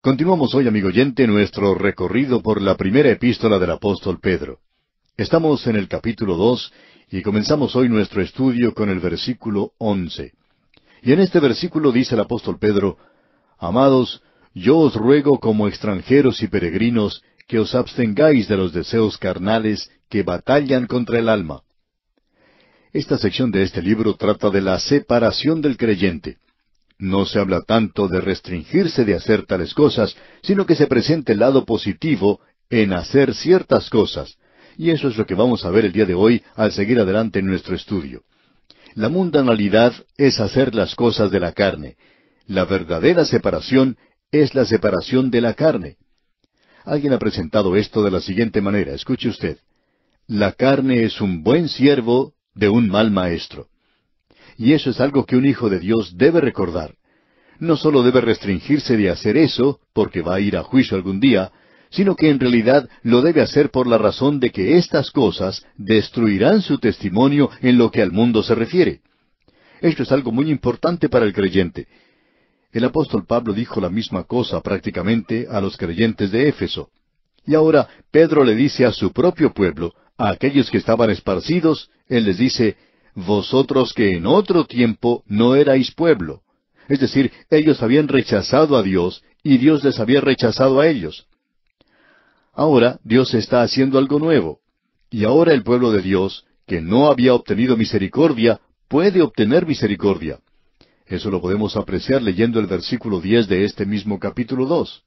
Continuamos hoy, amigo oyente, nuestro recorrido por la primera epístola del apóstol Pedro. Estamos en el capítulo dos y comenzamos hoy nuestro estudio con el versículo once. Y en este versículo dice el apóstol Pedro, Amados, yo os ruego como extranjeros y peregrinos que os abstengáis de los deseos carnales que batallan contra el alma. Esta sección de este libro trata de la separación del creyente no se habla tanto de restringirse de hacer tales cosas, sino que se presenta el lado positivo en hacer ciertas cosas. Y eso es lo que vamos a ver el día de hoy al seguir adelante en nuestro estudio. La mundanalidad es hacer las cosas de la carne. La verdadera separación es la separación de la carne. Alguien ha presentado esto de la siguiente manera, escuche usted. La carne es un buen siervo de un mal maestro. Y eso es algo que un hijo de Dios debe recordar. No solo debe restringirse de hacer eso, porque va a ir a juicio algún día, sino que en realidad lo debe hacer por la razón de que estas cosas destruirán su testimonio en lo que al mundo se refiere. Esto es algo muy importante para el creyente. El apóstol Pablo dijo la misma cosa prácticamente a los creyentes de Éfeso. Y ahora Pedro le dice a su propio pueblo, a aquellos que estaban esparcidos, él les dice, vosotros que en otro tiempo no erais pueblo. Es decir, ellos habían rechazado a Dios y Dios les había rechazado a ellos. Ahora Dios está haciendo algo nuevo. Y ahora el pueblo de Dios, que no había obtenido misericordia, puede obtener misericordia. Eso lo podemos apreciar leyendo el versículo 10 de este mismo capítulo 2.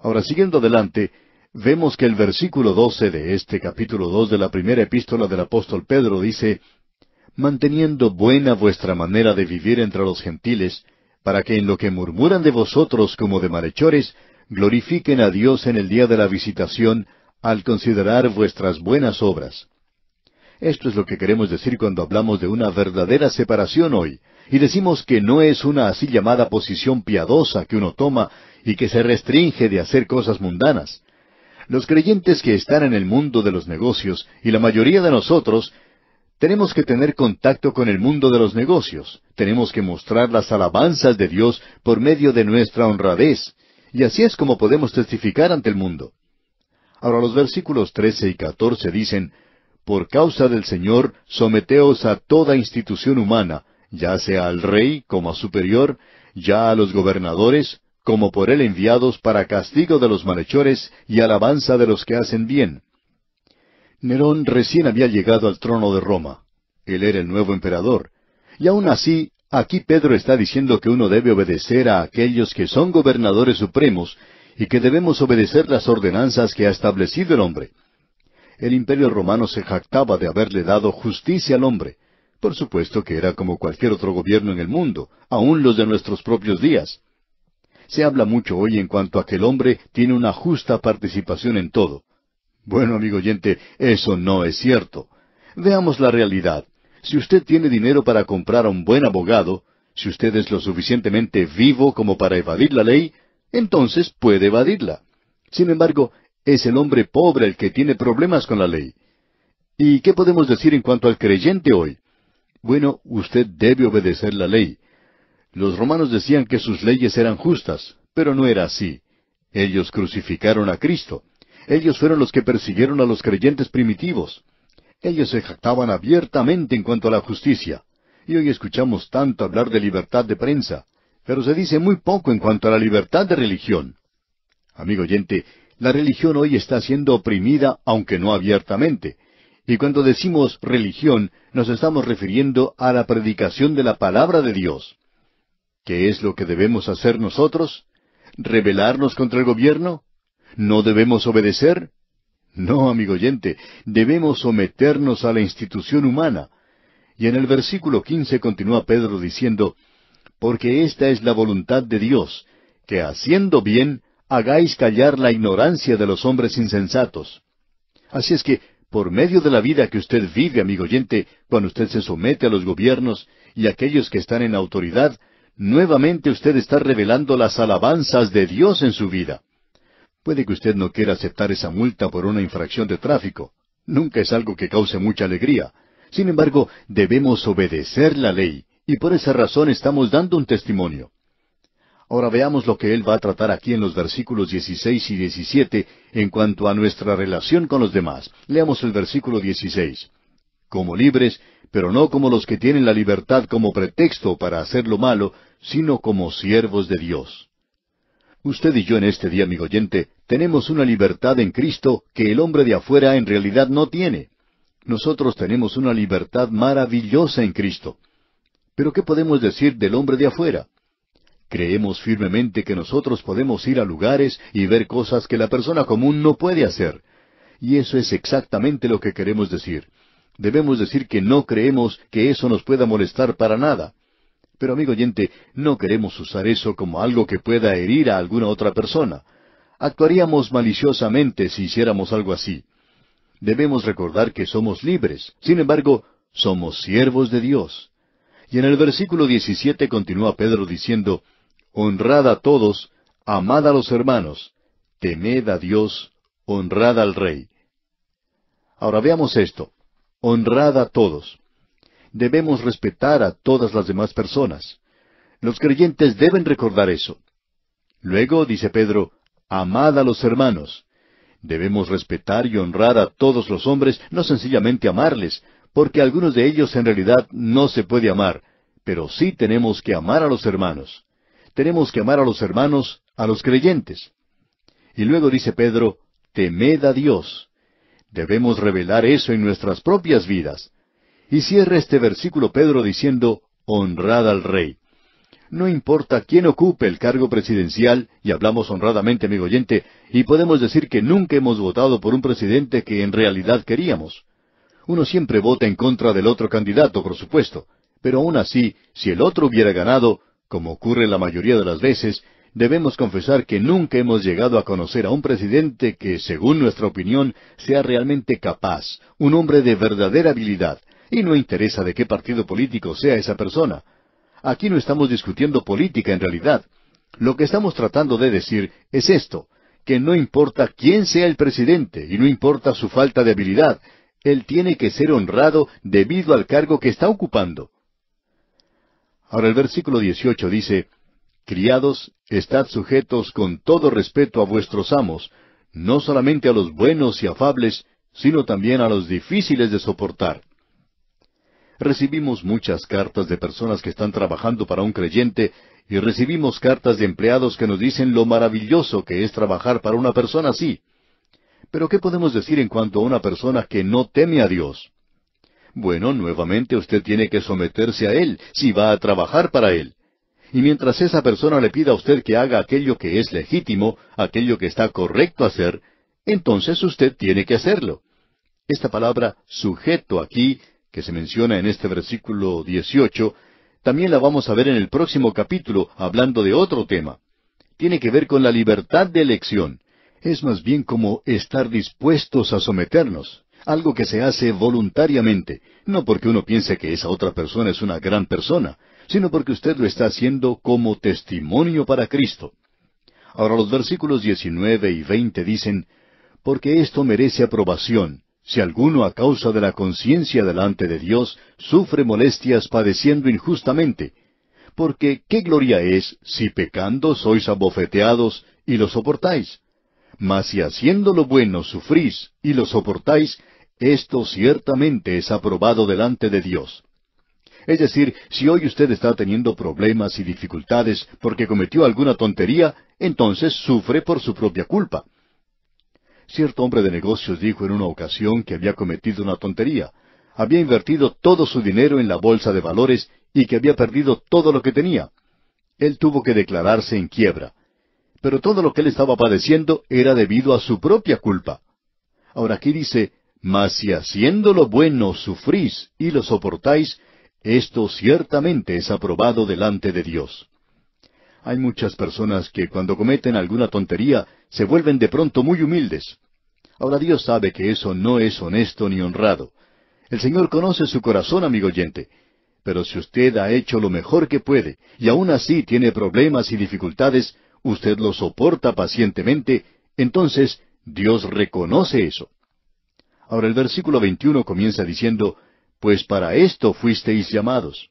Ahora, siguiendo adelante, vemos que el versículo 12 de este capítulo 2 de la primera epístola del apóstol Pedro dice, manteniendo buena vuestra manera de vivir entre los gentiles, para que en lo que murmuran de vosotros como de malhechores, glorifiquen a Dios en el día de la visitación al considerar vuestras buenas obras. Esto es lo que queremos decir cuando hablamos de una verdadera separación hoy, y decimos que no es una así llamada posición piadosa que uno toma y que se restringe de hacer cosas mundanas. Los creyentes que están en el mundo de los negocios, y la mayoría de nosotros, tenemos que tener contacto con el mundo de los negocios, tenemos que mostrar las alabanzas de Dios por medio de nuestra honradez, y así es como podemos testificar ante el mundo. Ahora los versículos 13 y 14 dicen, Por causa del Señor, someteos a toda institución humana, ya sea al rey como a superior, ya a los gobernadores, como por él enviados para castigo de los malhechores y alabanza de los que hacen bien Nerón recién había llegado al trono de Roma. Él era el nuevo emperador. Y aún así, aquí Pedro está diciendo que uno debe obedecer a aquellos que son gobernadores supremos y que debemos obedecer las ordenanzas que ha establecido el hombre. El imperio romano se jactaba de haberle dado justicia al hombre. Por supuesto que era como cualquier otro gobierno en el mundo, aun los de nuestros propios días. Se habla mucho hoy en cuanto a que el hombre tiene una justa participación en todo. Bueno, amigo oyente, eso no es cierto. Veamos la realidad. Si usted tiene dinero para comprar a un buen abogado, si usted es lo suficientemente vivo como para evadir la ley, entonces puede evadirla. Sin embargo, es el hombre pobre el que tiene problemas con la ley. ¿Y qué podemos decir en cuanto al creyente hoy? Bueno, usted debe obedecer la ley. Los romanos decían que sus leyes eran justas, pero no era así. Ellos crucificaron a Cristo. Ellos fueron los que persiguieron a los creyentes primitivos. Ellos se jactaban abiertamente en cuanto a la justicia. Y hoy escuchamos tanto hablar de libertad de prensa, pero se dice muy poco en cuanto a la libertad de religión. Amigo oyente, la religión hoy está siendo oprimida, aunque no abiertamente. Y cuando decimos religión, nos estamos refiriendo a la predicación de la palabra de Dios. ¿Qué es lo que debemos hacer nosotros? ¿Rebelarnos contra el gobierno? ¿No debemos obedecer? No, amigo oyente, debemos someternos a la institución humana. Y en el versículo quince continúa Pedro diciendo, Porque esta es la voluntad de Dios, que haciendo bien hagáis callar la ignorancia de los hombres insensatos. Así es que, por medio de la vida que usted vive, amigo oyente, cuando usted se somete a los gobiernos y a aquellos que están en autoridad, nuevamente usted está revelando las alabanzas de Dios en su vida. Puede que usted no quiera aceptar esa multa por una infracción de tráfico. Nunca es algo que cause mucha alegría. Sin embargo, debemos obedecer la ley, y por esa razón estamos dando un testimonio. Ahora veamos lo que él va a tratar aquí en los versículos 16 y 17 en cuanto a nuestra relación con los demás. Leamos el versículo 16. Como libres, pero no como los que tienen la libertad como pretexto para hacer lo malo, sino como siervos de Dios. Usted y yo en este día, amigo oyente, tenemos una libertad en Cristo que el hombre de afuera en realidad no tiene. Nosotros tenemos una libertad maravillosa en Cristo. Pero ¿qué podemos decir del hombre de afuera? Creemos firmemente que nosotros podemos ir a lugares y ver cosas que la persona común no puede hacer. Y eso es exactamente lo que queremos decir. Debemos decir que no creemos que eso nos pueda molestar para nada. Pero amigo oyente, no queremos usar eso como algo que pueda herir a alguna otra persona. Actuaríamos maliciosamente si hiciéramos algo así. Debemos recordar que somos libres, sin embargo, somos siervos de Dios. Y en el versículo 17 continúa Pedro diciendo, Honrad a todos, amad a los hermanos, temed a Dios, honrad al Rey. Ahora veamos esto. Honrad a todos debemos respetar a todas las demás personas. Los creyentes deben recordar eso. Luego, dice Pedro, amad a los hermanos. Debemos respetar y honrar a todos los hombres, no sencillamente amarles, porque algunos de ellos en realidad no se puede amar, pero sí tenemos que amar a los hermanos. Tenemos que amar a los hermanos, a los creyentes. Y luego dice Pedro, temed a Dios. Debemos revelar eso en nuestras propias vidas. Y cierra este versículo Pedro diciendo, honrad al rey. No importa quién ocupe el cargo presidencial, y hablamos honradamente, amigo oyente, y podemos decir que nunca hemos votado por un presidente que en realidad queríamos. Uno siempre vota en contra del otro candidato, por supuesto, pero aún así, si el otro hubiera ganado, como ocurre la mayoría de las veces, debemos confesar que nunca hemos llegado a conocer a un presidente que, según nuestra opinión, sea realmente capaz, un hombre de verdadera habilidad, y no interesa de qué partido político sea esa persona. Aquí no estamos discutiendo política en realidad. Lo que estamos tratando de decir es esto, que no importa quién sea el presidente y no importa su falta de habilidad, él tiene que ser honrado debido al cargo que está ocupando. Ahora el versículo 18 dice, Criados, estad sujetos con todo respeto a vuestros amos, no solamente a los buenos y afables, sino también a los difíciles de soportar. Recibimos muchas cartas de personas que están trabajando para un creyente y recibimos cartas de empleados que nos dicen lo maravilloso que es trabajar para una persona así. Pero ¿qué podemos decir en cuanto a una persona que no teme a Dios? Bueno, nuevamente usted tiene que someterse a Él si va a trabajar para Él. Y mientras esa persona le pida a usted que haga aquello que es legítimo, aquello que está correcto hacer, entonces usted tiene que hacerlo. Esta palabra sujeto aquí que se menciona en este versículo 18, también la vamos a ver en el próximo capítulo, hablando de otro tema. Tiene que ver con la libertad de elección. Es más bien como estar dispuestos a someternos, algo que se hace voluntariamente, no porque uno piense que esa otra persona es una gran persona, sino porque usted lo está haciendo como testimonio para Cristo. Ahora los versículos 19 y 20 dicen, porque esto merece aprobación, si alguno a causa de la conciencia delante de Dios sufre molestias padeciendo injustamente, porque qué gloria es si pecando sois abofeteados y lo soportáis. Mas si haciendo lo bueno sufrís y lo soportáis, esto ciertamente es aprobado delante de Dios. Es decir, si hoy usted está teniendo problemas y dificultades porque cometió alguna tontería, entonces sufre por su propia culpa. Cierto hombre de negocios dijo en una ocasión que había cometido una tontería. Había invertido todo su dinero en la bolsa de valores y que había perdido todo lo que tenía. Él tuvo que declararse en quiebra. Pero todo lo que él estaba padeciendo era debido a su propia culpa. Ahora aquí dice, mas si haciendo lo bueno sufrís y lo soportáis, esto ciertamente es aprobado delante de Dios. Hay muchas personas que cuando cometen alguna tontería se vuelven de pronto muy humildes. Ahora Dios sabe que eso no es honesto ni honrado. El Señor conoce su corazón, amigo oyente. Pero si usted ha hecho lo mejor que puede y aún así tiene problemas y dificultades, usted lo soporta pacientemente, entonces Dios reconoce eso. Ahora el versículo 21 comienza diciendo, Pues para esto fuisteis llamados.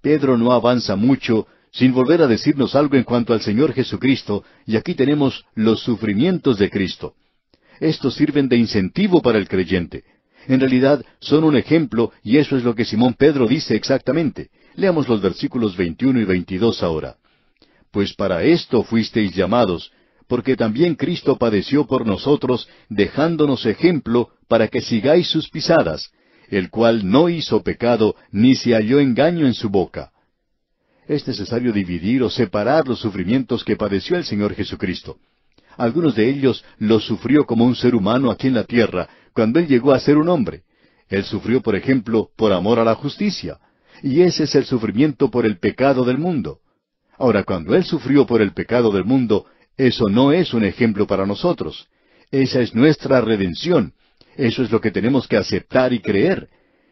Pedro no avanza mucho sin volver a decirnos algo en cuanto al Señor Jesucristo, y aquí tenemos los sufrimientos de Cristo. Estos sirven de incentivo para el creyente. En realidad son un ejemplo y eso es lo que Simón Pedro dice exactamente. Leamos los versículos 21 y 22 ahora. Pues para esto fuisteis llamados, porque también Cristo padeció por nosotros, dejándonos ejemplo para que sigáis sus pisadas, el cual no hizo pecado, ni se halló engaño en su boca es necesario dividir o separar los sufrimientos que padeció el Señor Jesucristo. Algunos de ellos los sufrió como un ser humano aquí en la tierra, cuando Él llegó a ser un hombre. Él sufrió, por ejemplo, por amor a la justicia, y ese es el sufrimiento por el pecado del mundo. Ahora, cuando Él sufrió por el pecado del mundo, eso no es un ejemplo para nosotros. Esa es nuestra redención. Eso es lo que tenemos que aceptar y creer.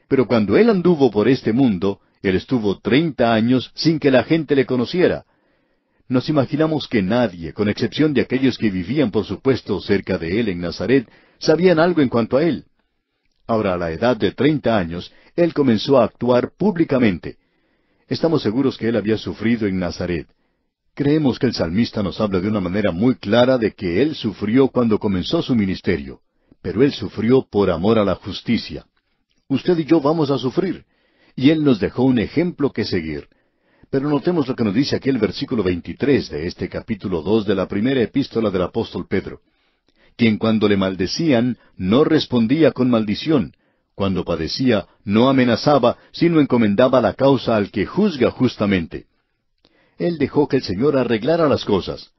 Pero cuando Él anduvo por este mundo, él estuvo treinta años sin que la gente le conociera. Nos imaginamos que nadie, con excepción de aquellos que vivían, por supuesto, cerca de él en Nazaret, sabían algo en cuanto a él. Ahora, a la edad de treinta años, él comenzó a actuar públicamente. Estamos seguros que él había sufrido en Nazaret. Creemos que el salmista nos habla de una manera muy clara de que él sufrió cuando comenzó su ministerio, pero él sufrió por amor a la justicia. Usted y yo vamos a sufrir y Él nos dejó un ejemplo que seguir. Pero notemos lo que nos dice aquí el versículo 23 de este capítulo 2 de la primera epístola del apóstol Pedro, quien cuando le maldecían no respondía con maldición, cuando padecía no amenazaba, sino encomendaba la causa al que juzga justamente. Él dejó que el Señor arreglara las cosas.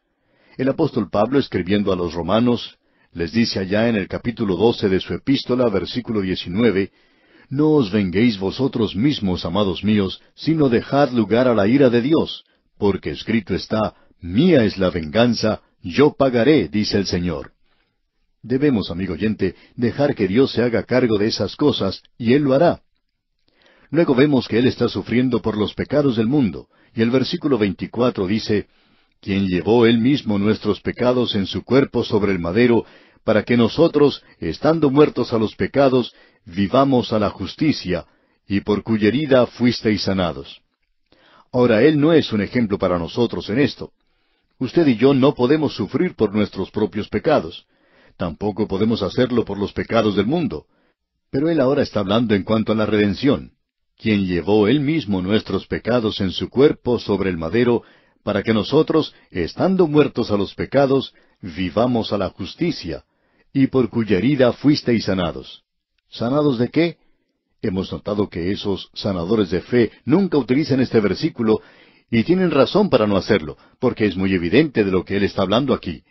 El apóstol Pablo, escribiendo a los romanos, les dice allá en el capítulo 12 de su epístola, versículo 19, no os venguéis vosotros mismos, amados míos, sino dejad lugar a la ira de Dios, porque escrito está, Mía es la venganza, yo pagaré, dice el Señor. Debemos, amigo oyente, dejar que Dios se haga cargo de esas cosas, y Él lo hará. Luego vemos que Él está sufriendo por los pecados del mundo, y el versículo 24 dice, quien llevó Él mismo nuestros pecados en su cuerpo sobre el madero, para que nosotros, estando muertos a los pecados, vivamos a la justicia, y por cuya herida fuisteis sanados. Ahora, Él no es un ejemplo para nosotros en esto. Usted y yo no podemos sufrir por nuestros propios pecados. Tampoco podemos hacerlo por los pecados del mundo. Pero Él ahora está hablando en cuanto a la redención, quien llevó Él mismo nuestros pecados en su cuerpo sobre el madero, para que nosotros, estando muertos a los pecados, vivamos a la justicia, y por cuya herida fuisteis sanados. ¿Sanados de qué? Hemos notado que esos sanadores de fe nunca utilizan este versículo y tienen razón para no hacerlo, porque es muy evidente de lo que él está hablando aquí.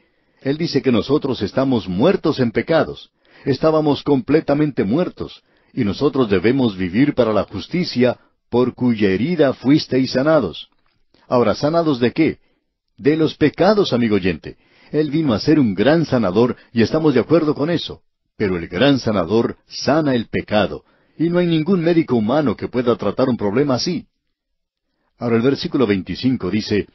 Él dice que nosotros estamos muertos en pecados, estábamos completamente muertos, y nosotros debemos vivir para la justicia, por cuya herida fuisteis sanados. Ahora, ¿sanados de qué? De los pecados, amigo oyente. Él vino a ser un gran sanador y estamos de acuerdo con eso. Pero el gran sanador sana el pecado, y no hay ningún médico humano que pueda tratar un problema así. Ahora el versículo 25 dice,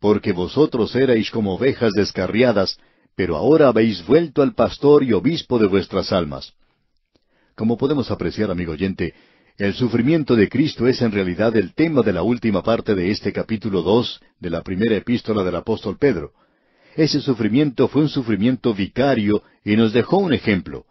Porque vosotros erais como ovejas descarriadas, pero ahora habéis vuelto al pastor y obispo de vuestras almas. Como podemos apreciar, amigo oyente, el sufrimiento de Cristo es en realidad el tema de la última parte de este capítulo 2 de la primera epístola del apóstol Pedro. Ese sufrimiento fue un sufrimiento vicario y nos dejó un ejemplo.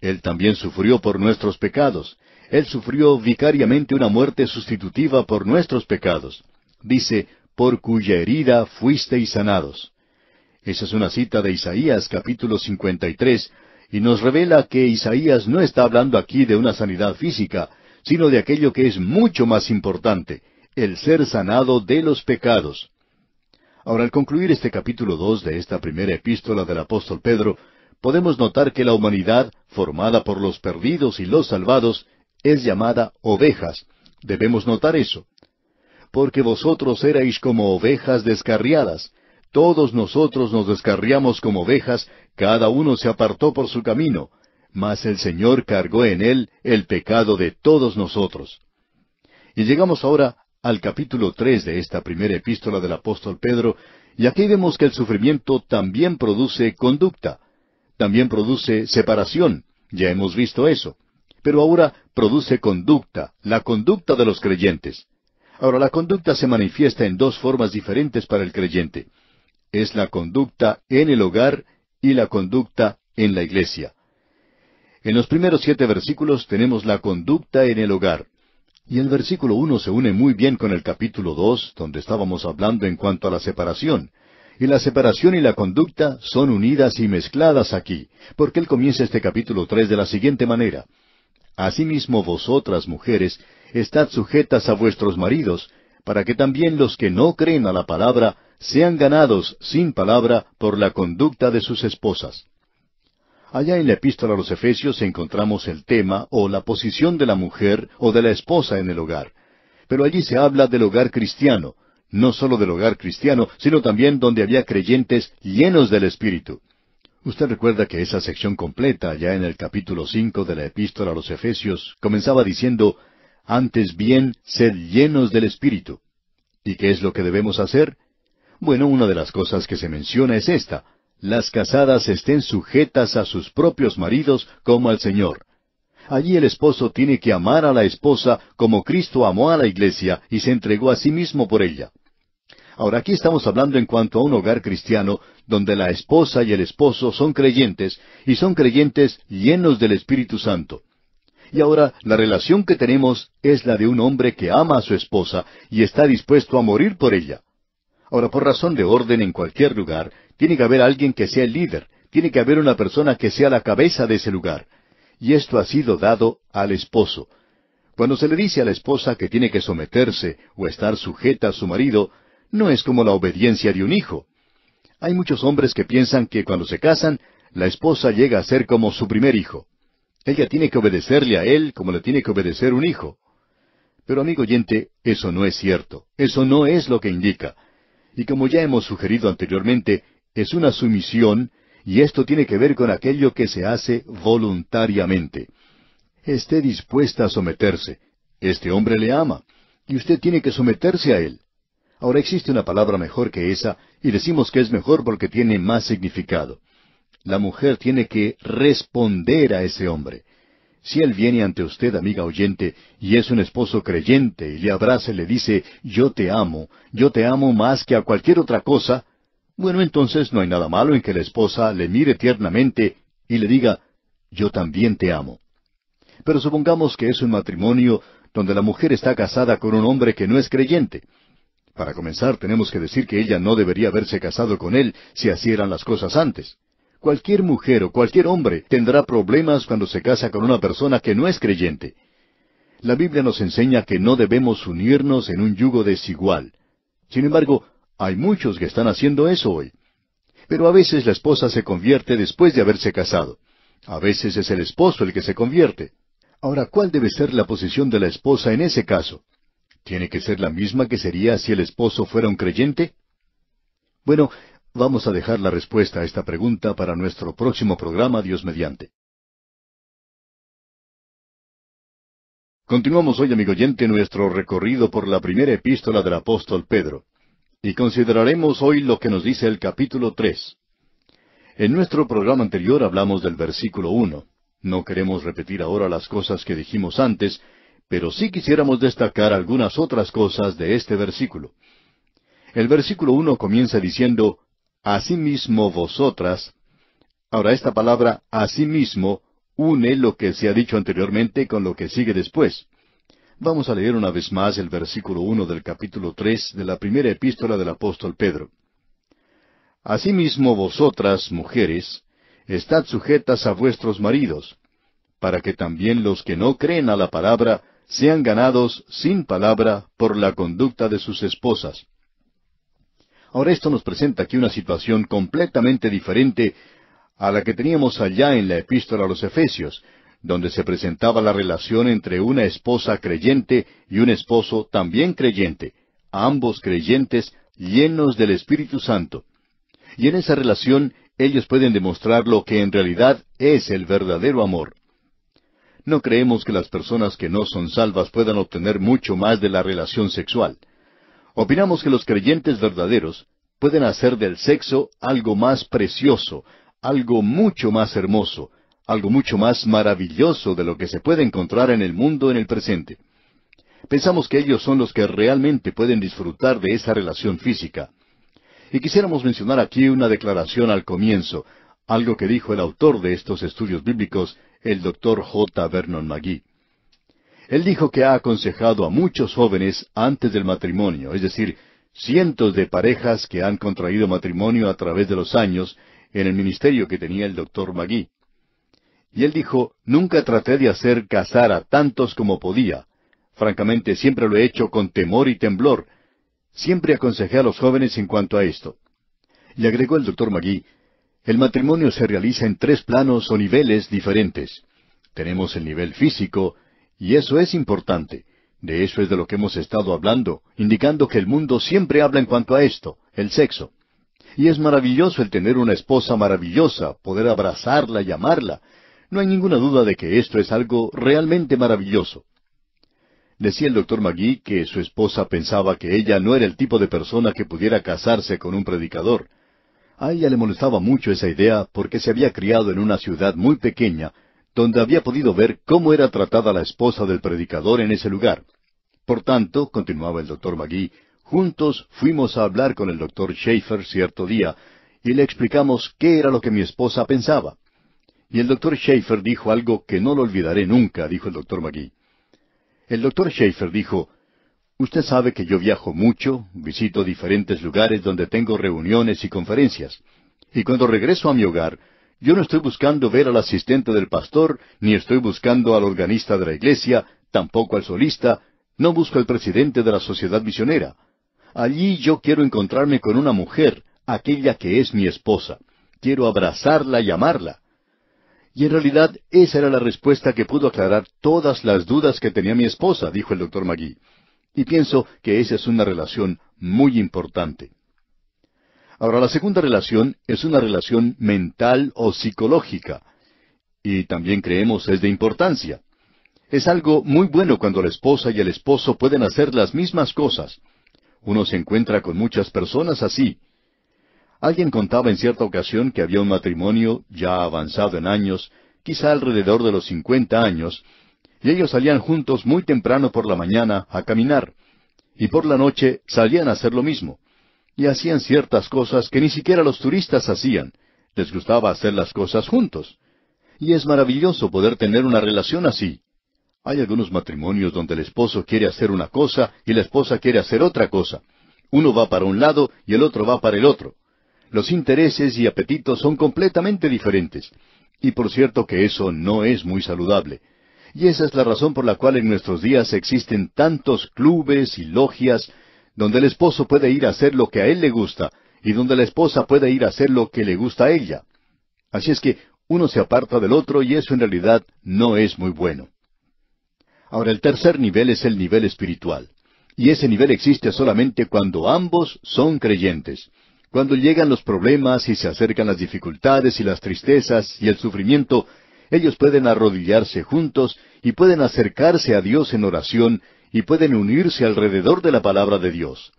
Él también sufrió por nuestros pecados. Él sufrió vicariamente una muerte sustitutiva por nuestros pecados. Dice, por cuya herida fuisteis sanados. Esa es una cita de Isaías capítulo 53 y nos revela que Isaías no está hablando aquí de una sanidad física, sino de aquello que es mucho más importante, el ser sanado de los pecados. Ahora, al concluir este capítulo 2 de esta primera epístola del apóstol Pedro, podemos notar que la humanidad, formada por los perdidos y los salvados, es llamada ovejas. Debemos notar eso. Porque vosotros erais como ovejas descarriadas. Todos nosotros nos descarriamos como ovejas, cada uno se apartó por su camino, mas el Señor cargó en él el pecado de todos nosotros. Y llegamos ahora al capítulo tres de esta primera epístola del apóstol Pedro, y aquí vemos que el sufrimiento también produce conducta, también produce separación, ya hemos visto eso, pero ahora produce conducta, la conducta de los creyentes. Ahora, la conducta se manifiesta en dos formas diferentes para el creyente. Es la conducta en el hogar y la conducta en la iglesia. En los primeros siete versículos tenemos la conducta en el hogar. Y el versículo uno se une muy bien con el capítulo dos, donde estábamos hablando en cuanto a la separación. Y la separación y la conducta son unidas y mezcladas aquí, porque él comienza este capítulo tres de la siguiente manera. Asimismo vosotras, mujeres, estad sujetas a vuestros maridos, para que también los que no creen a la palabra sean ganados sin palabra por la conducta de sus esposas. Allá en la epístola a los Efesios encontramos el tema o la posición de la mujer o de la esposa en el hogar. Pero allí se habla del hogar cristiano, no solo del hogar cristiano, sino también donde había creyentes llenos del Espíritu. Usted recuerda que esa sección completa, ya en el capítulo cinco de la epístola a los Efesios, comenzaba diciendo, antes bien, sed llenos del Espíritu. ¿Y qué es lo que debemos hacer? Bueno, una de las cosas que se menciona es esta, las casadas estén sujetas a sus propios maridos como al Señor. Allí el esposo tiene que amar a la esposa como Cristo amó a la iglesia y se entregó a sí mismo por ella. Ahora aquí estamos hablando en cuanto a un hogar cristiano donde la esposa y el esposo son creyentes y son creyentes llenos del Espíritu Santo. Y ahora la relación que tenemos es la de un hombre que ama a su esposa y está dispuesto a morir por ella. Ahora, por razón de orden en cualquier lugar, tiene que haber alguien que sea el líder, tiene que haber una persona que sea la cabeza de ese lugar. Y esto ha sido dado al esposo. Cuando se le dice a la esposa que tiene que someterse o estar sujeta a su marido, no es como la obediencia de un hijo. Hay muchos hombres que piensan que cuando se casan, la esposa llega a ser como su primer hijo. Ella tiene que obedecerle a él como le tiene que obedecer un hijo. Pero amigo oyente, eso no es cierto. Eso no es lo que indica y como ya hemos sugerido anteriormente, es una sumisión y esto tiene que ver con aquello que se hace voluntariamente. Esté dispuesta a someterse. Este hombre le ama y usted tiene que someterse a él. Ahora existe una palabra mejor que esa y decimos que es mejor porque tiene más significado. La mujer tiene que responder a ese hombre. Si él viene ante usted, amiga oyente, y es un esposo creyente, y le abraza y le dice, yo te amo, yo te amo más que a cualquier otra cosa, bueno, entonces no hay nada malo en que la esposa le mire tiernamente y le diga, yo también te amo. Pero supongamos que es un matrimonio donde la mujer está casada con un hombre que no es creyente. Para comenzar, tenemos que decir que ella no debería haberse casado con él si así eran las cosas antes. Cualquier mujer o cualquier hombre tendrá problemas cuando se casa con una persona que no es creyente. La Biblia nos enseña que no debemos unirnos en un yugo desigual. Sin embargo, hay muchos que están haciendo eso hoy. Pero a veces la esposa se convierte después de haberse casado. A veces es el esposo el que se convierte. Ahora, ¿cuál debe ser la posición de la esposa en ese caso? ¿Tiene que ser la misma que sería si el esposo fuera un creyente? Bueno, Vamos a dejar la respuesta a esta pregunta para nuestro próximo programa Dios mediante. Continuamos hoy, amigo oyente, nuestro recorrido por la primera epístola del apóstol Pedro, y consideraremos hoy lo que nos dice el capítulo tres. En nuestro programa anterior hablamos del versículo uno. No queremos repetir ahora las cosas que dijimos antes, pero sí quisiéramos destacar algunas otras cosas de este versículo. El versículo uno comienza diciendo asimismo vosotras. Ahora esta palabra asimismo une lo que se ha dicho anteriormente con lo que sigue después. Vamos a leer una vez más el versículo uno del capítulo tres de la primera epístola del apóstol Pedro. Asimismo vosotras, mujeres, estad sujetas a vuestros maridos, para que también los que no creen a la palabra sean ganados sin palabra por la conducta de sus esposas Ahora esto nos presenta aquí una situación completamente diferente a la que teníamos allá en la epístola a los Efesios, donde se presentaba la relación entre una esposa creyente y un esposo también creyente, ambos creyentes llenos del Espíritu Santo. Y en esa relación ellos pueden demostrar lo que en realidad es el verdadero amor. No creemos que las personas que no son salvas puedan obtener mucho más de la relación sexual. Opinamos que los creyentes verdaderos pueden hacer del sexo algo más precioso, algo mucho más hermoso, algo mucho más maravilloso de lo que se puede encontrar en el mundo en el presente. Pensamos que ellos son los que realmente pueden disfrutar de esa relación física. Y quisiéramos mencionar aquí una declaración al comienzo, algo que dijo el autor de estos estudios bíblicos, el doctor J. Vernon McGee. Él dijo que ha aconsejado a muchos jóvenes antes del matrimonio, es decir, cientos de parejas que han contraído matrimonio a través de los años en el ministerio que tenía el doctor Magui. Y él dijo, nunca traté de hacer casar a tantos como podía. Francamente, siempre lo he hecho con temor y temblor. Siempre aconsejé a los jóvenes en cuanto a esto. Y agregó el doctor Magui, el matrimonio se realiza en tres planos o niveles diferentes. Tenemos el nivel físico, y eso es importante. De eso es de lo que hemos estado hablando, indicando que el mundo siempre habla en cuanto a esto, el sexo. Y es maravilloso el tener una esposa maravillosa, poder abrazarla y amarla. No hay ninguna duda de que esto es algo realmente maravilloso. Decía el doctor Magui que su esposa pensaba que ella no era el tipo de persona que pudiera casarse con un predicador. A ella le molestaba mucho esa idea porque se había criado en una ciudad muy pequeña, donde había podido ver cómo era tratada la esposa del predicador en ese lugar. Por tanto, continuaba el doctor Magui, juntos fuimos a hablar con el doctor Schaefer cierto día y le explicamos qué era lo que mi esposa pensaba. Y el doctor Schaefer dijo algo que no lo olvidaré nunca, dijo el doctor Magui. El doctor Schaefer dijo, Usted sabe que yo viajo mucho, visito diferentes lugares donde tengo reuniones y conferencias. Y cuando regreso a mi hogar, yo no estoy buscando ver al asistente del pastor, ni estoy buscando al organista de la iglesia, tampoco al solista, no busco al presidente de la sociedad misionera. Allí yo quiero encontrarme con una mujer, aquella que es mi esposa. Quiero abrazarla y amarla. Y en realidad esa era la respuesta que pudo aclarar todas las dudas que tenía mi esposa, dijo el doctor Magui. Y pienso que esa es una relación muy importante. Ahora, la segunda relación es una relación mental o psicológica, y también creemos es de importancia. Es algo muy bueno cuando la esposa y el esposo pueden hacer las mismas cosas. Uno se encuentra con muchas personas así. Alguien contaba en cierta ocasión que había un matrimonio ya avanzado en años, quizá alrededor de los cincuenta años, y ellos salían juntos muy temprano por la mañana a caminar, y por la noche salían a hacer lo mismo y hacían ciertas cosas que ni siquiera los turistas hacían. Les gustaba hacer las cosas juntos. Y es maravilloso poder tener una relación así. Hay algunos matrimonios donde el esposo quiere hacer una cosa y la esposa quiere hacer otra cosa. Uno va para un lado y el otro va para el otro. Los intereses y apetitos son completamente diferentes. Y por cierto que eso no es muy saludable. Y esa es la razón por la cual en nuestros días existen tantos clubes y logias donde el esposo puede ir a hacer lo que a él le gusta y donde la esposa puede ir a hacer lo que le gusta a ella. Así es que uno se aparta del otro y eso en realidad no es muy bueno. Ahora el tercer nivel es el nivel espiritual. Y ese nivel existe solamente cuando ambos son creyentes. Cuando llegan los problemas y se acercan las dificultades y las tristezas y el sufrimiento, ellos pueden arrodillarse juntos y pueden acercarse a Dios en oración y pueden unirse alrededor de la palabra de Dios.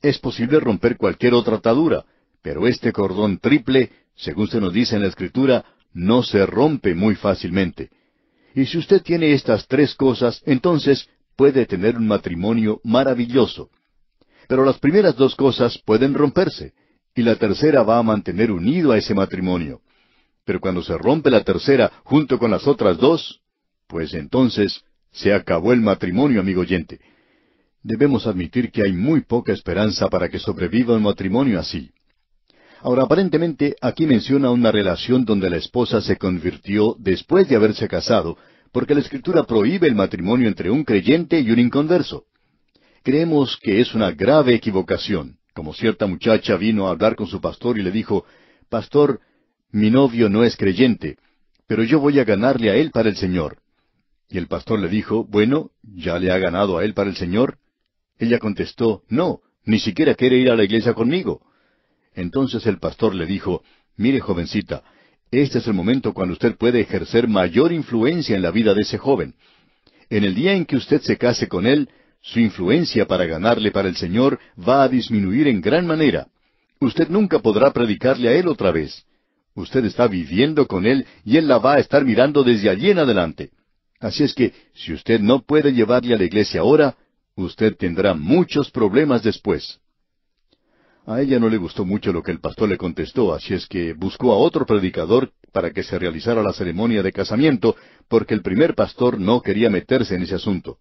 Es posible romper cualquier otra atadura, pero este cordón triple, según se nos dice en la Escritura, no se rompe muy fácilmente. Y si usted tiene estas tres cosas, entonces puede tener un matrimonio maravilloso. Pero las primeras dos cosas pueden romperse, y la tercera va a mantener unido a ese matrimonio. Pero cuando se rompe la tercera junto con las otras dos, pues entonces se acabó el matrimonio, amigo oyente. Debemos admitir que hay muy poca esperanza para que sobreviva un matrimonio así. Ahora, aparentemente, aquí menciona una relación donde la esposa se convirtió después de haberse casado, porque la Escritura prohíbe el matrimonio entre un creyente y un inconverso. Creemos que es una grave equivocación, como cierta muchacha vino a hablar con su pastor y le dijo, Pastor, mi novio no es creyente, pero yo voy a ganarle a él para el Señor. Y el pastor le dijo, Bueno, ¿ya le ha ganado a él para el Señor? Ella contestó, No, ni siquiera quiere ir a la iglesia conmigo. Entonces el pastor le dijo, Mire, jovencita, este es el momento cuando usted puede ejercer mayor influencia en la vida de ese joven. En el día en que usted se case con él, su influencia para ganarle para el Señor va a disminuir en gran manera. Usted nunca podrá predicarle a él otra vez. Usted está viviendo con él y él la va a estar mirando desde allí en adelante. Así es que, si usted no puede llevarle a la iglesia ahora, usted tendrá muchos problemas después. A ella no le gustó mucho lo que el pastor le contestó, así es que buscó a otro predicador para que se realizara la ceremonia de casamiento, porque el primer pastor no quería meterse en ese asunto.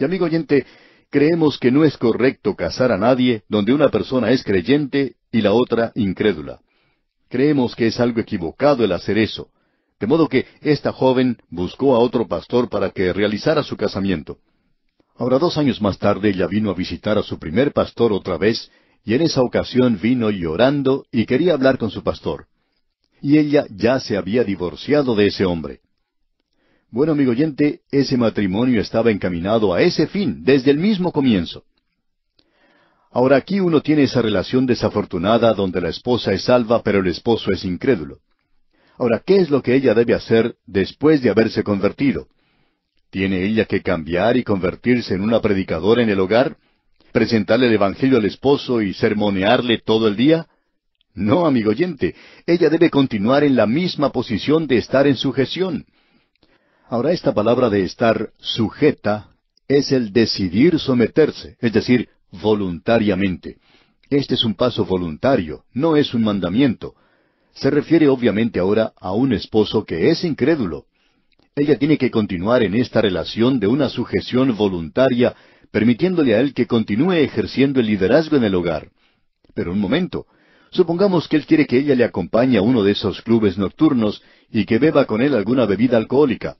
Y amigo oyente, creemos que no es correcto casar a nadie donde una persona es creyente y la otra incrédula. Creemos que es algo equivocado el hacer eso. De modo que esta joven buscó a otro pastor para que realizara su casamiento. Ahora dos años más tarde ella vino a visitar a su primer pastor otra vez, y en esa ocasión vino llorando y quería hablar con su pastor. Y ella ya se había divorciado de ese hombre. Bueno, amigo oyente, ese matrimonio estaba encaminado a ese fin desde el mismo comienzo. Ahora aquí uno tiene esa relación desafortunada donde la esposa es salva pero el esposo es incrédulo. Ahora, ¿qué es lo que ella debe hacer después de haberse convertido? ¿Tiene ella que cambiar y convertirse en una predicadora en el hogar? ¿Presentarle el Evangelio al esposo y sermonearle todo el día? No, amigo oyente, ella debe continuar en la misma posición de estar en sujeción. Ahora esta palabra de estar sujeta es el decidir someterse, es decir, voluntariamente. Este es un paso voluntario, no es un mandamiento se refiere obviamente ahora a un esposo que es incrédulo. Ella tiene que continuar en esta relación de una sujeción voluntaria, permitiéndole a él que continúe ejerciendo el liderazgo en el hogar. Pero un momento, supongamos que él quiere que ella le acompañe a uno de esos clubes nocturnos y que beba con él alguna bebida alcohólica.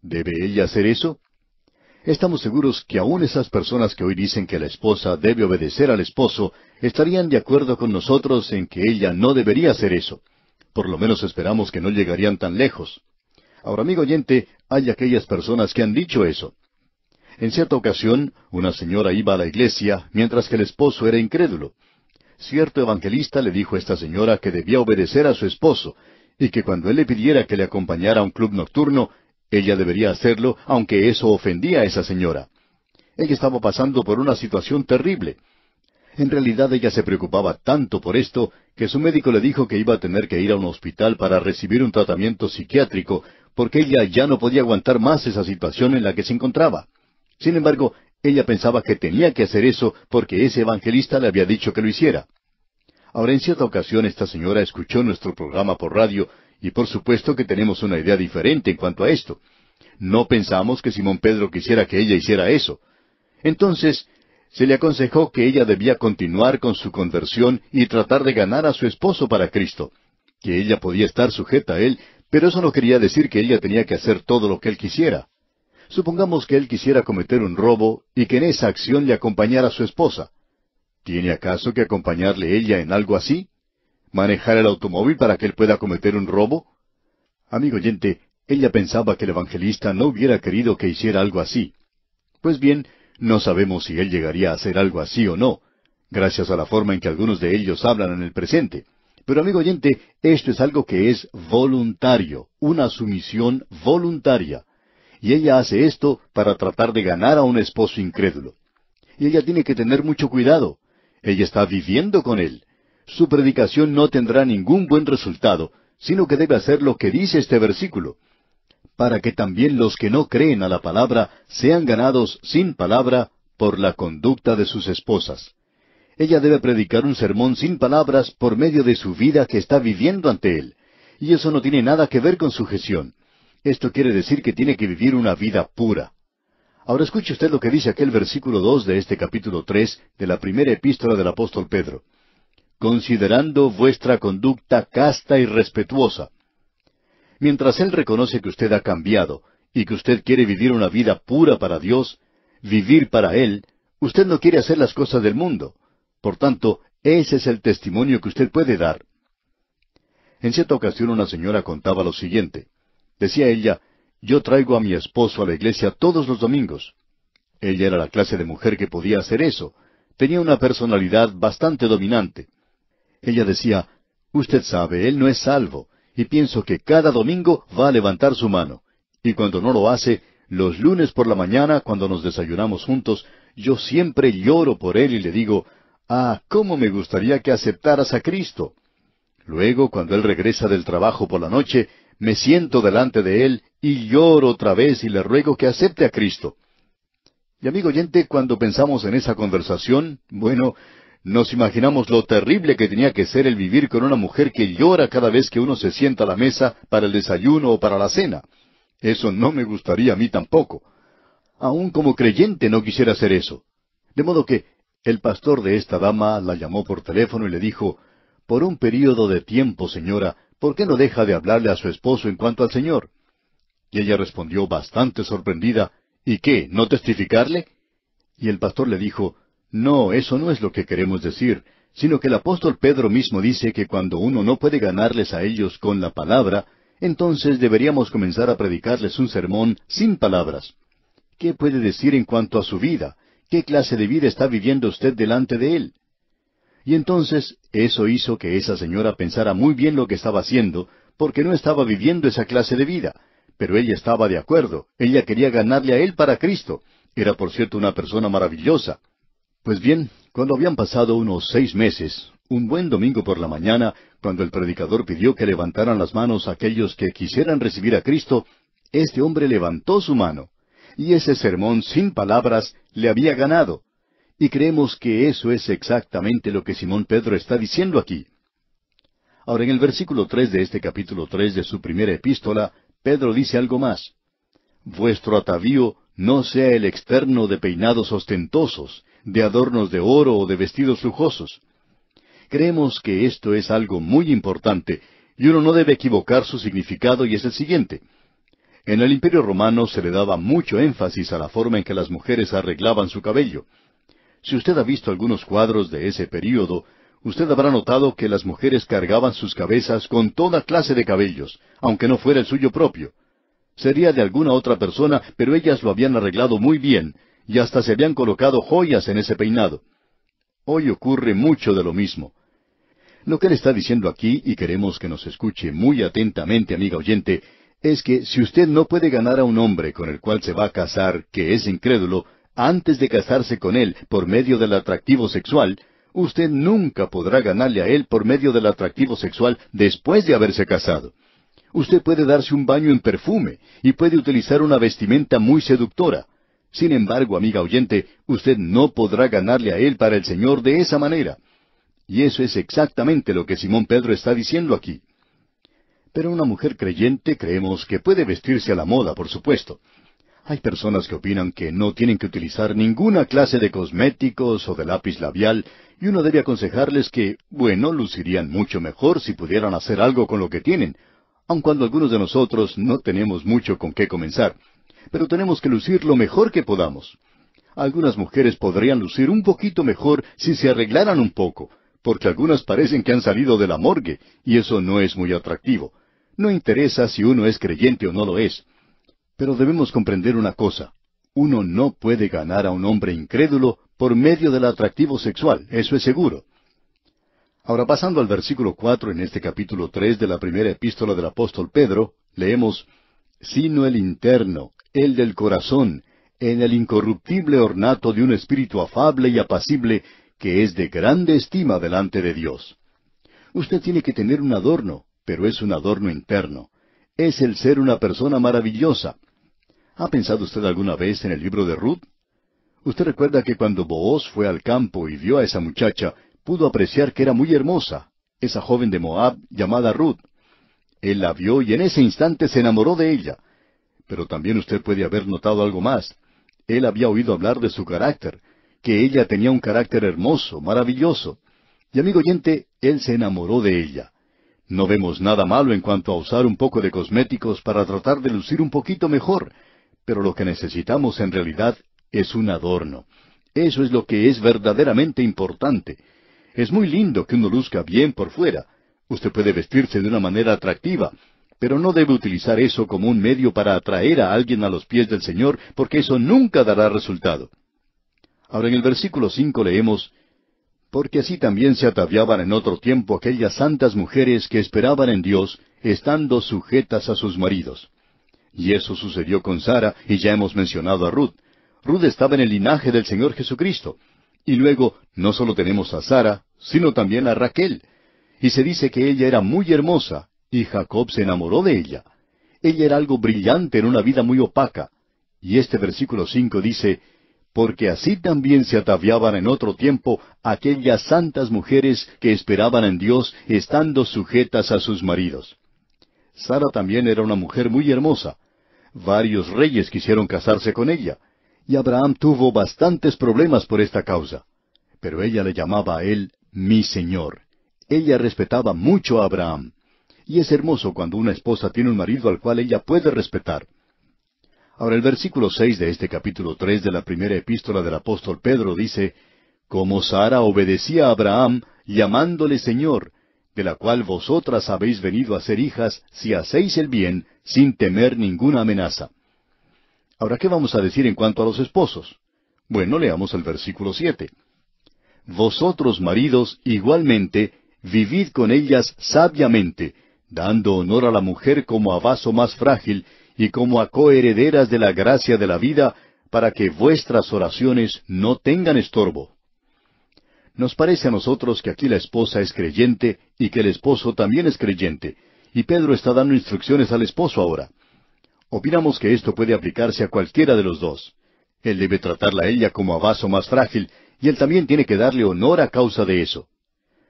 ¿Debe ella hacer eso? Estamos seguros que aún esas personas que hoy dicen que la esposa debe obedecer al esposo estarían de acuerdo con nosotros en que ella no debería hacer eso. Por lo menos esperamos que no llegarían tan lejos. Ahora, amigo oyente, hay aquellas personas que han dicho eso. En cierta ocasión, una señora iba a la iglesia mientras que el esposo era incrédulo. Cierto evangelista le dijo a esta señora que debía obedecer a su esposo y que cuando él le pidiera que le acompañara a un club nocturno, ella debería hacerlo, aunque eso ofendía a esa señora. Ella estaba pasando por una situación terrible. En realidad ella se preocupaba tanto por esto que su médico le dijo que iba a tener que ir a un hospital para recibir un tratamiento psiquiátrico, porque ella ya no podía aguantar más esa situación en la que se encontraba. Sin embargo, ella pensaba que tenía que hacer eso porque ese evangelista le había dicho que lo hiciera. Ahora, en cierta ocasión, esta señora escuchó nuestro programa por radio y por supuesto que tenemos una idea diferente en cuanto a esto. No pensamos que Simón Pedro quisiera que ella hiciera eso. Entonces, se le aconsejó que ella debía continuar con su conversión y tratar de ganar a su esposo para Cristo, que ella podía estar sujeta a él, pero eso no quería decir que ella tenía que hacer todo lo que él quisiera. Supongamos que él quisiera cometer un robo y que en esa acción le acompañara a su esposa. ¿Tiene acaso que acompañarle ella en algo así? manejar el automóvil para que él pueda cometer un robo? Amigo oyente, ella pensaba que el evangelista no hubiera querido que hiciera algo así. Pues bien, no sabemos si él llegaría a hacer algo así o no, gracias a la forma en que algunos de ellos hablan en el presente. Pero amigo oyente, esto es algo que es voluntario, una sumisión voluntaria. Y ella hace esto para tratar de ganar a un esposo incrédulo. Y ella tiene que tener mucho cuidado. Ella está viviendo con él su predicación no tendrá ningún buen resultado, sino que debe hacer lo que dice este versículo, para que también los que no creen a la palabra sean ganados sin palabra por la conducta de sus esposas. Ella debe predicar un sermón sin palabras por medio de su vida que está viviendo ante él. Y eso no tiene nada que ver con sujeción. Esto quiere decir que tiene que vivir una vida pura. Ahora escuche usted lo que dice aquel versículo dos de este capítulo tres de la primera epístola del apóstol Pedro considerando vuestra conducta casta y respetuosa. Mientras Él reconoce que usted ha cambiado y que usted quiere vivir una vida pura para Dios, vivir para Él, usted no quiere hacer las cosas del mundo. Por tanto, ese es el testimonio que usted puede dar. En cierta ocasión una señora contaba lo siguiente. Decía ella, yo traigo a mi esposo a la iglesia todos los domingos. Ella era la clase de mujer que podía hacer eso. Tenía una personalidad bastante dominante. Ella decía, Usted sabe, él no es salvo, y pienso que cada domingo va a levantar su mano. Y cuando no lo hace, los lunes por la mañana, cuando nos desayunamos juntos, yo siempre lloro por él y le digo, Ah, cómo me gustaría que aceptaras a Cristo. Luego, cuando él regresa del trabajo por la noche, me siento delante de él y lloro otra vez y le ruego que acepte a Cristo. Y amigo oyente, cuando pensamos en esa conversación, bueno, nos imaginamos lo terrible que tenía que ser el vivir con una mujer que llora cada vez que uno se sienta a la mesa para el desayuno o para la cena. Eso no me gustaría a mí tampoco. Aún como creyente no quisiera hacer eso. De modo que el pastor de esta dama la llamó por teléfono y le dijo, Por un período de tiempo, señora, ¿por qué no deja de hablarle a su esposo en cuanto al Señor? Y ella respondió bastante sorprendida, ¿Y qué? ¿No testificarle? Y el pastor le dijo, no, eso no es lo que queremos decir, sino que el apóstol Pedro mismo dice que cuando uno no puede ganarles a ellos con la palabra, entonces deberíamos comenzar a predicarles un sermón sin palabras. ¿Qué puede decir en cuanto a su vida? ¿Qué clase de vida está viviendo usted delante de él? Y entonces eso hizo que esa señora pensara muy bien lo que estaba haciendo, porque no estaba viviendo esa clase de vida, pero ella estaba de acuerdo, ella quería ganarle a él para Cristo. Era por cierto una persona maravillosa. Pues bien, cuando habían pasado unos seis meses, un buen domingo por la mañana, cuando el predicador pidió que levantaran las manos aquellos que quisieran recibir a Cristo, este hombre levantó su mano. Y ese sermón sin palabras le había ganado. Y creemos que eso es exactamente lo que Simón Pedro está diciendo aquí. Ahora, en el versículo tres de este capítulo tres de su primera epístola, Pedro dice algo más. Vuestro atavío no sea el externo de peinados ostentosos, de adornos de oro o de vestidos lujosos. Creemos que esto es algo muy importante y uno no debe equivocar su significado y es el siguiente. En el Imperio Romano se le daba mucho énfasis a la forma en que las mujeres arreglaban su cabello. Si usted ha visto algunos cuadros de ese período, usted habrá notado que las mujeres cargaban sus cabezas con toda clase de cabellos, aunque no fuera el suyo propio. Sería de alguna otra persona, pero ellas lo habían arreglado muy bien, y hasta se habían colocado joyas en ese peinado. Hoy ocurre mucho de lo mismo. Lo que él está diciendo aquí, y queremos que nos escuche muy atentamente, amiga oyente, es que si usted no puede ganar a un hombre con el cual se va a casar, que es incrédulo, antes de casarse con él por medio del atractivo sexual, usted nunca podrá ganarle a él por medio del atractivo sexual después de haberse casado. Usted puede darse un baño en perfume y puede utilizar una vestimenta muy seductora, sin embargo, amiga oyente, usted no podrá ganarle a él para el Señor de esa manera. Y eso es exactamente lo que Simón Pedro está diciendo aquí. Pero una mujer creyente creemos que puede vestirse a la moda, por supuesto. Hay personas que opinan que no tienen que utilizar ninguna clase de cosméticos o de lápiz labial, y uno debe aconsejarles que, bueno, lucirían mucho mejor si pudieran hacer algo con lo que tienen, aun cuando algunos de nosotros no tenemos mucho con qué comenzar pero tenemos que lucir lo mejor que podamos. Algunas mujeres podrían lucir un poquito mejor si se arreglaran un poco, porque algunas parecen que han salido de la morgue, y eso no es muy atractivo. No interesa si uno es creyente o no lo es. Pero debemos comprender una cosa. Uno no puede ganar a un hombre incrédulo por medio del atractivo sexual, eso es seguro. Ahora pasando al versículo cuatro en este capítulo tres de la primera epístola del apóstol Pedro, leemos sino el interno, el del corazón, en el incorruptible ornato de un espíritu afable y apacible que es de grande estima delante de Dios. Usted tiene que tener un adorno, pero es un adorno interno. Es el ser una persona maravillosa. ¿Ha pensado usted alguna vez en el libro de Ruth? Usted recuerda que cuando Booz fue al campo y vio a esa muchacha, pudo apreciar que era muy hermosa, esa joven de Moab llamada Ruth. Él la vio y en ese instante se enamoró de ella. Pero también usted puede haber notado algo más. Él había oído hablar de su carácter, que ella tenía un carácter hermoso, maravilloso. Y amigo oyente, él se enamoró de ella. No vemos nada malo en cuanto a usar un poco de cosméticos para tratar de lucir un poquito mejor, pero lo que necesitamos en realidad es un adorno. Eso es lo que es verdaderamente importante. Es muy lindo que uno luzca bien por fuera. Usted puede vestirse de una manera atractiva, pero no debe utilizar eso como un medio para atraer a alguien a los pies del Señor, porque eso nunca dará resultado. Ahora en el versículo cinco leemos Porque así también se ataviaban en otro tiempo aquellas santas mujeres que esperaban en Dios, estando sujetas a sus maridos. Y eso sucedió con Sara, y ya hemos mencionado a Ruth. Ruth estaba en el linaje del Señor Jesucristo. Y luego no solo tenemos a Sara, sino también a Raquel. Y se dice que ella era muy hermosa, y Jacob se enamoró de ella. Ella era algo brillante en una vida muy opaca. Y este versículo cinco dice, porque así también se ataviaban en otro tiempo aquellas santas mujeres que esperaban en Dios estando sujetas a sus maridos. Sara también era una mujer muy hermosa. Varios reyes quisieron casarse con ella, y Abraham tuvo bastantes problemas por esta causa. Pero ella le llamaba a él mi Señor. Ella respetaba mucho a Abraham. Y es hermoso cuando una esposa tiene un marido al cual ella puede respetar. Ahora el versículo seis de este capítulo tres de la primera epístola del apóstol Pedro dice Como Sara obedecía a Abraham, llamándole Señor, de la cual vosotras habéis venido a ser hijas si hacéis el bien, sin temer ninguna amenaza. Ahora, ¿qué vamos a decir en cuanto a los esposos? Bueno, leamos el versículo siete. Vosotros, maridos, igualmente, vivid con ellas sabiamente, dando honor a la mujer como a vaso más frágil y como a coherederas de la gracia de la vida, para que vuestras oraciones no tengan estorbo. Nos parece a nosotros que aquí la esposa es creyente y que el esposo también es creyente, y Pedro está dando instrucciones al esposo ahora. Opinamos que esto puede aplicarse a cualquiera de los dos. Él debe tratarla a ella como a vaso más frágil, y él también tiene que darle honor a causa de eso.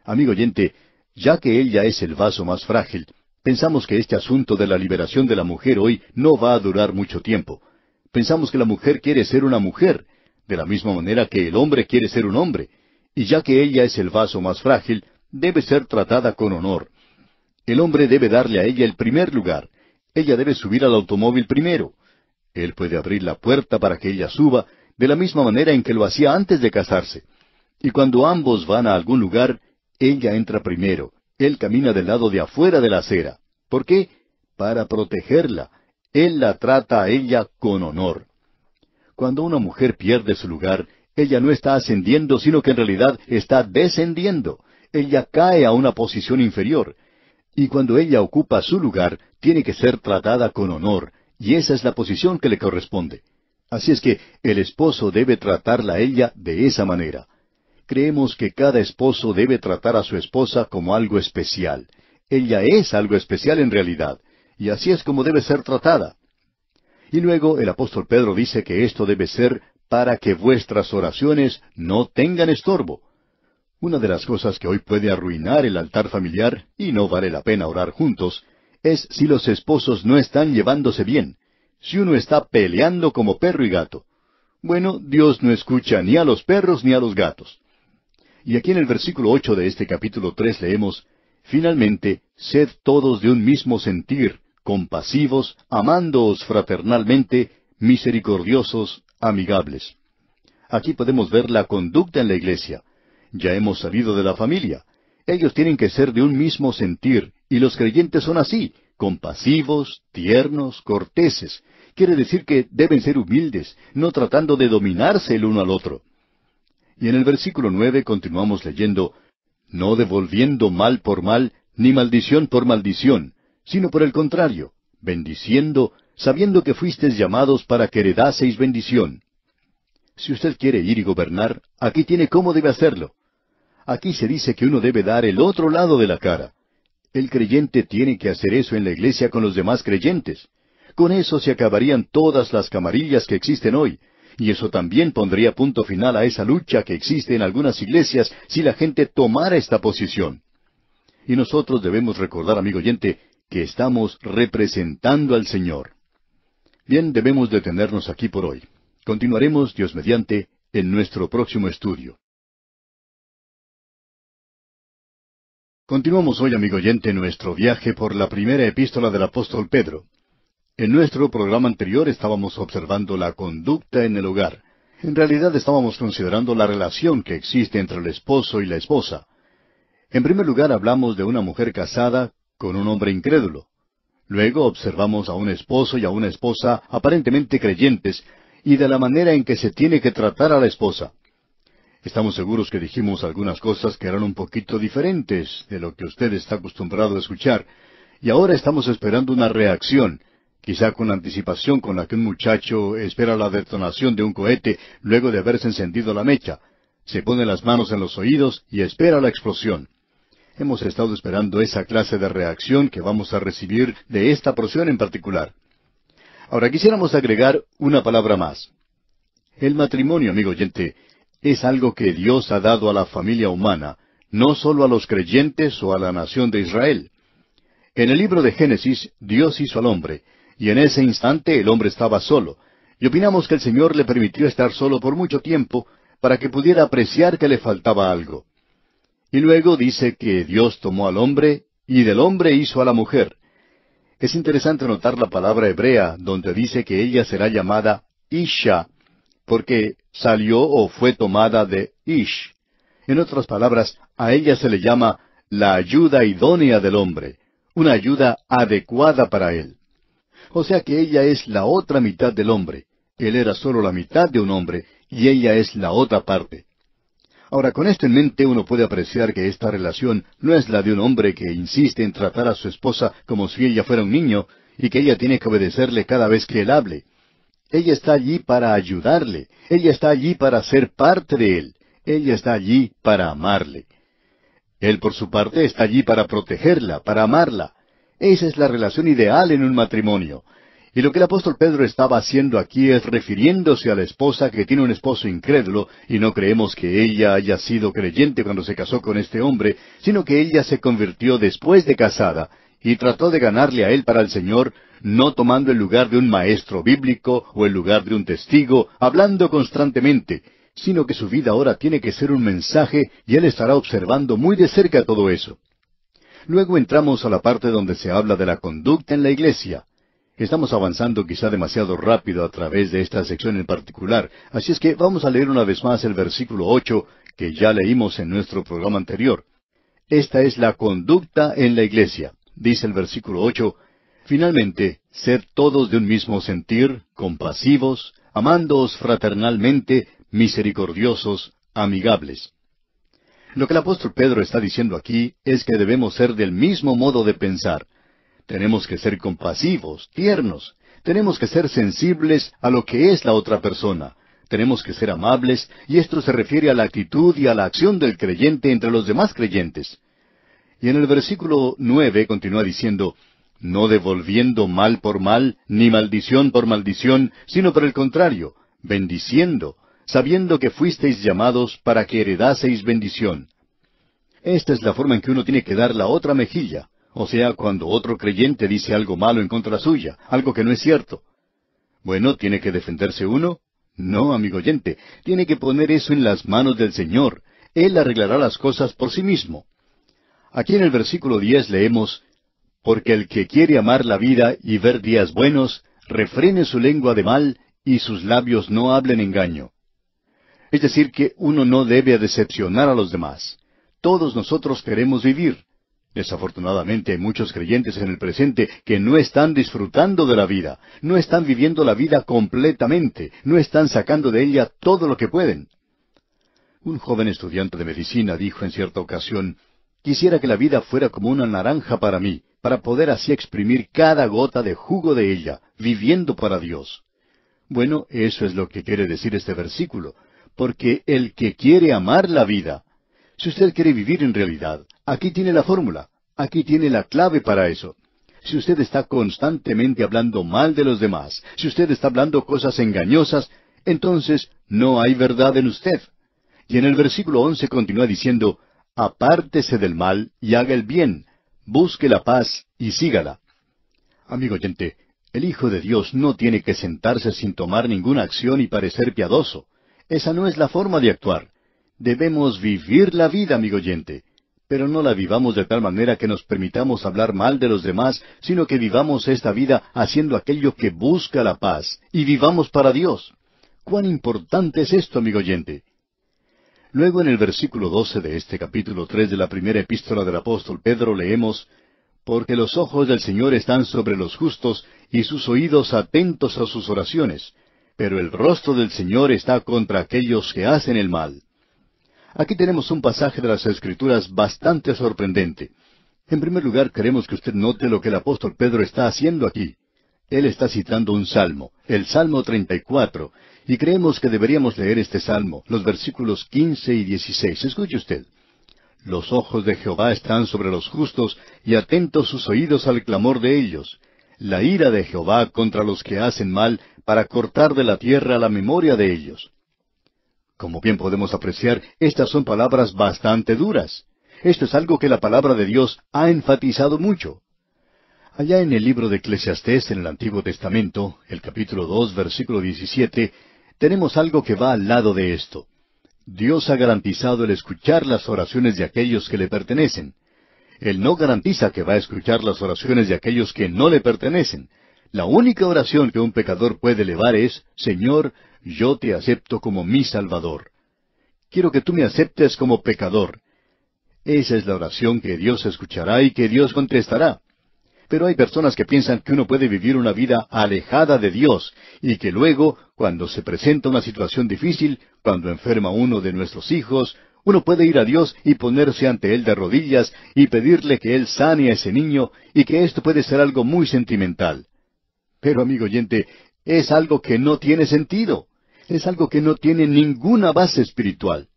Amigo oyente, ya que ella es el vaso más frágil, pensamos que este asunto de la liberación de la mujer hoy no va a durar mucho tiempo. Pensamos que la mujer quiere ser una mujer, de la misma manera que el hombre quiere ser un hombre, y ya que ella es el vaso más frágil, debe ser tratada con honor. El hombre debe darle a ella el primer lugar. Ella debe subir al automóvil primero. Él puede abrir la puerta para que ella suba, de la misma manera en que lo hacía antes de casarse. Y cuando ambos van a algún lugar, ella entra primero, él camina del lado de afuera de la acera. ¿Por qué? Para protegerla. Él la trata a ella con honor. Cuando una mujer pierde su lugar, ella no está ascendiendo, sino que en realidad está descendiendo. Ella cae a una posición inferior. Y cuando ella ocupa su lugar, tiene que ser tratada con honor, y esa es la posición que le corresponde. Así es que el esposo debe tratarla a ella de esa manera creemos que cada esposo debe tratar a su esposa como algo especial. Ella es algo especial en realidad, y así es como debe ser tratada. Y luego el apóstol Pedro dice que esto debe ser para que vuestras oraciones no tengan estorbo. Una de las cosas que hoy puede arruinar el altar familiar, y no vale la pena orar juntos, es si los esposos no están llevándose bien, si uno está peleando como perro y gato. Bueno, Dios no escucha ni a los perros ni a los gatos. Y aquí en el versículo ocho de este capítulo tres leemos Finalmente, sed todos de un mismo sentir, compasivos, amándoos fraternalmente, misericordiosos, amigables. Aquí podemos ver la conducta en la iglesia. Ya hemos salido de la familia. Ellos tienen que ser de un mismo sentir, y los creyentes son así, compasivos, tiernos, corteses. Quiere decir que deben ser humildes, no tratando de dominarse el uno al otro. Y en el versículo nueve continuamos leyendo, No devolviendo mal por mal, ni maldición por maldición, sino por el contrario, bendiciendo, sabiendo que fuisteis llamados para que heredaseis bendición. Si usted quiere ir y gobernar, aquí tiene cómo debe hacerlo. Aquí se dice que uno debe dar el otro lado de la cara. El creyente tiene que hacer eso en la iglesia con los demás creyentes. Con eso se acabarían todas las camarillas que existen hoy, y eso también pondría punto final a esa lucha que existe en algunas iglesias si la gente tomara esta posición. Y nosotros debemos recordar, amigo oyente, que estamos representando al Señor. Bien, debemos detenernos aquí por hoy. Continuaremos, Dios mediante, en nuestro próximo estudio. Continuamos hoy, amigo oyente, nuestro viaje por la primera epístola del apóstol Pedro. En nuestro programa anterior estábamos observando la conducta en el hogar. En realidad estábamos considerando la relación que existe entre el esposo y la esposa. En primer lugar hablamos de una mujer casada con un hombre incrédulo. Luego observamos a un esposo y a una esposa aparentemente creyentes y de la manera en que se tiene que tratar a la esposa. Estamos seguros que dijimos algunas cosas que eran un poquito diferentes de lo que usted está acostumbrado a escuchar, y ahora estamos esperando una reacción, quizá con anticipación con la que un muchacho espera la detonación de un cohete luego de haberse encendido la mecha. Se pone las manos en los oídos y espera la explosión. Hemos estado esperando esa clase de reacción que vamos a recibir de esta porción en particular. Ahora quisiéramos agregar una palabra más. El matrimonio, amigo oyente, es algo que Dios ha dado a la familia humana, no solo a los creyentes o a la nación de Israel. En el libro de Génesis, Dios hizo al hombre, y en ese instante el hombre estaba solo, y opinamos que el Señor le permitió estar solo por mucho tiempo para que pudiera apreciar que le faltaba algo. Y luego dice que Dios tomó al hombre y del hombre hizo a la mujer. Es interesante notar la palabra hebrea donde dice que ella será llamada Isha, porque salió o fue tomada de Ish. En otras palabras, a ella se le llama la ayuda idónea del hombre, una ayuda adecuada para él. O sea que ella es la otra mitad del hombre. Él era solo la mitad de un hombre y ella es la otra parte. Ahora, con esto en mente uno puede apreciar que esta relación no es la de un hombre que insiste en tratar a su esposa como si ella fuera un niño y que ella tiene que obedecerle cada vez que él hable. Ella está allí para ayudarle, ella está allí para ser parte de él, ella está allí para amarle. Él por su parte está allí para protegerla, para amarla. Esa es la relación ideal en un matrimonio. Y lo que el apóstol Pedro estaba haciendo aquí es refiriéndose a la esposa que tiene un esposo incrédulo, y no creemos que ella haya sido creyente cuando se casó con este hombre, sino que ella se convirtió después de casada, y trató de ganarle a él para el Señor, no tomando el lugar de un maestro bíblico o el lugar de un testigo, hablando constantemente, sino que su vida ahora tiene que ser un mensaje y él estará observando muy de cerca todo eso. Luego entramos a la parte donde se habla de la conducta en la iglesia. Estamos avanzando quizá demasiado rápido a través de esta sección en particular, así es que vamos a leer una vez más el versículo ocho que ya leímos en nuestro programa anterior. Esta es la conducta en la iglesia. Dice el versículo ocho Finalmente, ser todos de un mismo sentir, compasivos, amándoos fraternalmente, misericordiosos, amigables. Lo que el apóstol Pedro está diciendo aquí es que debemos ser del mismo modo de pensar. Tenemos que ser compasivos, tiernos. Tenemos que ser sensibles a lo que es la otra persona. Tenemos que ser amables, y esto se refiere a la actitud y a la acción del creyente entre los demás creyentes. Y en el versículo nueve continúa diciendo, no devolviendo mal por mal, ni maldición por maldición, sino por el contrario, bendiciendo, sabiendo que fuisteis llamados para que heredaseis bendición. Esta es la forma en que uno tiene que dar la otra mejilla, o sea, cuando otro creyente dice algo malo en contra suya, algo que no es cierto. Bueno, ¿tiene que defenderse uno? No, amigo oyente, tiene que poner eso en las manos del Señor. Él arreglará las cosas por sí mismo. Aquí en el versículo diez leemos, Porque el que quiere amar la vida y ver días buenos, refrene su lengua de mal y sus labios no hablen engaño. Es decir, que uno no debe decepcionar a los demás. Todos nosotros queremos vivir. Desafortunadamente hay muchos creyentes en el presente que no están disfrutando de la vida, no están viviendo la vida completamente, no están sacando de ella todo lo que pueden. Un joven estudiante de medicina dijo en cierta ocasión, quisiera que la vida fuera como una naranja para mí, para poder así exprimir cada gota de jugo de ella, viviendo para Dios. Bueno, eso es lo que quiere decir este versículo porque el que quiere amar la vida, si usted quiere vivir en realidad, aquí tiene la fórmula, aquí tiene la clave para eso. Si usted está constantemente hablando mal de los demás, si usted está hablando cosas engañosas, entonces no hay verdad en usted. Y en el versículo once continúa diciendo, apártese del mal y haga el bien, busque la paz y sígala. Amigo oyente, el Hijo de Dios no tiene que sentarse sin tomar ninguna acción y parecer piadoso. Esa no es la forma de actuar. Debemos vivir la vida, amigo oyente, pero no la vivamos de tal manera que nos permitamos hablar mal de los demás, sino que vivamos esta vida haciendo aquello que busca la paz, y vivamos para Dios. ¿Cuán importante es esto, amigo oyente? Luego en el versículo doce de este capítulo tres de la primera epístola del apóstol Pedro leemos Porque los ojos del Señor están sobre los justos y sus oídos atentos a sus oraciones pero el rostro del Señor está contra aquellos que hacen el mal. Aquí tenemos un pasaje de las Escrituras bastante sorprendente. En primer lugar, queremos que usted note lo que el apóstol Pedro está haciendo aquí. Él está citando un salmo, el Salmo 34, y creemos que deberíamos leer este salmo, los versículos 15 y 16. Escuche usted. Los ojos de Jehová están sobre los justos y atentos sus oídos al clamor de ellos la ira de Jehová contra los que hacen mal, para cortar de la tierra la memoria de ellos. Como bien podemos apreciar, estas son palabras bastante duras. Esto es algo que la palabra de Dios ha enfatizado mucho. Allá en el libro de Eclesiastés, en el Antiguo Testamento, el capítulo 2, versículo 17, tenemos algo que va al lado de esto. Dios ha garantizado el escuchar las oraciones de aquellos que le pertenecen. Él no garantiza que va a escuchar las oraciones de aquellos que no le pertenecen. La única oración que un pecador puede elevar es, Señor, yo te acepto como mi Salvador. Quiero que tú me aceptes como pecador. Esa es la oración que Dios escuchará y que Dios contestará. Pero hay personas que piensan que uno puede vivir una vida alejada de Dios y que luego, cuando se presenta una situación difícil, cuando enferma uno de nuestros hijos, uno puede ir a Dios y ponerse ante Él de rodillas y pedirle que Él sane a ese niño y que esto puede ser algo muy sentimental. Pero, amigo oyente, es algo que no tiene sentido. Es algo que no tiene ninguna base espiritual.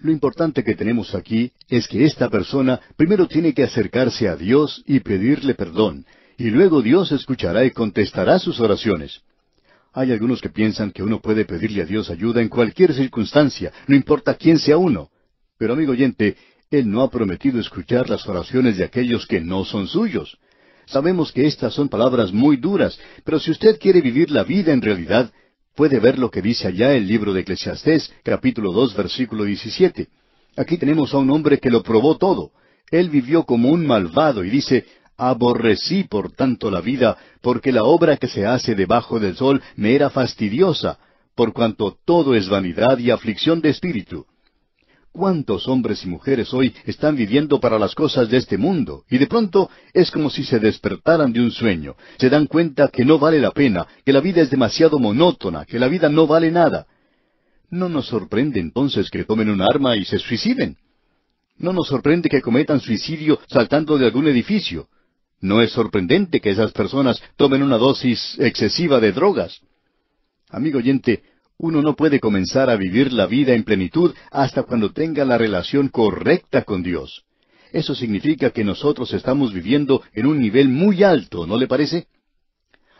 Lo importante que tenemos aquí es que esta persona primero tiene que acercarse a Dios y pedirle perdón, y luego Dios escuchará y contestará sus oraciones. Hay algunos que piensan que uno puede pedirle a Dios ayuda en cualquier circunstancia, no importa quién sea uno. Pero amigo oyente, Él no ha prometido escuchar las oraciones de aquellos que no son suyos. Sabemos que estas son palabras muy duras, pero si usted quiere vivir la vida en realidad, puede ver lo que dice allá el libro de Eclesiastés, capítulo dos, versículo 17. Aquí tenemos a un hombre que lo probó todo. Él vivió como un malvado y dice, aborrecí por tanto la vida, porque la obra que se hace debajo del sol me era fastidiosa, por cuanto todo es vanidad y aflicción de espíritu. ¿Cuántos hombres y mujeres hoy están viviendo para las cosas de este mundo? Y de pronto es como si se despertaran de un sueño. Se dan cuenta que no vale la pena, que la vida es demasiado monótona, que la vida no vale nada. No nos sorprende entonces que tomen un arma y se suiciden. No nos sorprende que cometan suicidio saltando de algún edificio. No es sorprendente que esas personas tomen una dosis excesiva de drogas. Amigo oyente, uno no puede comenzar a vivir la vida en plenitud hasta cuando tenga la relación correcta con Dios. Eso significa que nosotros estamos viviendo en un nivel muy alto, ¿no le parece?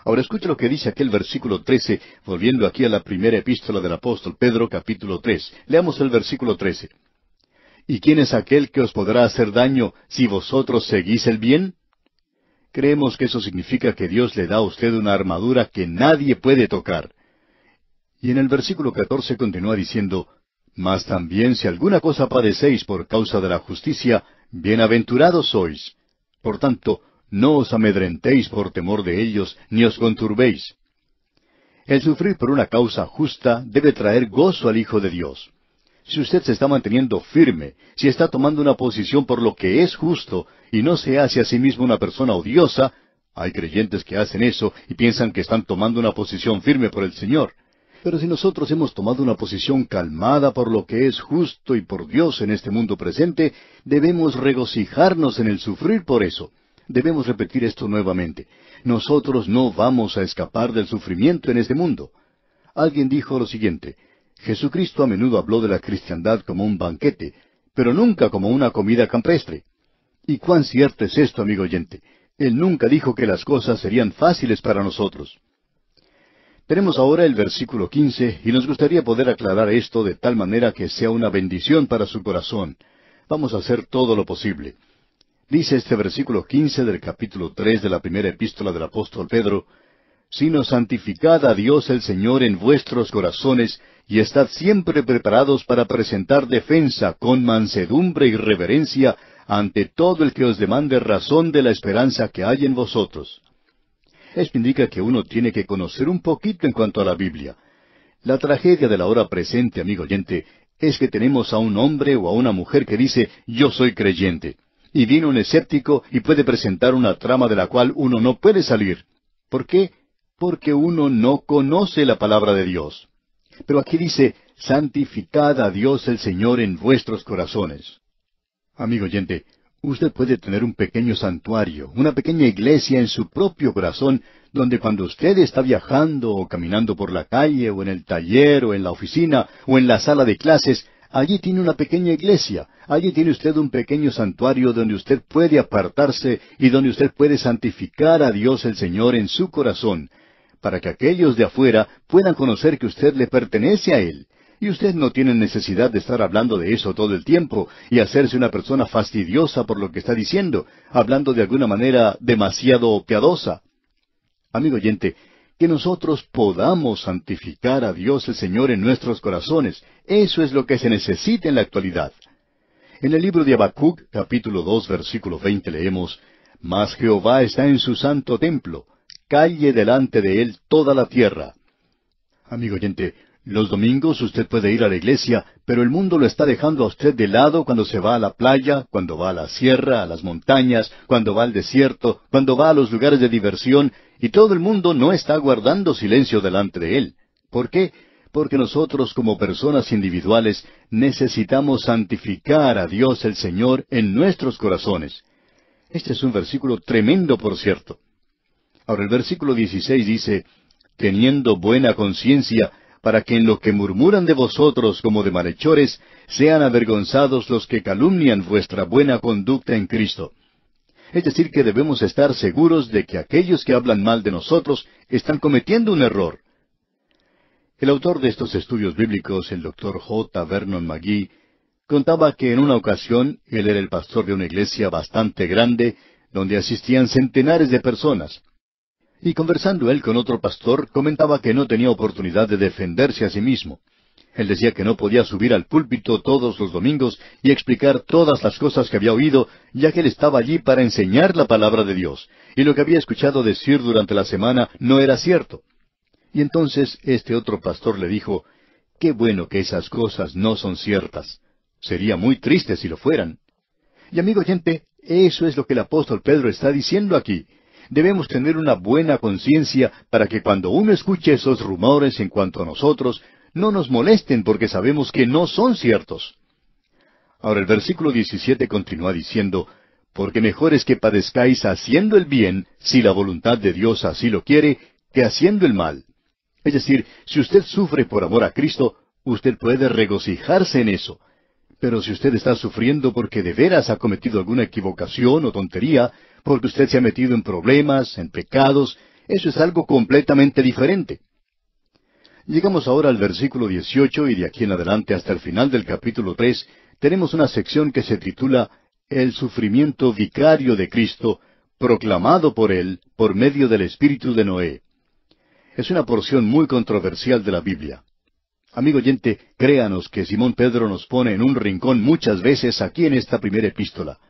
Ahora escuche lo que dice aquel versículo 13, volviendo aquí a la primera epístola del apóstol Pedro capítulo 3. Leamos el versículo 13. ¿Y quién es aquel que os podrá hacer daño si vosotros seguís el bien? Creemos que eso significa que Dios le da a usted una armadura que nadie puede tocar. Y en el versículo catorce continúa diciendo, Mas también si alguna cosa padecéis por causa de la justicia, bienaventurados sois. Por tanto, no os amedrentéis por temor de ellos, ni os conturbéis. El sufrir por una causa justa debe traer gozo al Hijo de Dios. Si usted se está manteniendo firme, si está tomando una posición por lo que es justo y no se hace a sí mismo una persona odiosa, hay creyentes que hacen eso y piensan que están tomando una posición firme por el Señor. Pero si nosotros hemos tomado una posición calmada por lo que es justo y por Dios en este mundo presente, debemos regocijarnos en el sufrir por eso. Debemos repetir esto nuevamente. Nosotros no vamos a escapar del sufrimiento en este mundo. Alguien dijo lo siguiente, Jesucristo a menudo habló de la cristiandad como un banquete, pero nunca como una comida campestre. Y cuán cierto es esto, amigo oyente. Él nunca dijo que las cosas serían fáciles para nosotros. Tenemos ahora el versículo 15 y nos gustaría poder aclarar esto de tal manera que sea una bendición para su corazón. Vamos a hacer todo lo posible. Dice este versículo 15 del capítulo 3 de la primera epístola del apóstol Pedro, sino santificad a Dios el Señor en vuestros corazones y estad siempre preparados para presentar defensa con mansedumbre y reverencia ante todo el que os demande razón de la esperanza que hay en vosotros. Esto indica que uno tiene que conocer un poquito en cuanto a la Biblia. La tragedia de la hora presente, amigo oyente, es que tenemos a un hombre o a una mujer que dice yo soy creyente, y viene un escéptico y puede presentar una trama de la cual uno no puede salir. ¿Por qué? Porque uno no conoce la palabra de Dios. Pero aquí dice, santificad a Dios el Señor en vuestros corazones. Amigo oyente, Usted puede tener un pequeño santuario, una pequeña iglesia en su propio corazón, donde cuando usted está viajando o caminando por la calle o en el taller o en la oficina o en la sala de clases, allí tiene una pequeña iglesia, allí tiene usted un pequeño santuario donde usted puede apartarse y donde usted puede santificar a Dios el Señor en su corazón, para que aquellos de afuera puedan conocer que usted le pertenece a Él y usted no tiene necesidad de estar hablando de eso todo el tiempo y hacerse una persona fastidiosa por lo que está diciendo, hablando de alguna manera demasiado piadosa. Amigo oyente, que nosotros podamos santificar a Dios el Señor en nuestros corazones, eso es lo que se necesita en la actualidad. En el libro de Habacuc, capítulo 2, versículo 20, leemos, Mas Jehová está en su santo templo, calle delante de él toda la tierra. Amigo oyente, los domingos usted puede ir a la iglesia, pero el mundo lo está dejando a usted de lado cuando se va a la playa, cuando va a la sierra, a las montañas, cuando va al desierto, cuando va a los lugares de diversión, y todo el mundo no está guardando silencio delante de él. ¿Por qué? Porque nosotros como personas individuales necesitamos santificar a Dios el Señor en nuestros corazones. Este es un versículo tremendo, por cierto. Ahora el versículo 16 dice, teniendo buena conciencia, para que en lo que murmuran de vosotros como de malhechores, sean avergonzados los que calumnian vuestra buena conducta en Cristo. Es decir, que debemos estar seguros de que aquellos que hablan mal de nosotros están cometiendo un error. El autor de estos estudios bíblicos, el doctor J. Vernon McGee, contaba que en una ocasión él era el pastor de una iglesia bastante grande, donde asistían centenares de personas, y conversando él con otro pastor, comentaba que no tenía oportunidad de defenderse a sí mismo. Él decía que no podía subir al púlpito todos los domingos y explicar todas las cosas que había oído, ya que él estaba allí para enseñar la palabra de Dios, y lo que había escuchado decir durante la semana no era cierto. Y entonces este otro pastor le dijo, Qué bueno que esas cosas no son ciertas. Sería muy triste si lo fueran. Y amigo gente, eso es lo que el apóstol Pedro está diciendo aquí debemos tener una buena conciencia para que cuando uno escuche esos rumores en cuanto a nosotros, no nos molesten porque sabemos que no son ciertos. Ahora el versículo diecisiete continúa diciendo, porque mejor es que padezcáis haciendo el bien, si la voluntad de Dios así lo quiere, que haciendo el mal. Es decir, si usted sufre por amor a Cristo, usted puede regocijarse en eso, pero si usted está sufriendo porque de veras ha cometido alguna equivocación o tontería, porque usted se ha metido en problemas, en pecados, eso es algo completamente diferente. Llegamos ahora al versículo 18 y de aquí en adelante hasta el final del capítulo 3 tenemos una sección que se titula El sufrimiento vicario de Cristo, proclamado por él por medio del Espíritu de Noé. Es una porción muy controversial de la Biblia. Amigo oyente, créanos que Simón Pedro nos pone en un rincón muchas veces aquí en esta primera epístola.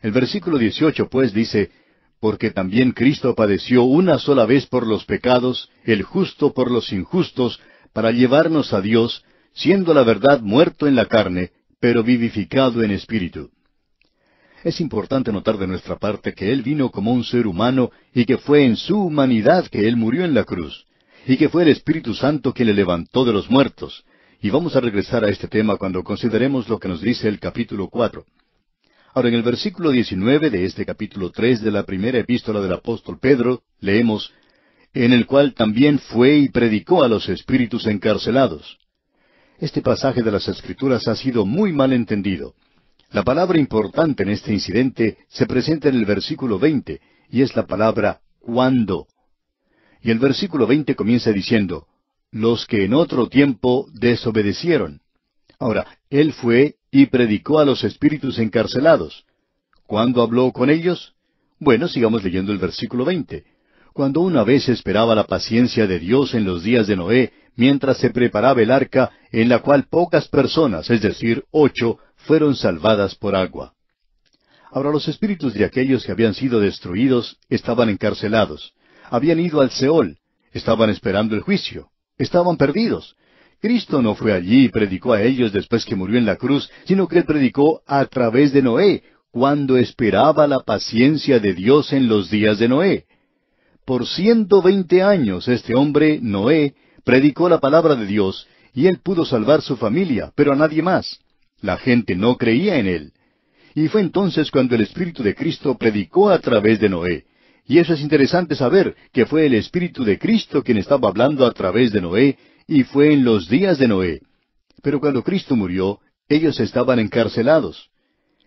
El versículo 18 pues dice, Porque también Cristo padeció una sola vez por los pecados, el justo por los injustos, para llevarnos a Dios, siendo la verdad muerto en la carne, pero vivificado en espíritu. Es importante notar de nuestra parte que Él vino como un ser humano y que fue en su humanidad que Él murió en la cruz y que fue el Espíritu Santo quien le levantó de los muertos. Y vamos a regresar a este tema cuando consideremos lo que nos dice el capítulo cuatro. Ahora, en el versículo 19 de este capítulo 3 de la primera epístola del apóstol Pedro, leemos, en el cual también fue y predicó a los espíritus encarcelados. Este pasaje de las Escrituras ha sido muy mal entendido. La palabra importante en este incidente se presenta en el versículo 20, y es la palabra cuando. Y el versículo 20 comienza diciendo, los que en otro tiempo desobedecieron. Ahora, él fue y predicó a los espíritus encarcelados. ¿Cuándo habló con ellos? Bueno, sigamos leyendo el versículo 20. Cuando una vez esperaba la paciencia de Dios en los días de Noé, mientras se preparaba el arca, en la cual pocas personas, es decir, ocho, fueron salvadas por agua. Ahora los espíritus de aquellos que habían sido destruidos estaban encarcelados habían ido al Seol, estaban esperando el juicio, estaban perdidos. Cristo no fue allí y predicó a ellos después que murió en la cruz, sino que él predicó a través de Noé, cuando esperaba la paciencia de Dios en los días de Noé. Por ciento veinte años este hombre, Noé, predicó la palabra de Dios, y él pudo salvar su familia, pero a nadie más. La gente no creía en él. Y fue entonces cuando el Espíritu de Cristo predicó a través de Noé, y eso es interesante saber, que fue el Espíritu de Cristo quien estaba hablando a través de Noé, y fue en los días de Noé. Pero cuando Cristo murió, ellos estaban encarcelados.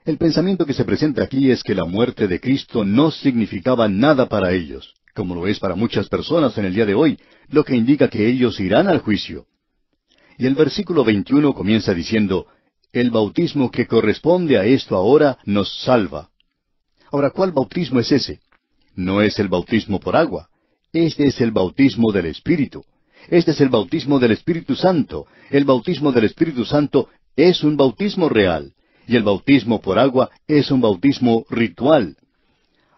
El pensamiento que se presenta aquí es que la muerte de Cristo no significaba nada para ellos, como lo es para muchas personas en el día de hoy, lo que indica que ellos irán al juicio. Y el versículo 21 comienza diciendo, El bautismo que corresponde a esto ahora nos salva. Ahora, ¿cuál bautismo es ese? no es el bautismo por agua. Este es el bautismo del Espíritu. Este es el bautismo del Espíritu Santo. El bautismo del Espíritu Santo es un bautismo real. Y el bautismo por agua es un bautismo ritual.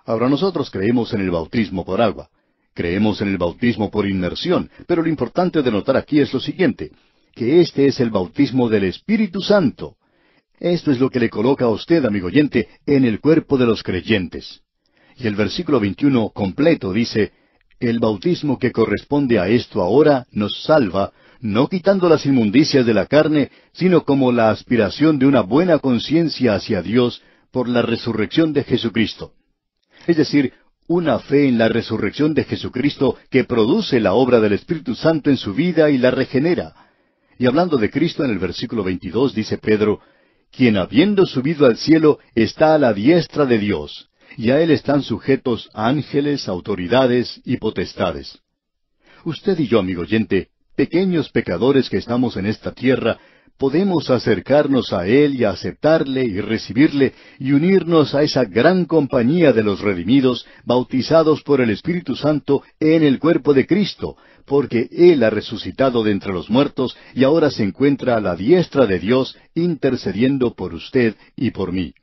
Ahora nosotros creemos en el bautismo por agua. Creemos en el bautismo por inmersión, pero lo importante de notar aquí es lo siguiente, que este es el bautismo del Espíritu Santo. Esto es lo que le coloca a usted, amigo oyente, en el cuerpo de los creyentes. Y el versículo 21 completo dice, El bautismo que corresponde a esto ahora nos salva, no quitando las inmundicias de la carne, sino como la aspiración de una buena conciencia hacia Dios por la resurrección de Jesucristo. Es decir, una fe en la resurrección de Jesucristo que produce la obra del Espíritu Santo en su vida y la regenera. Y hablando de Cristo en el versículo 22 dice Pedro, quien habiendo subido al cielo está a la diestra de Dios y a Él están sujetos ángeles, autoridades y potestades. Usted y yo, amigo oyente, pequeños pecadores que estamos en esta tierra, podemos acercarnos a Él y aceptarle y recibirle y unirnos a esa gran compañía de los redimidos, bautizados por el Espíritu Santo en el cuerpo de Cristo, porque Él ha resucitado de entre los muertos y ahora se encuentra a la diestra de Dios intercediendo por usted y por mí.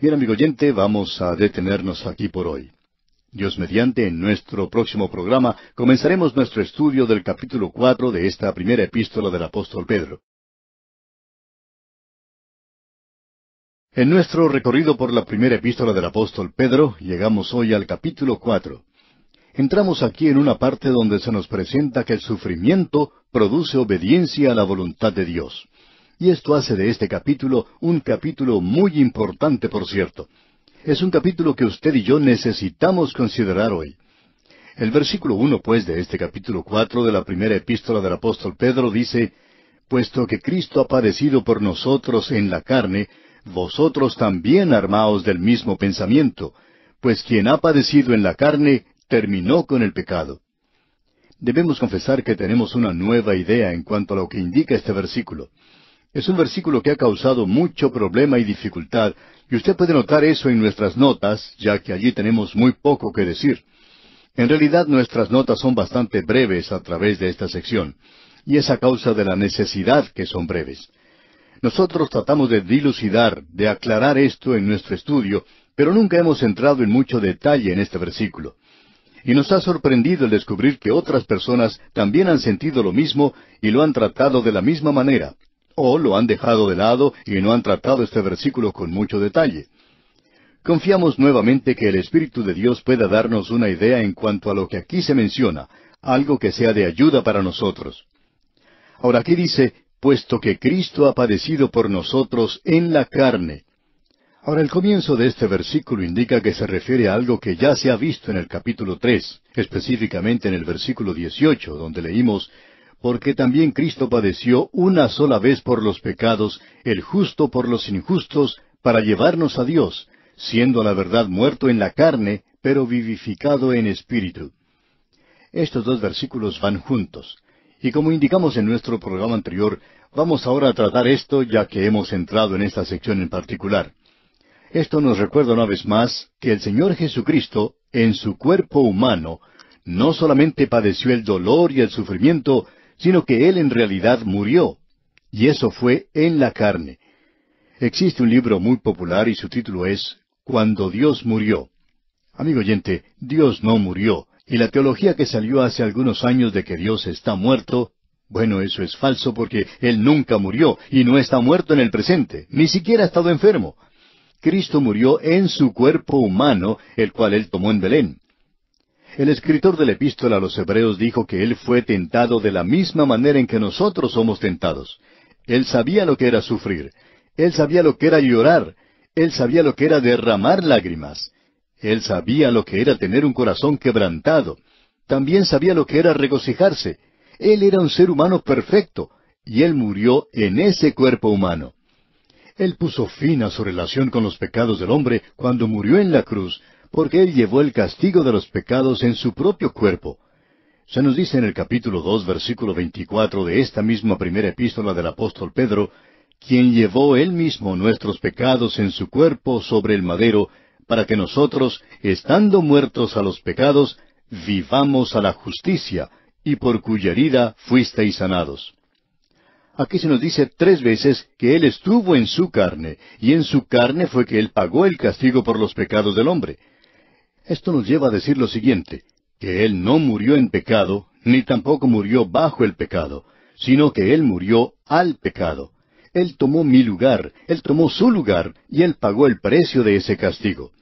Bien, amigo oyente, vamos a detenernos aquí por hoy. Dios mediante, en nuestro próximo programa comenzaremos nuestro estudio del capítulo cuatro de esta primera epístola del apóstol Pedro. En nuestro recorrido por la primera epístola del apóstol Pedro llegamos hoy al capítulo 4. Entramos aquí en una parte donde se nos presenta que el sufrimiento produce obediencia a la voluntad de Dios. Y esto hace de este capítulo un capítulo muy importante, por cierto. Es un capítulo que usted y yo necesitamos considerar hoy. El versículo uno, pues, de este capítulo cuatro de la primera epístola del apóstol Pedro dice Puesto que Cristo ha padecido por nosotros en la carne, vosotros también armaos del mismo pensamiento, pues quien ha padecido en la carne terminó con el pecado. Debemos confesar que tenemos una nueva idea en cuanto a lo que indica este versículo. Es un versículo que ha causado mucho problema y dificultad, y usted puede notar eso en nuestras notas, ya que allí tenemos muy poco que decir. En realidad nuestras notas son bastante breves a través de esta sección, y es a causa de la necesidad que son breves. Nosotros tratamos de dilucidar, de aclarar esto en nuestro estudio, pero nunca hemos entrado en mucho detalle en este versículo. Y nos ha sorprendido el descubrir que otras personas también han sentido lo mismo y lo han tratado de la misma manera o lo han dejado de lado y no han tratado este versículo con mucho detalle. Confiamos nuevamente que el Espíritu de Dios pueda darnos una idea en cuanto a lo que aquí se menciona, algo que sea de ayuda para nosotros. Ahora aquí dice, puesto que Cristo ha padecido por nosotros en la carne. Ahora el comienzo de este versículo indica que se refiere a algo que ya se ha visto en el capítulo tres, específicamente en el versículo dieciocho, donde leímos porque también Cristo padeció una sola vez por los pecados, el justo por los injustos, para llevarnos a Dios, siendo la verdad muerto en la carne, pero vivificado en espíritu. Estos dos versículos van juntos. Y como indicamos en nuestro programa anterior, vamos ahora a tratar esto ya que hemos entrado en esta sección en particular. Esto nos recuerda una vez más que el Señor Jesucristo, en su cuerpo humano, no solamente padeció el dolor y el sufrimiento, sino que Él en realidad murió. Y eso fue en la carne. Existe un libro muy popular y su título es Cuando Dios murió. Amigo oyente, Dios no murió, y la teología que salió hace algunos años de que Dios está muerto, bueno, eso es falso porque Él nunca murió y no está muerto en el presente, ni siquiera ha estado enfermo. Cristo murió en su cuerpo humano, el cual Él tomó en Belén. El escritor de la epístola a los Hebreos dijo que Él fue tentado de la misma manera en que nosotros somos tentados. Él sabía lo que era sufrir, Él sabía lo que era llorar, Él sabía lo que era derramar lágrimas, Él sabía lo que era tener un corazón quebrantado, también sabía lo que era regocijarse. Él era un ser humano perfecto, y Él murió en ese cuerpo humano. Él puso fin a su relación con los pecados del hombre cuando murió en la cruz, porque Él llevó el castigo de los pecados en su propio cuerpo. Se nos dice en el capítulo dos, versículo veinticuatro de esta misma primera epístola del apóstol Pedro, quien llevó él mismo nuestros pecados en su cuerpo sobre el madero, para que nosotros, estando muertos a los pecados, vivamos a la justicia, y por cuya herida fuisteis sanados. Aquí se nos dice tres veces que Él estuvo en su carne, y en su carne fue que Él pagó el castigo por los pecados del hombre. Esto nos lleva a decir lo siguiente, que Él no murió en pecado, ni tampoco murió bajo el pecado, sino que Él murió al pecado. Él tomó mi lugar, Él tomó su lugar, y Él pagó el precio de ese castigo.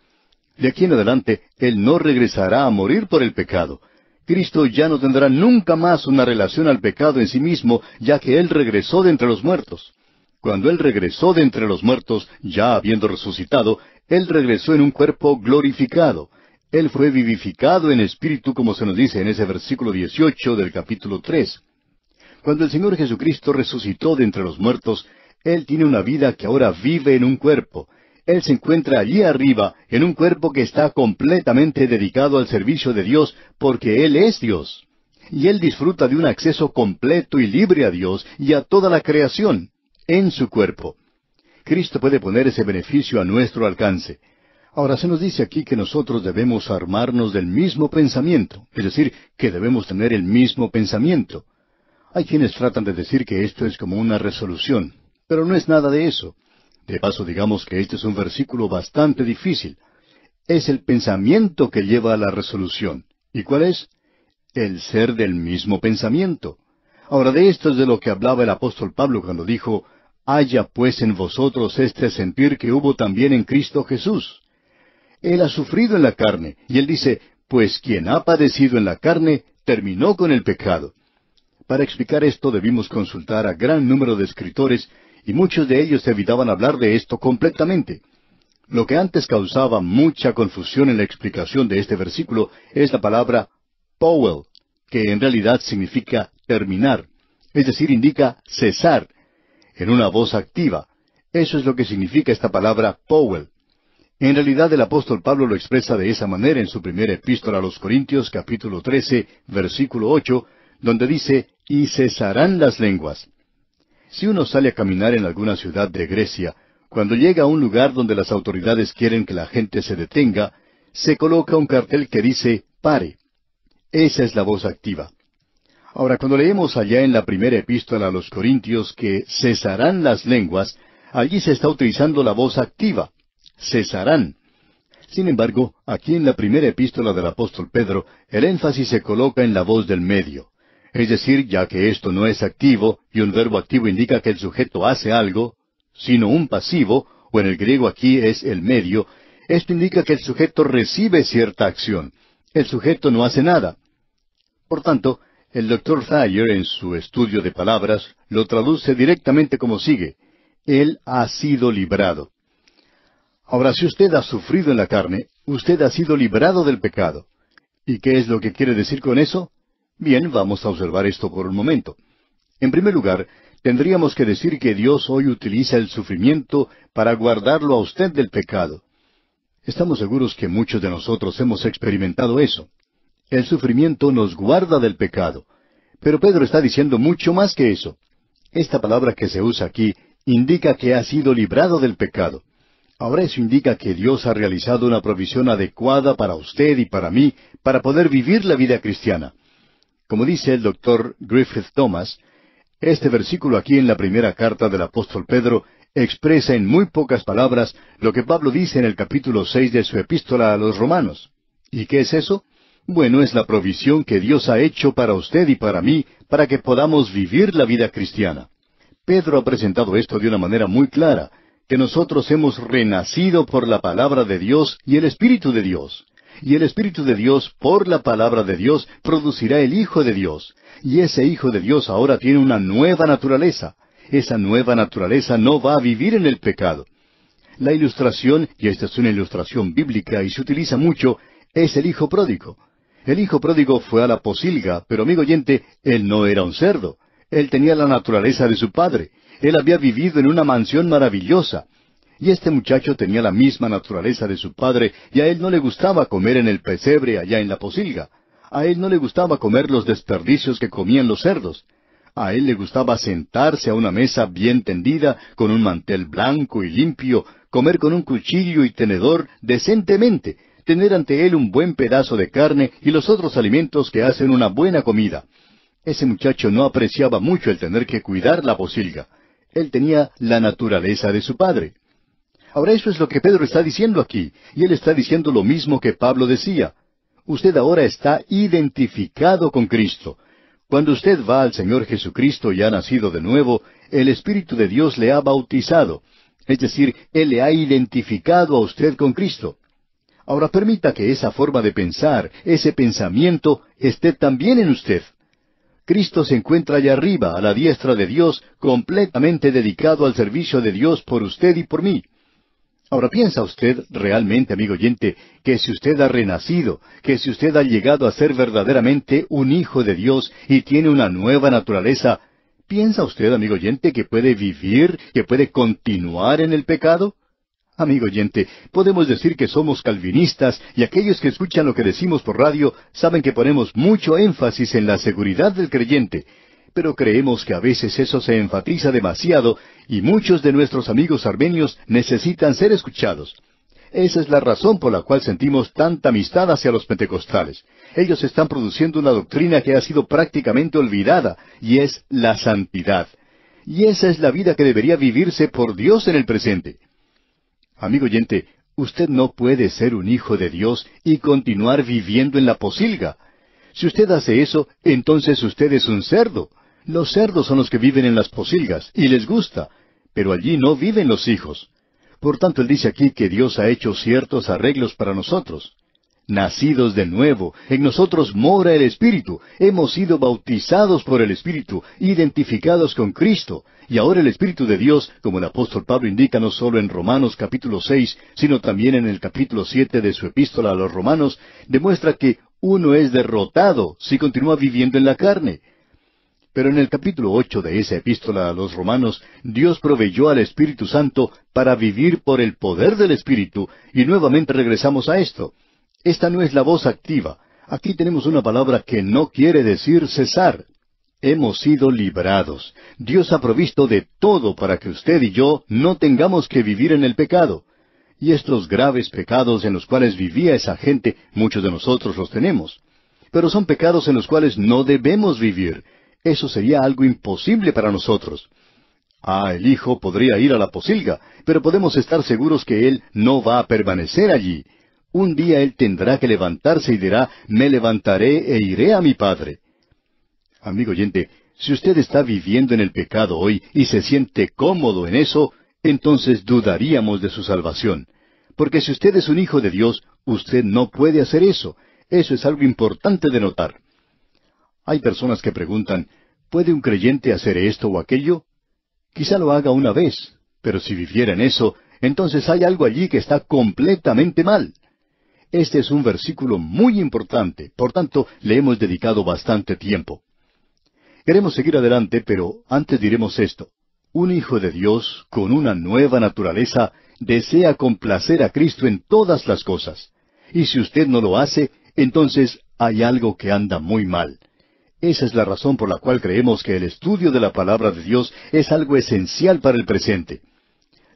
De aquí en adelante, Él no regresará a morir por el pecado. Cristo ya no tendrá nunca más una relación al pecado en sí mismo, ya que Él regresó de entre los muertos. Cuando Él regresó de entre los muertos, ya habiendo resucitado, Él regresó en un cuerpo glorificado, él fue vivificado en espíritu, como se nos dice en ese versículo 18 del capítulo 3. Cuando el Señor Jesucristo resucitó de entre los muertos, Él tiene una vida que ahora vive en un cuerpo. Él se encuentra allí arriba, en un cuerpo que está completamente dedicado al servicio de Dios, porque Él es Dios. Y Él disfruta de un acceso completo y libre a Dios y a toda la creación, en su cuerpo. Cristo puede poner ese beneficio a nuestro alcance. Ahora se nos dice aquí que nosotros debemos armarnos del mismo pensamiento, es decir, que debemos tener el mismo pensamiento. Hay quienes tratan de decir que esto es como una resolución, pero no es nada de eso. De paso, digamos que este es un versículo bastante difícil. Es el pensamiento que lleva a la resolución. ¿Y cuál es? El ser del mismo pensamiento. Ahora, de esto es de lo que hablaba el apóstol Pablo cuando dijo, Haya pues en vosotros este sentir que hubo también en Cristo Jesús. Él ha sufrido en la carne, y él dice, pues quien ha padecido en la carne, terminó con el pecado. Para explicar esto debimos consultar a gran número de escritores, y muchos de ellos evitaban hablar de esto completamente. Lo que antes causaba mucha confusión en la explicación de este versículo es la palabra Powell, que en realidad significa terminar, es decir, indica cesar, en una voz activa. Eso es lo que significa esta palabra Powell. En realidad el apóstol Pablo lo expresa de esa manera en su primera epístola a los Corintios capítulo 13 versículo 8, donde dice, y cesarán las lenguas. Si uno sale a caminar en alguna ciudad de Grecia, cuando llega a un lugar donde las autoridades quieren que la gente se detenga, se coloca un cartel que dice, pare. Esa es la voz activa. Ahora, cuando leemos allá en la primera epístola a los Corintios que cesarán las lenguas, allí se está utilizando la voz activa cesarán. Sin embargo, aquí en la primera epístola del apóstol Pedro, el énfasis se coloca en la voz del medio. Es decir, ya que esto no es activo, y un verbo activo indica que el sujeto hace algo, sino un pasivo, o en el griego aquí es el medio, esto indica que el sujeto recibe cierta acción. El sujeto no hace nada. Por tanto, el doctor Thayer en su estudio de palabras lo traduce directamente como sigue. Él ha sido librado. Ahora, si usted ha sufrido en la carne, usted ha sido librado del pecado. ¿Y qué es lo que quiere decir con eso? Bien, vamos a observar esto por un momento. En primer lugar, tendríamos que decir que Dios hoy utiliza el sufrimiento para guardarlo a usted del pecado. Estamos seguros que muchos de nosotros hemos experimentado eso. El sufrimiento nos guarda del pecado. Pero Pedro está diciendo mucho más que eso. Esta palabra que se usa aquí indica que ha sido librado del pecado. Ahora eso indica que Dios ha realizado una provisión adecuada para usted y para mí para poder vivir la vida cristiana. Como dice el doctor Griffith Thomas, este versículo aquí en la primera carta del apóstol Pedro expresa en muy pocas palabras lo que Pablo dice en el capítulo seis de su epístola a los romanos. ¿Y qué es eso? Bueno, es la provisión que Dios ha hecho para usted y para mí para que podamos vivir la vida cristiana. Pedro ha presentado esto de una manera muy clara, que nosotros hemos renacido por la palabra de Dios y el Espíritu de Dios. Y el Espíritu de Dios, por la palabra de Dios, producirá el Hijo de Dios. Y ese Hijo de Dios ahora tiene una nueva naturaleza. Esa nueva naturaleza no va a vivir en el pecado. La ilustración, y esta es una ilustración bíblica y se utiliza mucho, es el Hijo pródigo. El Hijo pródigo fue a la posilga, pero amigo oyente, él no era un cerdo. Él tenía la naturaleza de su padre. Él había vivido en una mansión maravillosa. Y este muchacho tenía la misma naturaleza de su padre, y a él no le gustaba comer en el pesebre allá en la posilga. A él no le gustaba comer los desperdicios que comían los cerdos. A él le gustaba sentarse a una mesa bien tendida, con un mantel blanco y limpio, comer con un cuchillo y tenedor decentemente, tener ante él un buen pedazo de carne y los otros alimentos que hacen una buena comida. Ese muchacho no apreciaba mucho el tener que cuidar la posilga. Él tenía la naturaleza de su padre. Ahora eso es lo que Pedro está diciendo aquí, y él está diciendo lo mismo que Pablo decía. Usted ahora está identificado con Cristo. Cuando usted va al Señor Jesucristo y ha nacido de nuevo, el Espíritu de Dios le ha bautizado, es decir, Él le ha identificado a usted con Cristo. Ahora permita que esa forma de pensar, ese pensamiento, esté también en usted. Cristo se encuentra allá arriba, a la diestra de Dios, completamente dedicado al servicio de Dios por usted y por mí. Ahora, ¿piensa usted realmente, amigo oyente, que si usted ha renacido, que si usted ha llegado a ser verdaderamente un hijo de Dios y tiene una nueva naturaleza, ¿piensa usted, amigo oyente, que puede vivir, que puede continuar en el pecado? Amigo oyente, podemos decir que somos calvinistas y aquellos que escuchan lo que decimos por radio saben que ponemos mucho énfasis en la seguridad del creyente, pero creemos que a veces eso se enfatiza demasiado y muchos de nuestros amigos armenios necesitan ser escuchados. Esa es la razón por la cual sentimos tanta amistad hacia los pentecostales. Ellos están produciendo una doctrina que ha sido prácticamente olvidada, y es la santidad. Y esa es la vida que debería vivirse por Dios en el presente. Amigo oyente, usted no puede ser un hijo de Dios y continuar viviendo en la posilga. Si usted hace eso, entonces usted es un cerdo. Los cerdos son los que viven en las posilgas, y les gusta, pero allí no viven los hijos. Por tanto, él dice aquí que Dios ha hecho ciertos arreglos para nosotros. Nacidos de nuevo, en nosotros mora el Espíritu, hemos sido bautizados por el Espíritu, identificados con Cristo, y ahora el Espíritu de Dios, como el apóstol Pablo indica no solo en Romanos capítulo 6, sino también en el capítulo 7 de su epístola a los Romanos, demuestra que uno es derrotado si continúa viviendo en la carne. Pero en el capítulo ocho de esa epístola a los Romanos, Dios proveyó al Espíritu Santo para vivir por el poder del Espíritu, y nuevamente regresamos a esto. Esta no es la voz activa. Aquí tenemos una palabra que no quiere decir cesar, Hemos sido librados. Dios ha provisto de todo para que usted y yo no tengamos que vivir en el pecado. Y estos graves pecados en los cuales vivía esa gente, muchos de nosotros los tenemos. Pero son pecados en los cuales no debemos vivir. Eso sería algo imposible para nosotros. Ah, el hijo podría ir a la posilga, pero podemos estar seguros que él no va a permanecer allí. Un día él tendrá que levantarse y dirá, me levantaré e iré a mi padre. Amigo oyente, si usted está viviendo en el pecado hoy y se siente cómodo en eso, entonces dudaríamos de su salvación. Porque si usted es un hijo de Dios, usted no puede hacer eso. Eso es algo importante de notar. Hay personas que preguntan, ¿puede un creyente hacer esto o aquello? Quizá lo haga una vez, pero si viviera en eso, entonces hay algo allí que está completamente mal. Este es un versículo muy importante, por tanto le hemos dedicado bastante tiempo. Queremos seguir adelante, pero antes diremos esto. Un hijo de Dios, con una nueva naturaleza, desea complacer a Cristo en todas las cosas. Y si usted no lo hace, entonces hay algo que anda muy mal. Esa es la razón por la cual creemos que el estudio de la palabra de Dios es algo esencial para el presente.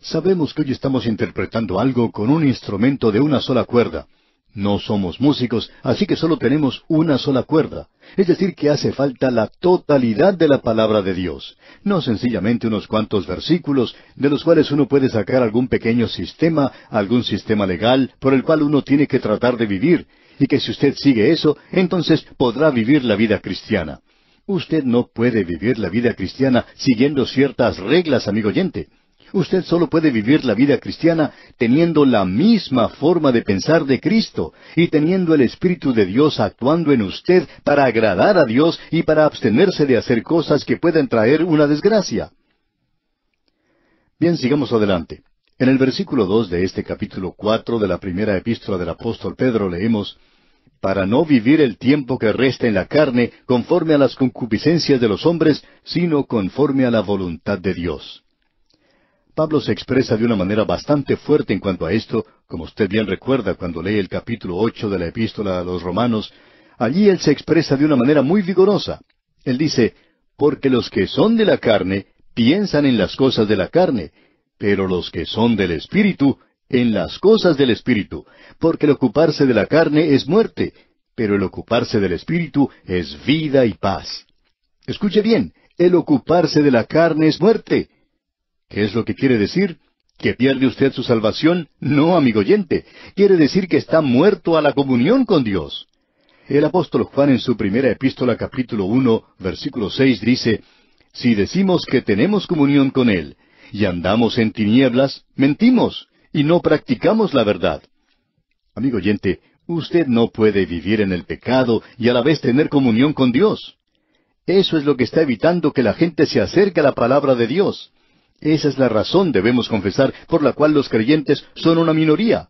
Sabemos que hoy estamos interpretando algo con un instrumento de una sola cuerda, no somos músicos, así que solo tenemos una sola cuerda. Es decir, que hace falta la totalidad de la palabra de Dios, no sencillamente unos cuantos versículos de los cuales uno puede sacar algún pequeño sistema, algún sistema legal por el cual uno tiene que tratar de vivir, y que si usted sigue eso, entonces podrá vivir la vida cristiana. Usted no puede vivir la vida cristiana siguiendo ciertas reglas, amigo oyente. Usted solo puede vivir la vida cristiana teniendo la misma forma de pensar de Cristo y teniendo el Espíritu de Dios actuando en usted para agradar a Dios y para abstenerse de hacer cosas que puedan traer una desgracia. Bien, sigamos adelante. En el versículo dos de este capítulo cuatro de la primera epístola del apóstol Pedro leemos para no vivir el tiempo que resta en la carne conforme a las concupiscencias de los hombres, sino conforme a la voluntad de Dios. Pablo se expresa de una manera bastante fuerte en cuanto a esto, como usted bien recuerda cuando lee el capítulo ocho de la epístola a los romanos, allí él se expresa de una manera muy vigorosa. Él dice, porque los que son de la carne piensan en las cosas de la carne, pero los que son del Espíritu, en las cosas del Espíritu, porque el ocuparse de la carne es muerte, pero el ocuparse del Espíritu es vida y paz. Escuche bien, el ocuparse de la carne es muerte, ¿Qué ¿Es lo que quiere decir? ¿Que pierde usted su salvación? No, amigo oyente. Quiere decir que está muerto a la comunión con Dios. El apóstol Juan en su primera epístola capítulo 1, versículo 6 dice, Si decimos que tenemos comunión con Él y andamos en tinieblas, mentimos y no practicamos la verdad. Amigo oyente, usted no puede vivir en el pecado y a la vez tener comunión con Dios. Eso es lo que está evitando que la gente se acerque a la palabra de Dios. Esa es la razón, debemos confesar, por la cual los creyentes son una minoría.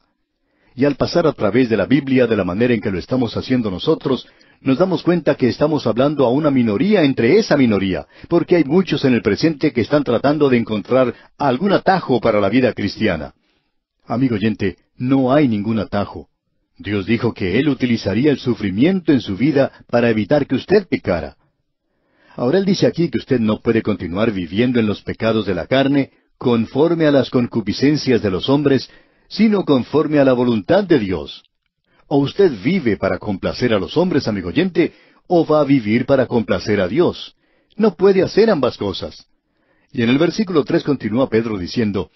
Y al pasar a través de la Biblia de la manera en que lo estamos haciendo nosotros, nos damos cuenta que estamos hablando a una minoría entre esa minoría, porque hay muchos en el presente que están tratando de encontrar algún atajo para la vida cristiana. Amigo oyente, no hay ningún atajo. Dios dijo que Él utilizaría el sufrimiento en su vida para evitar que usted pecara. Ahora él dice aquí que usted no puede continuar viviendo en los pecados de la carne conforme a las concupiscencias de los hombres, sino conforme a la voluntad de Dios. O usted vive para complacer a los hombres, amigo oyente, o va a vivir para complacer a Dios. No puede hacer ambas cosas. Y en el versículo tres continúa Pedro diciendo,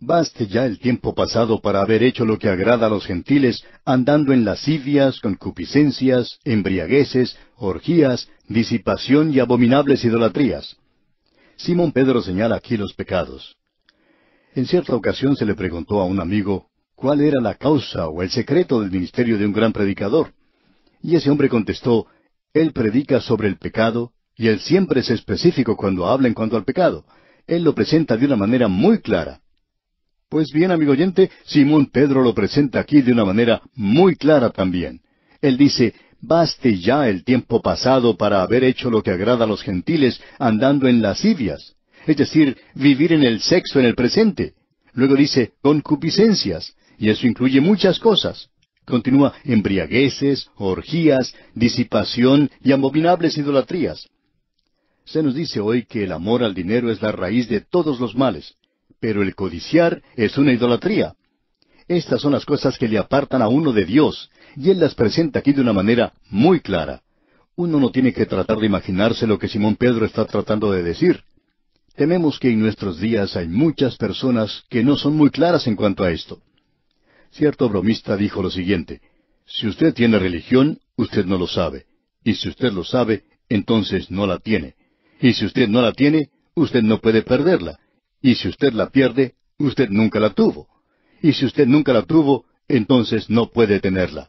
Baste ya el tiempo pasado para haber hecho lo que agrada a los gentiles, andando en lascivias, concupiscencias, embriagueces, orgías, disipación y abominables idolatrías. Simón Pedro señala aquí los pecados. En cierta ocasión se le preguntó a un amigo cuál era la causa o el secreto del ministerio de un gran predicador. Y ese hombre contestó, él predica sobre el pecado, y él siempre es específico cuando habla en cuanto al pecado. Él lo presenta de una manera muy clara. Pues bien, amigo oyente, Simón Pedro lo presenta aquí de una manera muy clara también. Él dice, baste ya el tiempo pasado para haber hecho lo que agrada a los gentiles andando en lascivias, es decir, vivir en el sexo en el presente. Luego dice concupiscencias, y eso incluye muchas cosas. Continúa embriagueces, orgías, disipación y abominables idolatrías. Se nos dice hoy que el amor al dinero es la raíz de todos los males pero el codiciar es una idolatría. Estas son las cosas que le apartan a uno de Dios, y él las presenta aquí de una manera muy clara. Uno no tiene que tratar de imaginarse lo que Simón Pedro está tratando de decir. Tememos que en nuestros días hay muchas personas que no son muy claras en cuanto a esto. Cierto bromista dijo lo siguiente, si usted tiene religión, usted no lo sabe, y si usted lo sabe, entonces no la tiene, y si usted no la tiene, usted no puede perderla, y si usted la pierde, usted nunca la tuvo. Y si usted nunca la tuvo, entonces no puede tenerla.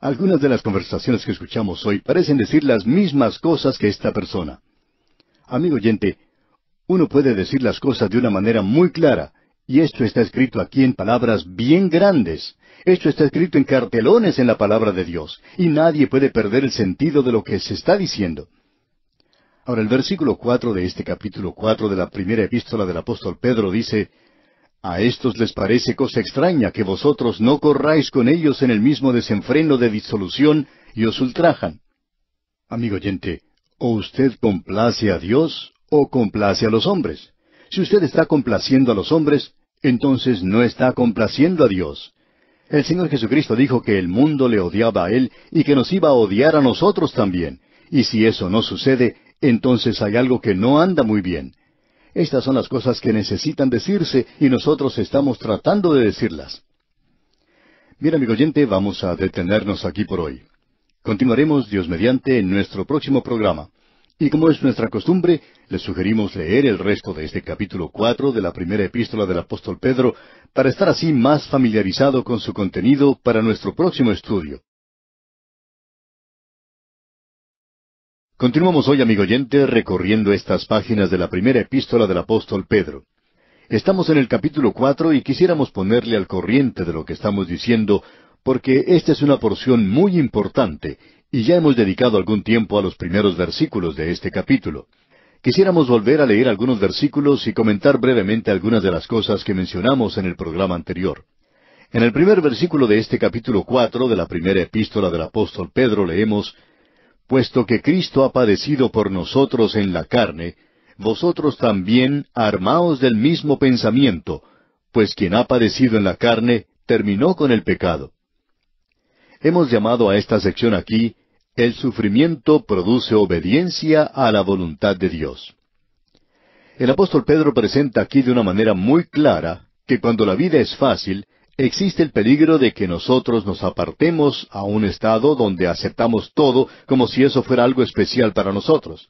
Algunas de las conversaciones que escuchamos hoy parecen decir las mismas cosas que esta persona. Amigo oyente, uno puede decir las cosas de una manera muy clara, y esto está escrito aquí en palabras bien grandes. Esto está escrito en cartelones en la palabra de Dios, y nadie puede perder el sentido de lo que se está diciendo. Ahora, el versículo cuatro de este capítulo cuatro de la primera epístola del apóstol Pedro dice, A estos les parece cosa extraña que vosotros no corráis con ellos en el mismo desenfreno de disolución y os ultrajan. Amigo oyente, o usted complace a Dios o complace a los hombres. Si usted está complaciendo a los hombres, entonces no está complaciendo a Dios. El Señor Jesucristo dijo que el mundo le odiaba a Él y que nos iba a odiar a nosotros también. Y si eso no sucede, entonces hay algo que no anda muy bien. Estas son las cosas que necesitan decirse y nosotros estamos tratando de decirlas. Bien, amigo oyente, vamos a detenernos aquí por hoy. Continuaremos, Dios mediante, en nuestro próximo programa. Y como es nuestra costumbre, les sugerimos leer el resto de este capítulo cuatro de la primera epístola del apóstol Pedro para estar así más familiarizado con su contenido para nuestro próximo estudio. Continuamos hoy, amigo oyente, recorriendo estas páginas de la primera epístola del apóstol Pedro. Estamos en el capítulo cuatro y quisiéramos ponerle al corriente de lo que estamos diciendo, porque esta es una porción muy importante y ya hemos dedicado algún tiempo a los primeros versículos de este capítulo. Quisiéramos volver a leer algunos versículos y comentar brevemente algunas de las cosas que mencionamos en el programa anterior. En el primer versículo de este capítulo cuatro de la primera epístola del apóstol Pedro leemos Puesto que Cristo ha padecido por nosotros en la carne, vosotros también armaos del mismo pensamiento, pues quien ha padecido en la carne terminó con el pecado. Hemos llamado a esta sección aquí, el sufrimiento produce obediencia a la voluntad de Dios. El apóstol Pedro presenta aquí de una manera muy clara que cuando la vida es fácil, existe el peligro de que nosotros nos apartemos a un estado donde aceptamos todo como si eso fuera algo especial para nosotros.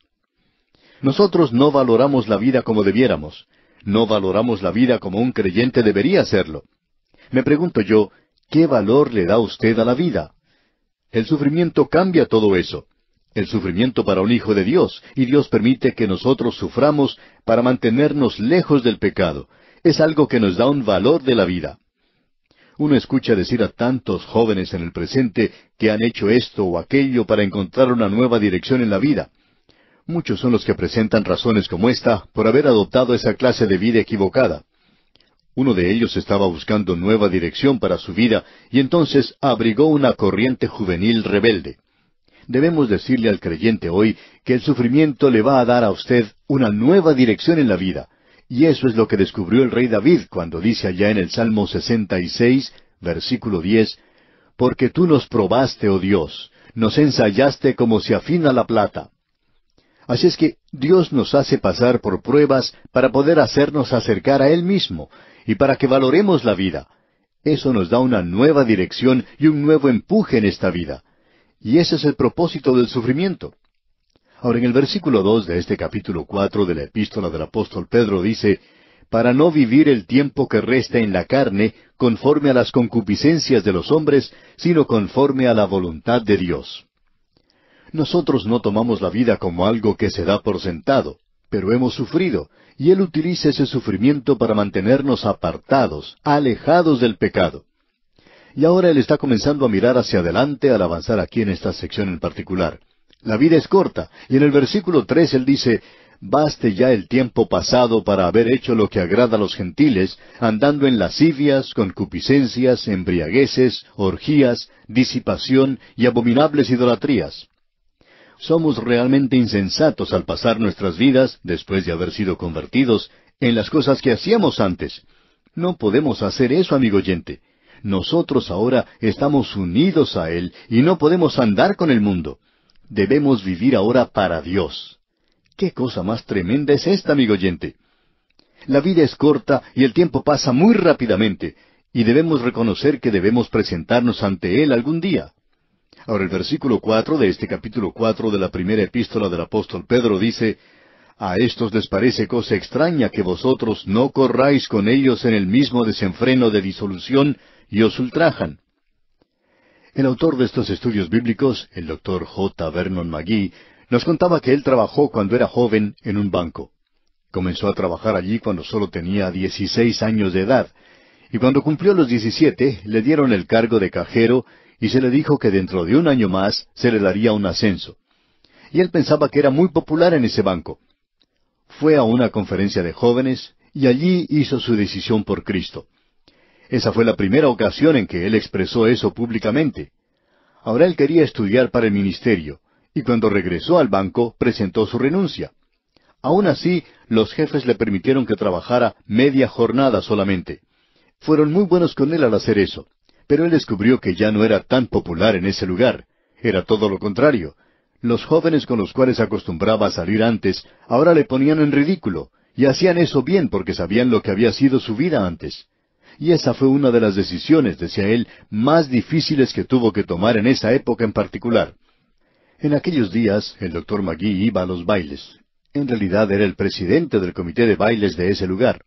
Nosotros no valoramos la vida como debiéramos, no valoramos la vida como un creyente debería hacerlo. Me pregunto yo, ¿qué valor le da usted a la vida? El sufrimiento cambia todo eso. El sufrimiento para un hijo de Dios, y Dios permite que nosotros suframos para mantenernos lejos del pecado, es algo que nos da un valor de la vida. Uno escucha decir a tantos jóvenes en el presente que han hecho esto o aquello para encontrar una nueva dirección en la vida. Muchos son los que presentan razones como esta por haber adoptado esa clase de vida equivocada. Uno de ellos estaba buscando nueva dirección para su vida y entonces abrigó una corriente juvenil rebelde. Debemos decirle al creyente hoy que el sufrimiento le va a dar a usted una nueva dirección en la vida, y eso es lo que descubrió el rey David cuando dice allá en el Salmo 66, versículo 10, Porque tú nos probaste, oh Dios, nos ensayaste como se afina la plata. Así es que Dios nos hace pasar por pruebas para poder hacernos acercar a Él mismo y para que valoremos la vida. Eso nos da una nueva dirección y un nuevo empuje en esta vida. Y ese es el propósito del sufrimiento. Ahora, en el versículo dos de este capítulo cuatro de la epístola del apóstol Pedro dice, para no vivir el tiempo que resta en la carne conforme a las concupiscencias de los hombres, sino conforme a la voluntad de Dios. Nosotros no tomamos la vida como algo que se da por sentado, pero hemos sufrido, y Él utiliza ese sufrimiento para mantenernos apartados, alejados del pecado. Y ahora Él está comenzando a mirar hacia adelante al avanzar aquí en esta sección en particular. La vida es corta. Y en el versículo tres él dice, Baste ya el tiempo pasado para haber hecho lo que agrada a los gentiles, andando en lascivias, concupiscencias, embriagueces, orgías, disipación y abominables idolatrías. Somos realmente insensatos al pasar nuestras vidas, después de haber sido convertidos, en las cosas que hacíamos antes. No podemos hacer eso, amigo oyente. Nosotros ahora estamos unidos a Él y no podemos andar con el mundo. Debemos vivir ahora para Dios. ¿Qué cosa más tremenda es esta, amigo oyente? La vida es corta y el tiempo pasa muy rápidamente, y debemos reconocer que debemos presentarnos ante Él algún día. Ahora el versículo cuatro de este capítulo cuatro de la primera epístola del apóstol Pedro dice A estos les parece cosa extraña que vosotros no corráis con ellos en el mismo desenfreno de disolución y os ultrajan. El autor de estos estudios bíblicos, el doctor J. Vernon McGee, nos contaba que él trabajó cuando era joven en un banco. Comenzó a trabajar allí cuando solo tenía 16 años de edad, y cuando cumplió los 17 le dieron el cargo de cajero y se le dijo que dentro de un año más se le daría un ascenso. Y él pensaba que era muy popular en ese banco. Fue a una conferencia de jóvenes y allí hizo su decisión por Cristo. Esa fue la primera ocasión en que él expresó eso públicamente. Ahora él quería estudiar para el ministerio, y cuando regresó al banco presentó su renuncia. Aún así, los jefes le permitieron que trabajara media jornada solamente. Fueron muy buenos con él al hacer eso, pero él descubrió que ya no era tan popular en ese lugar. Era todo lo contrario. Los jóvenes con los cuales acostumbraba a salir antes, ahora le ponían en ridículo, y hacían eso bien porque sabían lo que había sido su vida antes. Y esa fue una de las decisiones, decía él, más difíciles que tuvo que tomar en esa época en particular. En aquellos días, el doctor Magui iba a los bailes. En realidad era el presidente del comité de bailes de ese lugar.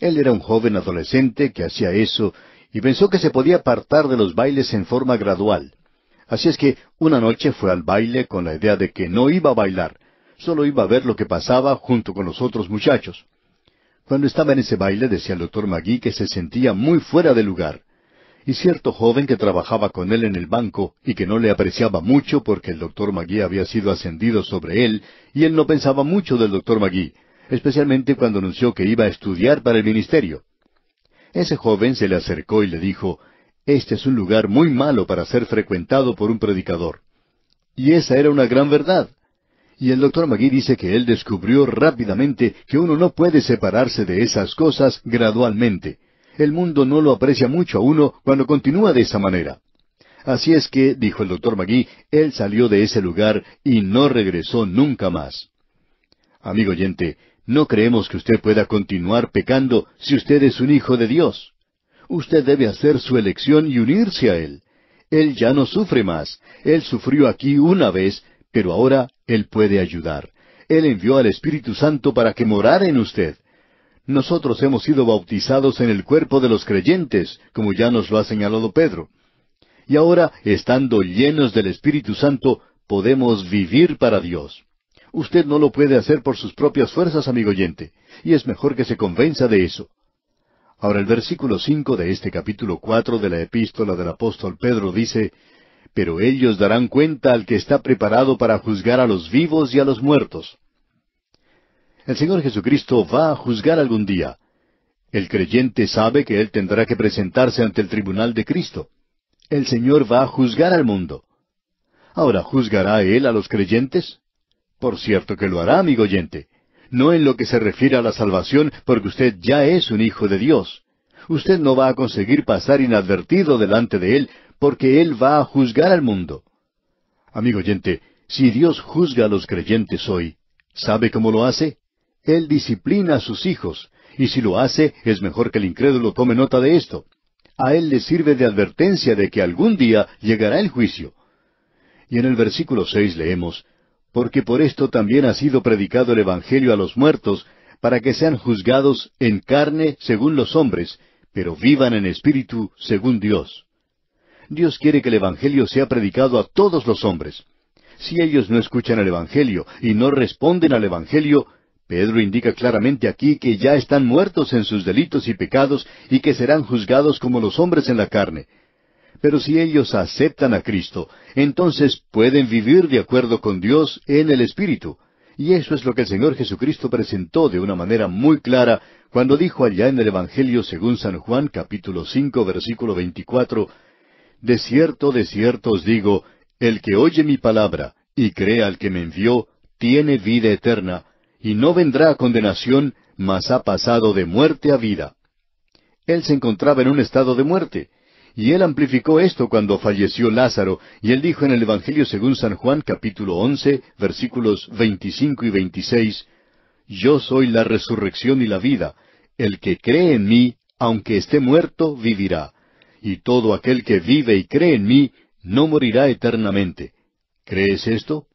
Él era un joven adolescente que hacía eso y pensó que se podía apartar de los bailes en forma gradual. Así es que una noche fue al baile con la idea de que no iba a bailar, solo iba a ver lo que pasaba junto con los otros muchachos. Cuando estaba en ese baile decía el doctor Magui que se sentía muy fuera de lugar. Y cierto joven que trabajaba con él en el banco y que no le apreciaba mucho porque el doctor Magui había sido ascendido sobre él y él no pensaba mucho del doctor Magui, especialmente cuando anunció que iba a estudiar para el ministerio. Ese joven se le acercó y le dijo, Este es un lugar muy malo para ser frecuentado por un predicador. Y esa era una gran verdad. Y el doctor Magui dice que él descubrió rápidamente que uno no puede separarse de esas cosas gradualmente. El mundo no lo aprecia mucho a uno cuando continúa de esa manera. Así es que, dijo el doctor Magui, él salió de ese lugar y no regresó nunca más. Amigo oyente, no creemos que usted pueda continuar pecando si usted es un hijo de Dios. Usted debe hacer su elección y unirse a Él. Él ya no sufre más. Él sufrió aquí una vez pero ahora Él puede ayudar. Él envió al Espíritu Santo para que morara en usted. Nosotros hemos sido bautizados en el cuerpo de los creyentes, como ya nos lo ha señalado Pedro. Y ahora, estando llenos del Espíritu Santo, podemos vivir para Dios. Usted no lo puede hacer por sus propias fuerzas, amigo oyente, y es mejor que se convenza de eso. Ahora el versículo cinco de este capítulo cuatro de la epístola del apóstol Pedro dice pero ellos darán cuenta al que está preparado para juzgar a los vivos y a los muertos. El Señor Jesucristo va a juzgar algún día. El creyente sabe que Él tendrá que presentarse ante el tribunal de Cristo. El Señor va a juzgar al mundo. Ahora, ¿juzgará Él a los creyentes? Por cierto que lo hará, amigo oyente. No en lo que se refiere a la salvación, porque usted ya es un hijo de Dios. Usted no va a conseguir pasar inadvertido delante de Él, porque Él va a juzgar al mundo. Amigo oyente, si Dios juzga a los creyentes hoy, ¿sabe cómo lo hace? Él disciplina a sus hijos, y si lo hace, es mejor que el incrédulo tome nota de esto. A él le sirve de advertencia de que algún día llegará el juicio. Y en el versículo seis leemos, Porque por esto también ha sido predicado el Evangelio a los muertos, para que sean juzgados en carne según los hombres, pero vivan en espíritu según Dios. Dios quiere que el Evangelio sea predicado a todos los hombres. Si ellos no escuchan el Evangelio y no responden al Evangelio, Pedro indica claramente aquí que ya están muertos en sus delitos y pecados y que serán juzgados como los hombres en la carne. Pero si ellos aceptan a Cristo, entonces pueden vivir de acuerdo con Dios en el Espíritu. Y eso es lo que el Señor Jesucristo presentó de una manera muy clara cuando dijo allá en el Evangelio según San Juan capítulo cinco versículo veinticuatro de cierto, de cierto os digo, el que oye mi palabra y cree al que me envió, tiene vida eterna, y no vendrá a condenación, mas ha pasado de muerte a vida. Él se encontraba en un estado de muerte, y él amplificó esto cuando falleció Lázaro, y él dijo en el Evangelio según San Juan capítulo once, versículos veinticinco y veintiséis, Yo soy la resurrección y la vida, el que cree en mí, aunque esté muerto, vivirá y todo aquel que vive y cree en mí no morirá eternamente. ¿Crees esto?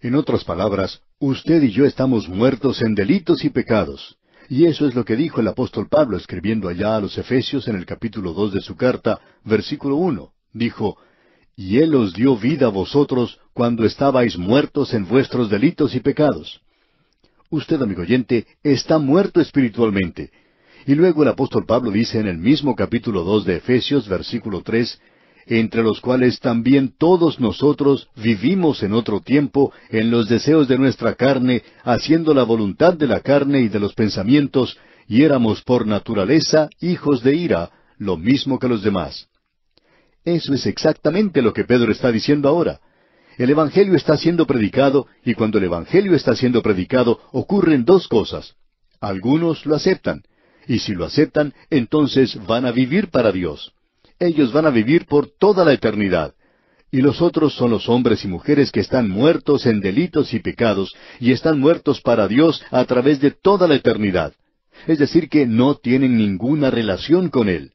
En otras palabras, usted y yo estamos muertos en delitos y pecados. Y eso es lo que dijo el apóstol Pablo escribiendo allá a los Efesios en el capítulo dos de su carta, versículo uno. Dijo, Y Él os dio vida a vosotros cuando estabais muertos en vuestros delitos y pecados. Usted, amigo oyente, está muerto espiritualmente, y luego el apóstol Pablo dice en el mismo capítulo dos de Efesios, versículo tres, entre los cuales también todos nosotros vivimos en otro tiempo en los deseos de nuestra carne, haciendo la voluntad de la carne y de los pensamientos, y éramos por naturaleza hijos de ira, lo mismo que los demás. Eso es exactamente lo que Pedro está diciendo ahora. El Evangelio está siendo predicado, y cuando el Evangelio está siendo predicado ocurren dos cosas. Algunos lo aceptan, y si lo aceptan, entonces van a vivir para Dios. Ellos van a vivir por toda la eternidad. Y los otros son los hombres y mujeres que están muertos en delitos y pecados, y están muertos para Dios a través de toda la eternidad. Es decir, que no tienen ninguna relación con Él.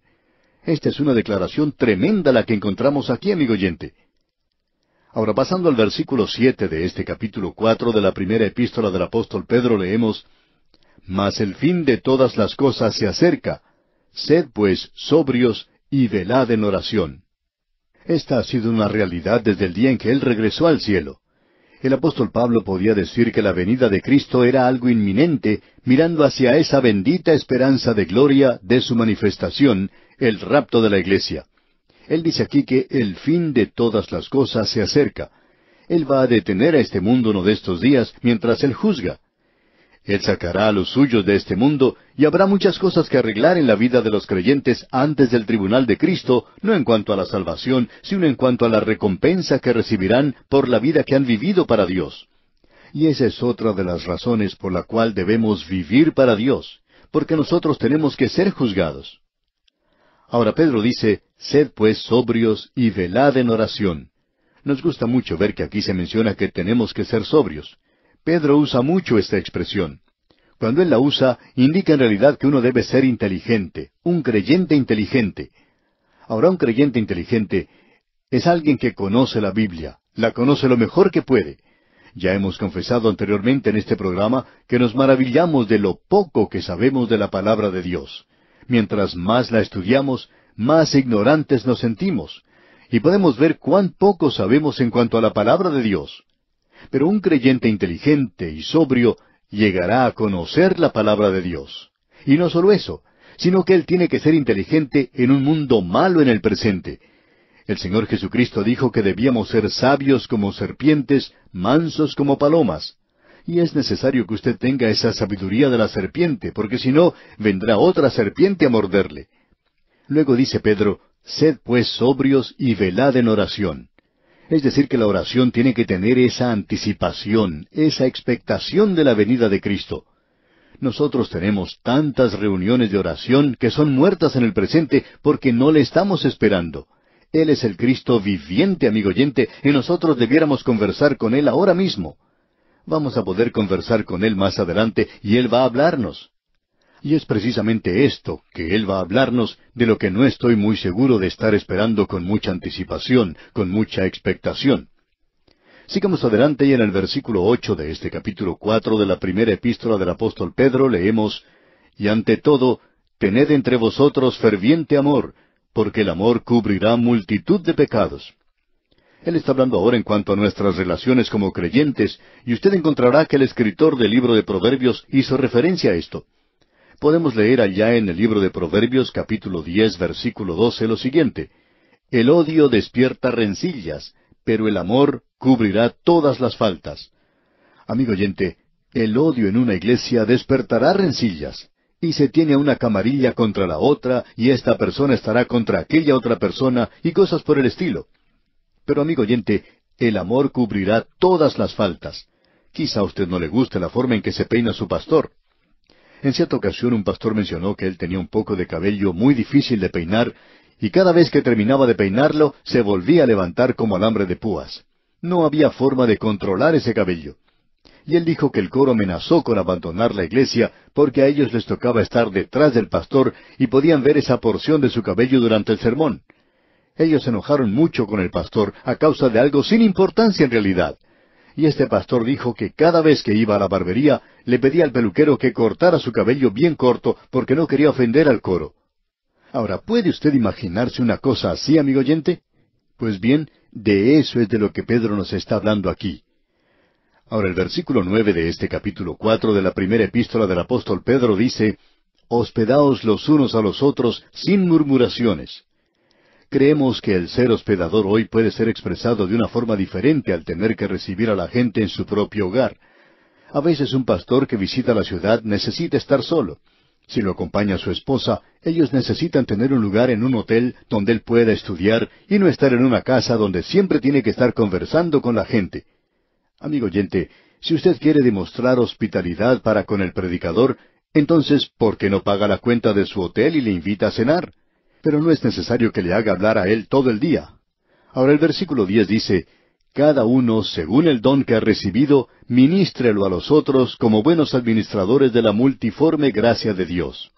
Esta es una declaración tremenda la que encontramos aquí, amigo oyente. Ahora, pasando al versículo siete de este capítulo cuatro de la primera epístola del apóstol Pedro, leemos mas el fin de todas las cosas se acerca. Sed pues sobrios y velad en oración. Esta ha sido una realidad desde el día en que Él regresó al cielo. El apóstol Pablo podía decir que la venida de Cristo era algo inminente, mirando hacia esa bendita esperanza de gloria de su manifestación, el rapto de la iglesia. Él dice aquí que el fin de todas las cosas se acerca. Él va a detener a este mundo uno de estos días mientras Él juzga. Él sacará a los suyos de este mundo y habrá muchas cosas que arreglar en la vida de los creyentes antes del tribunal de Cristo, no en cuanto a la salvación, sino en cuanto a la recompensa que recibirán por la vida que han vivido para Dios. Y esa es otra de las razones por la cual debemos vivir para Dios, porque nosotros tenemos que ser juzgados. Ahora Pedro dice, sed pues sobrios y velad en oración. Nos gusta mucho ver que aquí se menciona que tenemos que ser sobrios. Pedro usa mucho esta expresión. Cuando él la usa, indica en realidad que uno debe ser inteligente, un creyente inteligente. Ahora, un creyente inteligente es alguien que conoce la Biblia, la conoce lo mejor que puede. Ya hemos confesado anteriormente en este programa que nos maravillamos de lo poco que sabemos de la palabra de Dios. Mientras más la estudiamos, más ignorantes nos sentimos. Y podemos ver cuán poco sabemos en cuanto a la palabra de Dios. Pero un creyente inteligente y sobrio llegará a conocer la palabra de Dios. Y no solo eso, sino que él tiene que ser inteligente en un mundo malo en el presente. El Señor Jesucristo dijo que debíamos ser sabios como serpientes, mansos como palomas. Y es necesario que usted tenga esa sabiduría de la serpiente, porque si no, vendrá otra serpiente a morderle. Luego dice Pedro, Sed pues sobrios y velad en oración. Es decir, que la oración tiene que tener esa anticipación, esa expectación de la venida de Cristo. Nosotros tenemos tantas reuniones de oración que son muertas en el presente porque no le estamos esperando. Él es el Cristo viviente, amigo oyente, y nosotros debiéramos conversar con Él ahora mismo. Vamos a poder conversar con Él más adelante y Él va a hablarnos. Y es precisamente esto que Él va a hablarnos de lo que no estoy muy seguro de estar esperando con mucha anticipación, con mucha expectación. Sigamos adelante y en el versículo ocho de este capítulo cuatro de la primera epístola del apóstol Pedro leemos Y ante todo, tened entre vosotros ferviente amor, porque el amor cubrirá multitud de pecados. Él está hablando ahora en cuanto a nuestras relaciones como creyentes, y usted encontrará que el escritor del libro de Proverbios hizo referencia a esto podemos leer allá en el libro de Proverbios capítulo diez versículo doce lo siguiente El odio despierta rencillas, pero el amor cubrirá todas las faltas. Amigo oyente, el odio en una iglesia despertará rencillas, y se tiene una camarilla contra la otra, y esta persona estará contra aquella otra persona, y cosas por el estilo. Pero amigo oyente, el amor cubrirá todas las faltas. Quizá a usted no le guste la forma en que se peina su pastor, en cierta ocasión un pastor mencionó que él tenía un poco de cabello muy difícil de peinar y cada vez que terminaba de peinarlo se volvía a levantar como alambre de púas. No había forma de controlar ese cabello. Y él dijo que el coro amenazó con abandonar la iglesia porque a ellos les tocaba estar detrás del pastor y podían ver esa porción de su cabello durante el sermón. Ellos se enojaron mucho con el pastor a causa de algo sin importancia en realidad y este pastor dijo que cada vez que iba a la barbería le pedía al peluquero que cortara su cabello bien corto porque no quería ofender al coro. Ahora, ¿puede usted imaginarse una cosa así, amigo oyente? Pues bien, de eso es de lo que Pedro nos está hablando aquí. Ahora el versículo nueve de este capítulo cuatro de la primera epístola del apóstol Pedro dice Hospedaos los unos a los otros sin murmuraciones. Creemos que el ser hospedador hoy puede ser expresado de una forma diferente al tener que recibir a la gente en su propio hogar. A veces un pastor que visita la ciudad necesita estar solo. Si lo acompaña su esposa, ellos necesitan tener un lugar en un hotel donde él pueda estudiar y no estar en una casa donde siempre tiene que estar conversando con la gente. Amigo oyente, si usted quiere demostrar hospitalidad para con el predicador, entonces, ¿por qué no paga la cuenta de su hotel y le invita a cenar? Pero no es necesario que le haga hablar a él todo el día. Ahora el versículo 10 dice, Cada uno, según el don que ha recibido, ministrelo a los otros como buenos administradores de la multiforme gracia de Dios.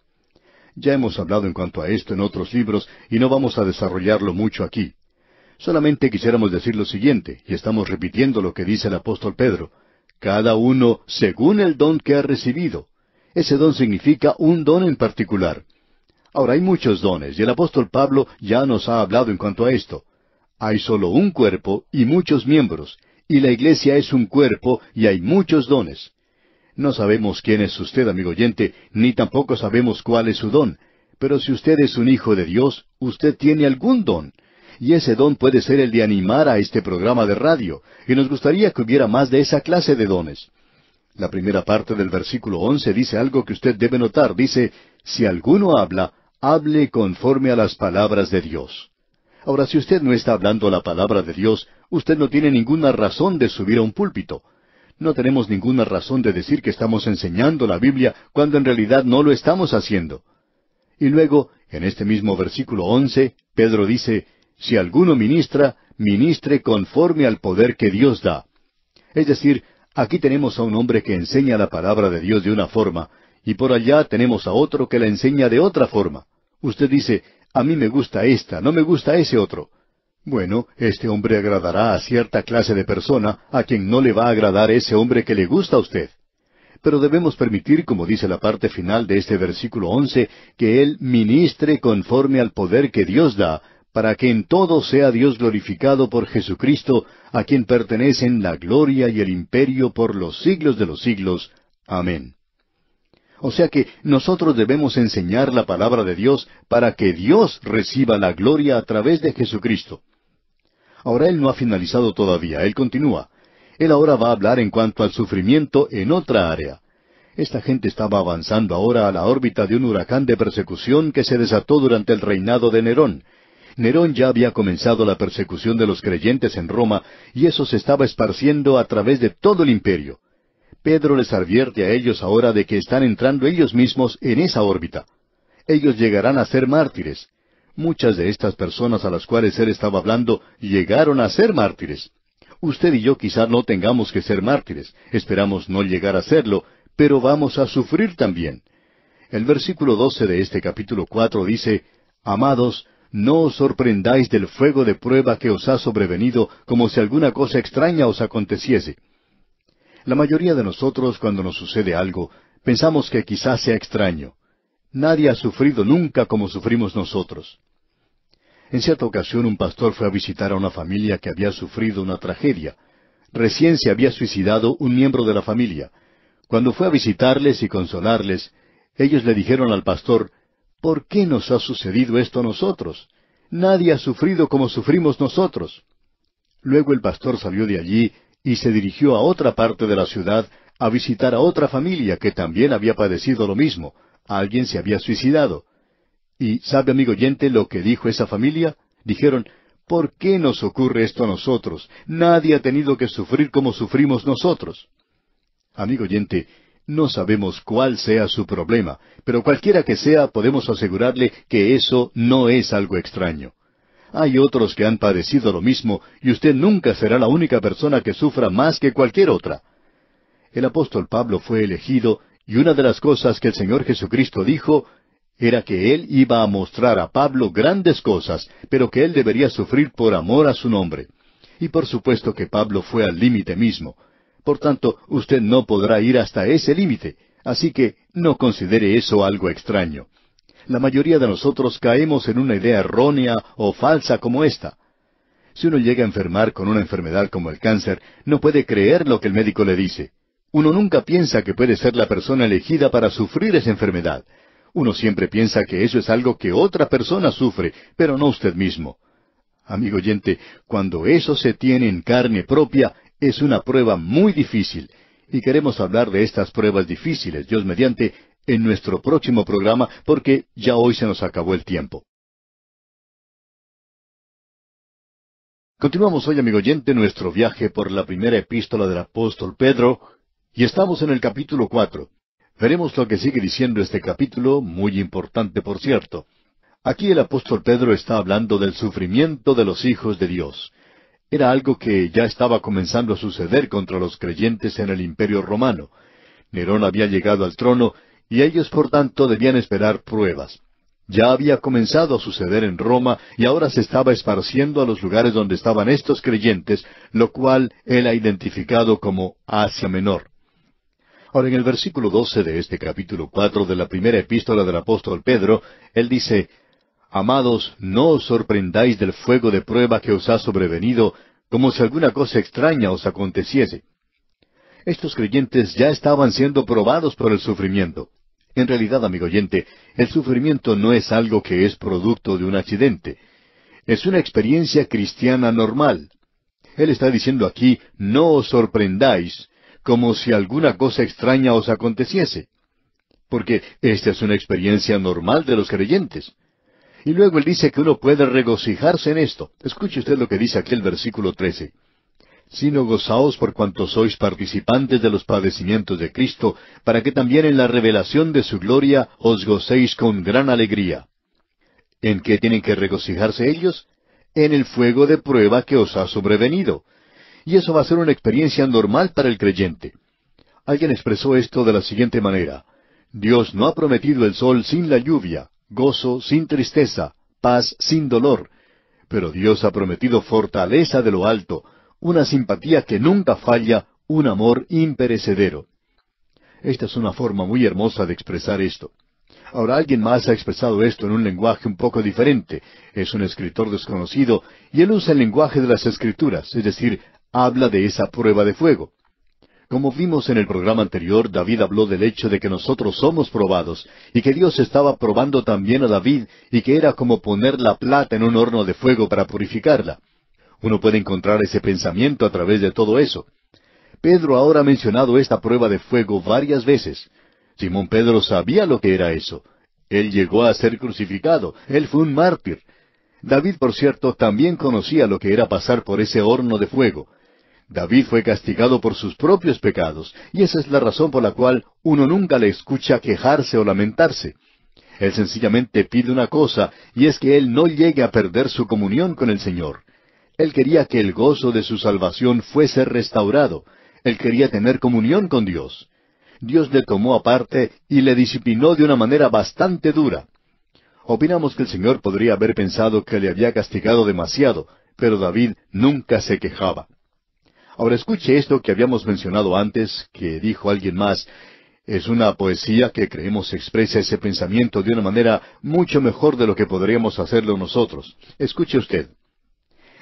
Ya hemos hablado en cuanto a esto en otros libros y no vamos a desarrollarlo mucho aquí. Solamente quisiéramos decir lo siguiente, y estamos repitiendo lo que dice el apóstol Pedro, cada uno según el don que ha recibido. Ese don significa un don en particular. Ahora, hay muchos dones, y el apóstol Pablo ya nos ha hablado en cuanto a esto. Hay solo un cuerpo y muchos miembros, y la iglesia es un cuerpo y hay muchos dones. No sabemos quién es usted, amigo oyente, ni tampoco sabemos cuál es su don, pero si usted es un hijo de Dios, usted tiene algún don. Y ese don puede ser el de animar a este programa de radio, y nos gustaría que hubiera más de esa clase de dones. La primera parte del versículo once dice algo que usted debe notar. Dice, si alguno habla, hable conforme a las palabras de Dios. Ahora, si usted no está hablando la palabra de Dios, usted no tiene ninguna razón de subir a un púlpito. No tenemos ninguna razón de decir que estamos enseñando la Biblia cuando en realidad no lo estamos haciendo. Y luego, en este mismo versículo once, Pedro dice, Si alguno ministra, ministre conforme al poder que Dios da. Es decir, aquí tenemos a un hombre que enseña la palabra de Dios de una forma, y por allá tenemos a otro que la enseña de otra forma. Usted dice, a mí me gusta esta, no me gusta ese otro. Bueno, este hombre agradará a cierta clase de persona a quien no le va a agradar ese hombre que le gusta a usted. Pero debemos permitir, como dice la parte final de este versículo once, que Él ministre conforme al poder que Dios da, para que en todo sea Dios glorificado por Jesucristo, a quien pertenecen la gloria y el imperio por los siglos de los siglos. Amén. O sea que nosotros debemos enseñar la palabra de Dios para que Dios reciba la gloria a través de Jesucristo. Ahora Él no ha finalizado todavía, Él continúa. Él ahora va a hablar en cuanto al sufrimiento en otra área. Esta gente estaba avanzando ahora a la órbita de un huracán de persecución que se desató durante el reinado de Nerón. Nerón ya había comenzado la persecución de los creyentes en Roma y eso se estaba esparciendo a través de todo el imperio. Pedro les advierte a ellos ahora de que están entrando ellos mismos en esa órbita. Ellos llegarán a ser mártires. Muchas de estas personas a las cuales él estaba hablando llegaron a ser mártires. Usted y yo quizás no tengamos que ser mártires, esperamos no llegar a serlo, pero vamos a sufrir también. El versículo doce de este capítulo cuatro dice, Amados, no os sorprendáis del fuego de prueba que os ha sobrevenido como si alguna cosa extraña os aconteciese la mayoría de nosotros cuando nos sucede algo, pensamos que quizás sea extraño. Nadie ha sufrido nunca como sufrimos nosotros. En cierta ocasión un pastor fue a visitar a una familia que había sufrido una tragedia. Recién se había suicidado un miembro de la familia. Cuando fue a visitarles y consolarles, ellos le dijeron al pastor, ¿Por qué nos ha sucedido esto a nosotros? Nadie ha sufrido como sufrimos nosotros. Luego el pastor salió de allí y se dirigió a otra parte de la ciudad a visitar a otra familia que también había padecido lo mismo. Alguien se había suicidado. Y sabe, amigo oyente, lo que dijo esa familia? Dijeron, ¿por qué nos ocurre esto a nosotros? Nadie ha tenido que sufrir como sufrimos nosotros. Amigo oyente, no sabemos cuál sea su problema, pero cualquiera que sea podemos asegurarle que eso no es algo extraño. Hay otros que han padecido lo mismo y usted nunca será la única persona que sufra más que cualquier otra. El apóstol Pablo fue elegido y una de las cosas que el Señor Jesucristo dijo era que él iba a mostrar a Pablo grandes cosas, pero que él debería sufrir por amor a su nombre. Y por supuesto que Pablo fue al límite mismo. Por tanto, usted no podrá ir hasta ese límite, así que no considere eso algo extraño la mayoría de nosotros caemos en una idea errónea o falsa como esta. Si uno llega a enfermar con una enfermedad como el cáncer, no puede creer lo que el médico le dice. Uno nunca piensa que puede ser la persona elegida para sufrir esa enfermedad. Uno siempre piensa que eso es algo que otra persona sufre, pero no usted mismo. Amigo oyente, cuando eso se tiene en carne propia, es una prueba muy difícil. Y queremos hablar de estas pruebas difíciles, Dios mediante, en nuestro próximo programa porque ya hoy se nos acabó el tiempo. Continuamos hoy, amigo oyente, nuestro viaje por la primera epístola del apóstol Pedro y estamos en el capítulo cuatro. Veremos lo que sigue diciendo este capítulo, muy importante por cierto. Aquí el apóstol Pedro está hablando del sufrimiento de los hijos de Dios. Era algo que ya estaba comenzando a suceder contra los creyentes en el imperio romano. Nerón había llegado al trono y ellos por tanto debían esperar pruebas. Ya había comenzado a suceder en Roma y ahora se estaba esparciendo a los lugares donde estaban estos creyentes, lo cual él ha identificado como Asia Menor. Ahora, en el versículo 12 de este capítulo 4 de la primera epístola del apóstol Pedro, él dice, Amados, no os sorprendáis del fuego de prueba que os ha sobrevenido, como si alguna cosa extraña os aconteciese. Estos creyentes ya estaban siendo probados por el sufrimiento. En realidad, amigo oyente, el sufrimiento no es algo que es producto de un accidente. Es una experiencia cristiana normal. Él está diciendo aquí, no os sorprendáis, como si alguna cosa extraña os aconteciese. Porque esta es una experiencia normal de los creyentes. Y luego él dice que uno puede regocijarse en esto. Escuche usted lo que dice aquí el versículo trece sino gozaos por cuanto sois participantes de los padecimientos de Cristo, para que también en la revelación de su gloria os gocéis con gran alegría. ¿En qué tienen que regocijarse ellos? En el fuego de prueba que os ha sobrevenido. Y eso va a ser una experiencia normal para el creyente. Alguien expresó esto de la siguiente manera. Dios no ha prometido el sol sin la lluvia, gozo sin tristeza, paz sin dolor, pero Dios ha prometido fortaleza de lo alto, una simpatía que nunca falla, un amor imperecedero. Esta es una forma muy hermosa de expresar esto. Ahora alguien más ha expresado esto en un lenguaje un poco diferente. Es un escritor desconocido y él usa el lenguaje de las escrituras, es decir, habla de esa prueba de fuego. Como vimos en el programa anterior, David habló del hecho de que nosotros somos probados y que Dios estaba probando también a David y que era como poner la plata en un horno de fuego para purificarla. Uno puede encontrar ese pensamiento a través de todo eso. Pedro ahora ha mencionado esta prueba de fuego varias veces. Simón Pedro sabía lo que era eso. Él llegó a ser crucificado. Él fue un mártir. David, por cierto, también conocía lo que era pasar por ese horno de fuego. David fue castigado por sus propios pecados, y esa es la razón por la cual uno nunca le escucha quejarse o lamentarse. Él sencillamente pide una cosa, y es que él no llegue a perder su comunión con el Señor. Él quería que el gozo de su salvación fuese restaurado. Él quería tener comunión con Dios. Dios le tomó aparte y le disciplinó de una manera bastante dura. Opinamos que el Señor podría haber pensado que le había castigado demasiado, pero David nunca se quejaba. Ahora escuche esto que habíamos mencionado antes, que dijo alguien más, es una poesía que creemos expresa ese pensamiento de una manera mucho mejor de lo que podríamos hacerlo nosotros. Escuche usted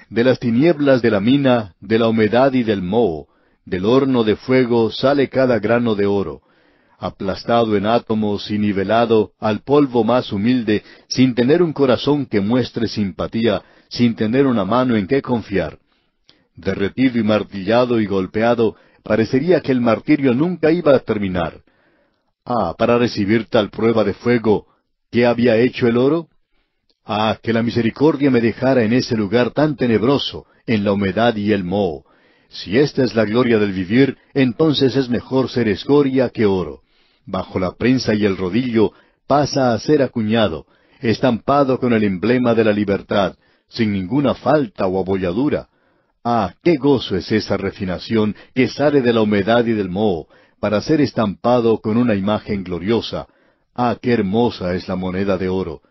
de las tinieblas de la mina, de la humedad y del moho, del horno de fuego sale cada grano de oro, aplastado en átomos y nivelado al polvo más humilde, sin tener un corazón que muestre simpatía, sin tener una mano en qué confiar. Derretido y martillado y golpeado, parecería que el martirio nunca iba a terminar. Ah, para recibir tal prueba de fuego, ¿qué había hecho el oro? Ah, que la misericordia me dejara en ese lugar tan tenebroso, en la humedad y el moho. Si esta es la gloria del vivir, entonces es mejor ser escoria que oro. Bajo la prensa y el rodillo pasa a ser acuñado, estampado con el emblema de la libertad, sin ninguna falta o abolladura. Ah, qué gozo es esa refinación que sale de la humedad y del moho, para ser estampado con una imagen gloriosa. Ah, qué hermosa es la moneda de oro.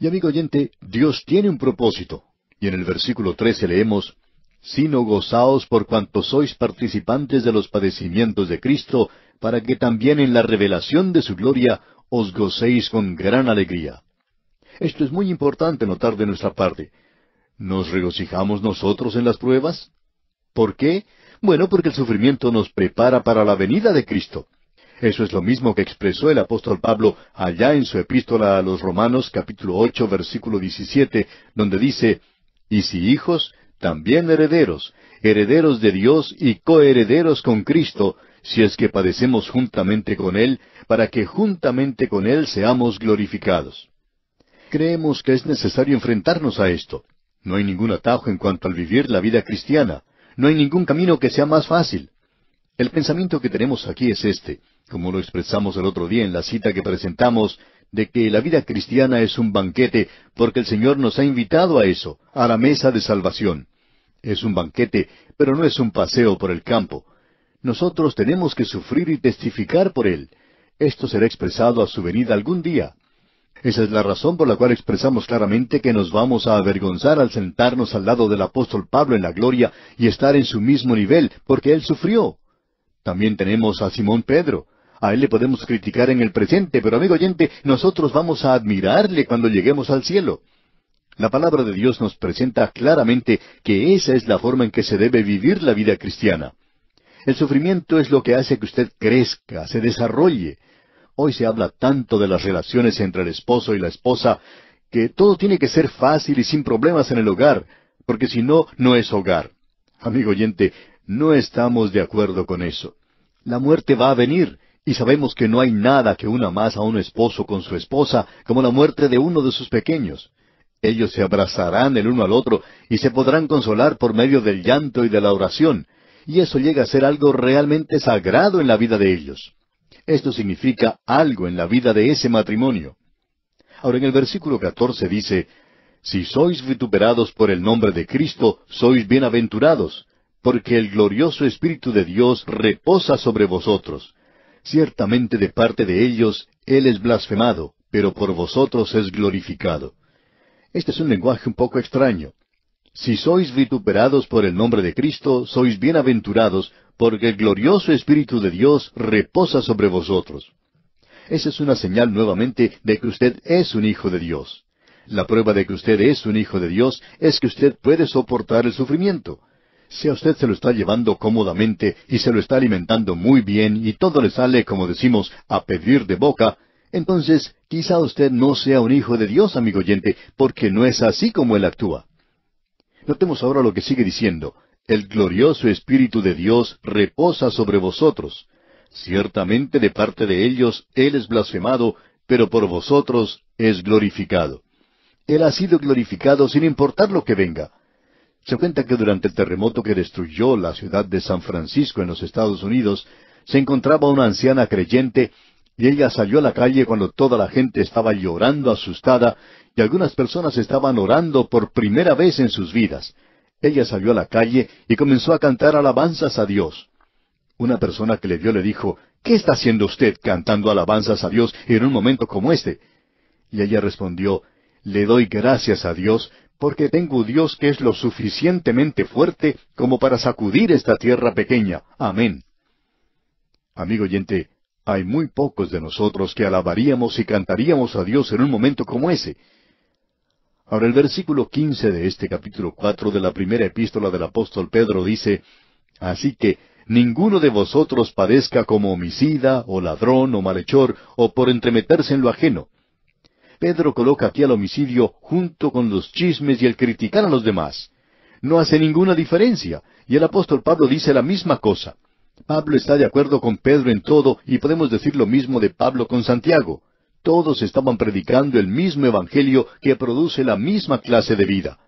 Y amigo oyente, Dios tiene un propósito. Y en el versículo 13 leemos, sino gozaos por cuanto sois participantes de los padecimientos de Cristo, para que también en la revelación de su gloria os gocéis con gran alegría. Esto es muy importante notar de nuestra parte. ¿Nos regocijamos nosotros en las pruebas? ¿Por qué? Bueno, porque el sufrimiento nos prepara para la venida de Cristo. Eso es lo mismo que expresó el apóstol Pablo allá en su epístola a los Romanos capítulo 8, versículo 17, donde dice, Y si hijos, también herederos, herederos de Dios y coherederos con Cristo, si es que padecemos juntamente con Él, para que juntamente con Él seamos glorificados. Creemos que es necesario enfrentarnos a esto. No hay ningún atajo en cuanto al vivir la vida cristiana. No hay ningún camino que sea más fácil. El pensamiento que tenemos aquí es este como lo expresamos el otro día en la cita que presentamos, de que la vida cristiana es un banquete porque el Señor nos ha invitado a eso, a la mesa de salvación. Es un banquete, pero no es un paseo por el campo. Nosotros tenemos que sufrir y testificar por Él. Esto será expresado a su venida algún día. Esa es la razón por la cual expresamos claramente que nos vamos a avergonzar al sentarnos al lado del apóstol Pablo en la gloria y estar en su mismo nivel, porque Él sufrió. También tenemos a Simón Pedro. A él le podemos criticar en el presente, pero amigo oyente, nosotros vamos a admirarle cuando lleguemos al cielo. La palabra de Dios nos presenta claramente que esa es la forma en que se debe vivir la vida cristiana. El sufrimiento es lo que hace que usted crezca, se desarrolle. Hoy se habla tanto de las relaciones entre el esposo y la esposa que todo tiene que ser fácil y sin problemas en el hogar, porque si no, no es hogar. Amigo oyente, no estamos de acuerdo con eso. La muerte va a venir y sabemos que no hay nada que una más a un esposo con su esposa como la muerte de uno de sus pequeños. Ellos se abrazarán el uno al otro y se podrán consolar por medio del llanto y de la oración, y eso llega a ser algo realmente sagrado en la vida de ellos. Esto significa algo en la vida de ese matrimonio. Ahora en el versículo 14 dice, Si sois vituperados por el nombre de Cristo, sois bienaventurados, porque el glorioso Espíritu de Dios reposa sobre vosotros. Ciertamente de parte de ellos Él es blasfemado, pero por vosotros es glorificado. Este es un lenguaje un poco extraño. Si sois vituperados por el nombre de Cristo, sois bienaventurados, porque el glorioso Espíritu de Dios reposa sobre vosotros. Esa es una señal nuevamente de que usted es un hijo de Dios. La prueba de que usted es un hijo de Dios es que usted puede soportar el sufrimiento. Si a usted se lo está llevando cómodamente y se lo está alimentando muy bien y todo le sale, como decimos, a pedir de boca, entonces quizá usted no sea un hijo de Dios, amigo oyente, porque no es así como Él actúa. Notemos ahora lo que sigue diciendo. El glorioso Espíritu de Dios reposa sobre vosotros. Ciertamente de parte de ellos Él es blasfemado, pero por vosotros es glorificado. Él ha sido glorificado sin importar lo que venga. Se cuenta que durante el terremoto que destruyó la ciudad de San Francisco en los Estados Unidos, se encontraba una anciana creyente y ella salió a la calle cuando toda la gente estaba llorando asustada y algunas personas estaban orando por primera vez en sus vidas. Ella salió a la calle y comenzó a cantar alabanzas a Dios. Una persona que le vio le dijo, ¿Qué está haciendo usted cantando alabanzas a Dios en un momento como este? Y ella respondió, Le doy gracias a Dios porque tengo Dios que es lo suficientemente fuerte como para sacudir esta tierra pequeña. Amén. Amigo oyente, hay muy pocos de nosotros que alabaríamos y cantaríamos a Dios en un momento como ese. Ahora el versículo quince de este capítulo cuatro de la primera epístola del apóstol Pedro dice Así que ninguno de vosotros padezca como homicida, o ladrón, o malhechor, o por entremeterse en lo ajeno. Pedro coloca aquí al homicidio junto con los chismes y el criticar a los demás. No hace ninguna diferencia, y el apóstol Pablo dice la misma cosa. Pablo está de acuerdo con Pedro en todo, y podemos decir lo mismo de Pablo con Santiago. Todos estaban predicando el mismo evangelio que produce la misma clase de vida.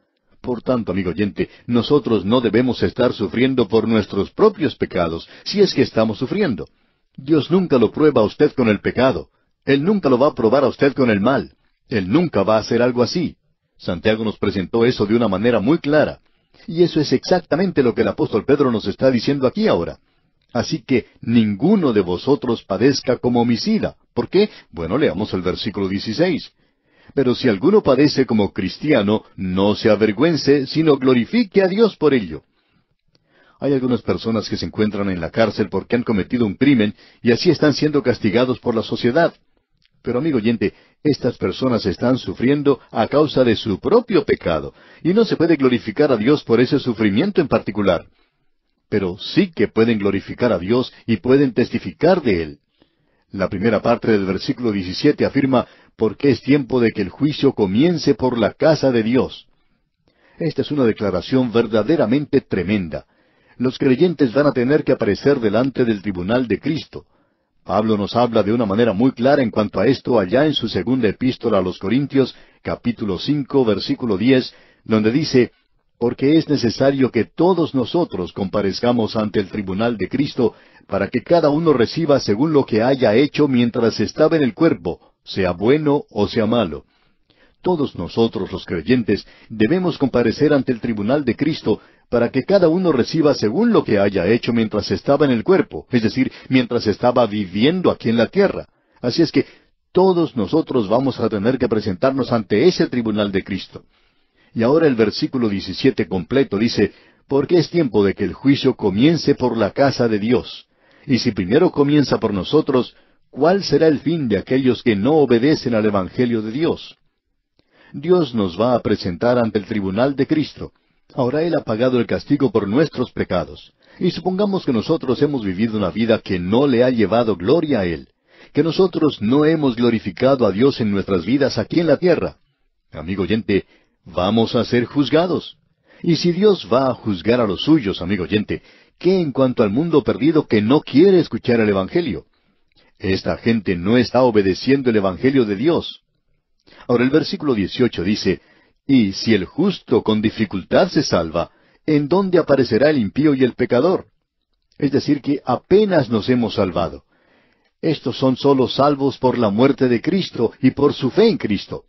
Por tanto, amigo oyente, nosotros no debemos estar sufriendo por nuestros propios pecados, si es que estamos sufriendo. Dios nunca lo prueba a usted con el pecado. Él nunca lo va a probar a usted con el mal. Él nunca va a hacer algo así. Santiago nos presentó eso de una manera muy clara. Y eso es exactamente lo que el apóstol Pedro nos está diciendo aquí ahora. Así que ninguno de vosotros padezca como homicida. ¿Por qué? Bueno, leamos el versículo 16. Pero si alguno padece como cristiano, no se avergüence, sino glorifique a Dios por ello. Hay algunas personas que se encuentran en la cárcel porque han cometido un crimen y así están siendo castigados por la sociedad. Pero amigo oyente, estas personas están sufriendo a causa de su propio pecado, y no se puede glorificar a Dios por ese sufrimiento en particular. Pero sí que pueden glorificar a Dios y pueden testificar de Él. La primera parte del versículo 17 afirma, porque es tiempo de que el juicio comience por la casa de Dios. Esta es una declaración verdaderamente tremenda. Los creyentes van a tener que aparecer delante del tribunal de Cristo. Pablo nos habla de una manera muy clara en cuanto a esto allá en su segunda epístola a los Corintios, capítulo cinco, versículo diez, donde dice porque es necesario que todos nosotros comparezcamos ante el tribunal de Cristo, para que cada uno reciba según lo que haya hecho mientras estaba en el cuerpo, sea bueno o sea malo. Todos nosotros los creyentes debemos comparecer ante el tribunal de Cristo para que cada uno reciba según lo que haya hecho mientras estaba en el cuerpo, es decir, mientras estaba viviendo aquí en la tierra. Así es que todos nosotros vamos a tener que presentarnos ante ese tribunal de Cristo. Y ahora el versículo 17 completo dice, porque es tiempo de que el juicio comience por la casa de Dios. Y si primero comienza por nosotros, ¿cuál será el fin de aquellos que no obedecen al Evangelio de Dios? Dios nos va a presentar ante el tribunal de Cristo, Ahora Él ha pagado el castigo por nuestros pecados. Y supongamos que nosotros hemos vivido una vida que no le ha llevado gloria a Él, que nosotros no hemos glorificado a Dios en nuestras vidas aquí en la tierra. Amigo oyente, vamos a ser juzgados. Y si Dios va a juzgar a los suyos, amigo oyente, ¿qué en cuanto al mundo perdido que no quiere escuchar el Evangelio? Esta gente no está obedeciendo el Evangelio de Dios. Ahora el versículo 18 dice, y si el justo con dificultad se salva, ¿en dónde aparecerá el impío y el pecador? Es decir, que apenas nos hemos salvado. Estos son sólo salvos por la muerte de Cristo y por su fe en Cristo.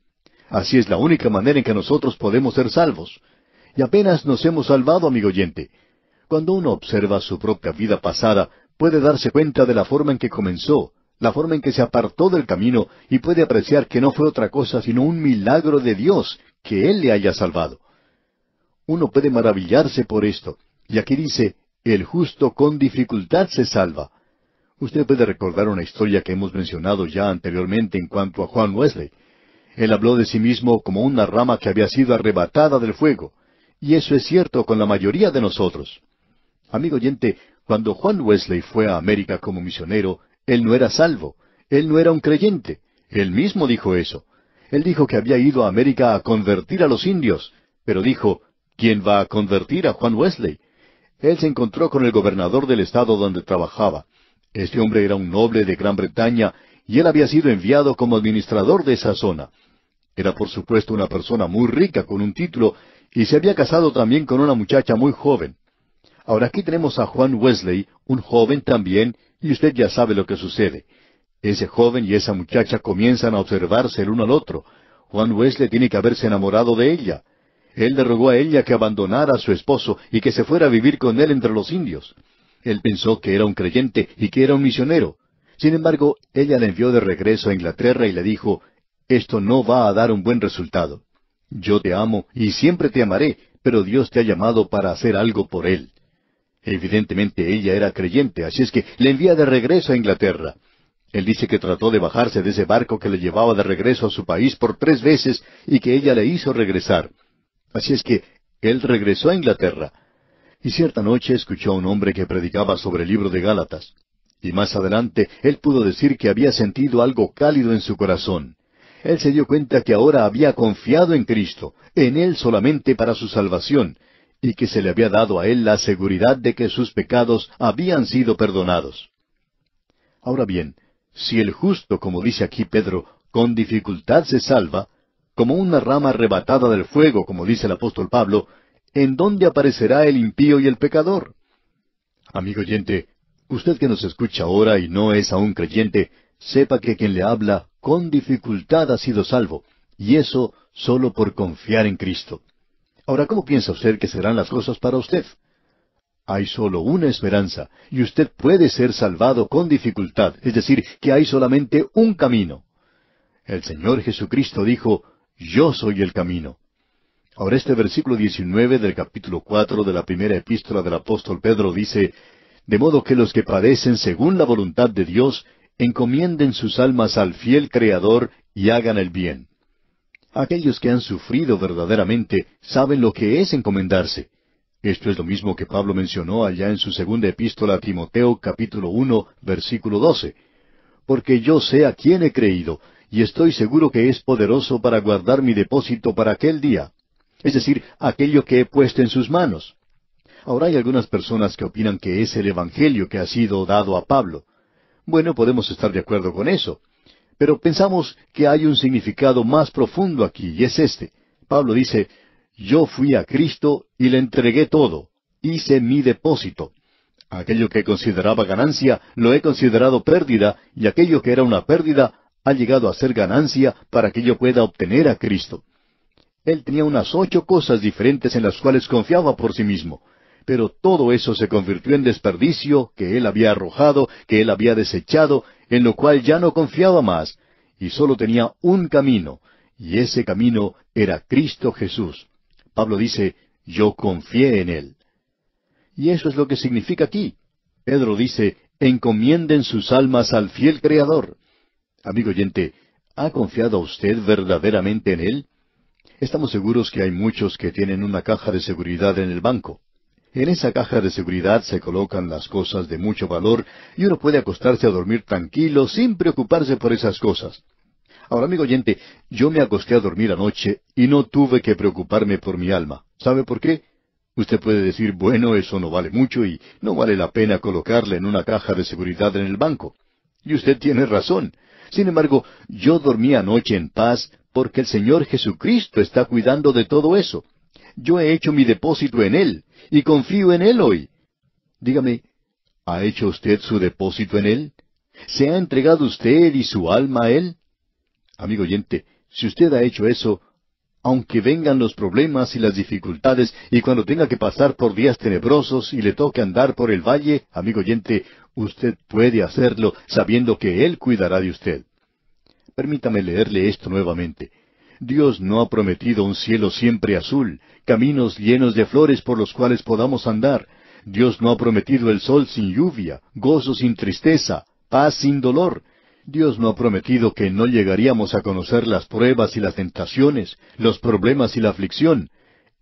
Así es la única manera en que nosotros podemos ser salvos. Y apenas nos hemos salvado, amigo oyente. Cuando uno observa su propia vida pasada, puede darse cuenta de la forma en que comenzó, la forma en que se apartó del camino y puede apreciar que no fue otra cosa sino un milagro de Dios que Él le haya salvado. Uno puede maravillarse por esto. Y aquí dice, el justo con dificultad se salva. Usted puede recordar una historia que hemos mencionado ya anteriormente en cuanto a Juan Wesley. Él habló de sí mismo como una rama que había sido arrebatada del fuego. Y eso es cierto con la mayoría de nosotros. Amigo oyente, cuando Juan Wesley fue a América como misionero, él no era salvo, él no era un creyente. Él mismo dijo eso. Él dijo que había ido a América a convertir a los indios, pero dijo, ¿quién va a convertir a Juan Wesley? Él se encontró con el gobernador del estado donde trabajaba. Este hombre era un noble de Gran Bretaña y él había sido enviado como administrador de esa zona. Era por supuesto una persona muy rica con un título y se había casado también con una muchacha muy joven. Ahora aquí tenemos a Juan Wesley, un joven también, y usted ya sabe lo que sucede. Ese joven y esa muchacha comienzan a observarse el uno al otro. Juan Wesley tiene que haberse enamorado de ella. Él le rogó a ella que abandonara a su esposo y que se fuera a vivir con él entre los indios. Él pensó que era un creyente y que era un misionero. Sin embargo, ella le envió de regreso a Inglaterra y le dijo, Esto no va a dar un buen resultado. Yo te amo y siempre te amaré, pero Dios te ha llamado para hacer algo por Él. Evidentemente ella era creyente, así es que le envía de regreso a Inglaterra. Él dice que trató de bajarse de ese barco que le llevaba de regreso a su país por tres veces y que ella le hizo regresar. Así es que él regresó a Inglaterra. Y cierta noche escuchó a un hombre que predicaba sobre el libro de Gálatas. Y más adelante él pudo decir que había sentido algo cálido en su corazón. Él se dio cuenta que ahora había confiado en Cristo, en Él solamente para su salvación, y que se le había dado a Él la seguridad de que sus pecados habían sido perdonados. Ahora bien, si el justo, como dice aquí Pedro, con dificultad se salva, como una rama arrebatada del fuego, como dice el apóstol Pablo, ¿en dónde aparecerá el impío y el pecador? Amigo oyente, usted que nos escucha ahora y no es aún creyente, sepa que quien le habla con dificultad ha sido salvo, y eso solo por confiar en Cristo. Ahora, ¿cómo piensa usted que serán las cosas para usted? Hay solo una esperanza, y usted puede ser salvado con dificultad, es decir, que hay solamente un camino. El Señor Jesucristo dijo, Yo soy el camino. Ahora este versículo 19 del capítulo 4 de la primera epístola del apóstol Pedro dice, De modo que los que padecen según la voluntad de Dios, encomienden sus almas al fiel Creador y hagan el bien. Aquellos que han sufrido verdaderamente saben lo que es encomendarse. Esto es lo mismo que Pablo mencionó allá en su segunda epístola a Timoteo capítulo 1, versículo 12. Porque yo sé a quién he creído, y estoy seguro que es poderoso para guardar mi depósito para aquel día, es decir, aquello que he puesto en sus manos. Ahora hay algunas personas que opinan que es el Evangelio que ha sido dado a Pablo. Bueno, podemos estar de acuerdo con eso, pero pensamos que hay un significado más profundo aquí, y es este. Pablo dice, yo fui a Cristo y le entregué todo, hice mi depósito. Aquello que consideraba ganancia lo he considerado pérdida y aquello que era una pérdida ha llegado a ser ganancia para que yo pueda obtener a Cristo. Él tenía unas ocho cosas diferentes en las cuales confiaba por sí mismo, pero todo eso se convirtió en desperdicio que él había arrojado, que él había desechado, en lo cual ya no confiaba más, y solo tenía un camino, y ese camino era Cristo Jesús. Pablo dice, yo confié en Él. Y eso es lo que significa aquí. Pedro dice, encomienden sus almas al fiel Creador. Amigo oyente, ¿ha confiado usted verdaderamente en Él? Estamos seguros que hay muchos que tienen una caja de seguridad en el banco. En esa caja de seguridad se colocan las cosas de mucho valor y uno puede acostarse a dormir tranquilo sin preocuparse por esas cosas. Ahora, amigo oyente, yo me acosté a dormir anoche y no tuve que preocuparme por mi alma. ¿Sabe por qué? Usted puede decir, bueno, eso no vale mucho y no vale la pena colocarle en una caja de seguridad en el banco. Y usted tiene razón. Sin embargo, yo dormí anoche en paz porque el Señor Jesucristo está cuidando de todo eso. Yo he hecho mi depósito en Él y confío en Él hoy. Dígame, ¿ha hecho usted su depósito en Él? ¿Se ha entregado usted y su alma a Él? Amigo oyente, si usted ha hecho eso, aunque vengan los problemas y las dificultades, y cuando tenga que pasar por días tenebrosos y le toque andar por el valle, amigo oyente, usted puede hacerlo sabiendo que Él cuidará de usted. Permítame leerle esto nuevamente. Dios no ha prometido un cielo siempre azul, caminos llenos de flores por los cuales podamos andar. Dios no ha prometido el sol sin lluvia, gozo sin tristeza, paz sin dolor. Dios no ha prometido que no llegaríamos a conocer las pruebas y las tentaciones, los problemas y la aflicción.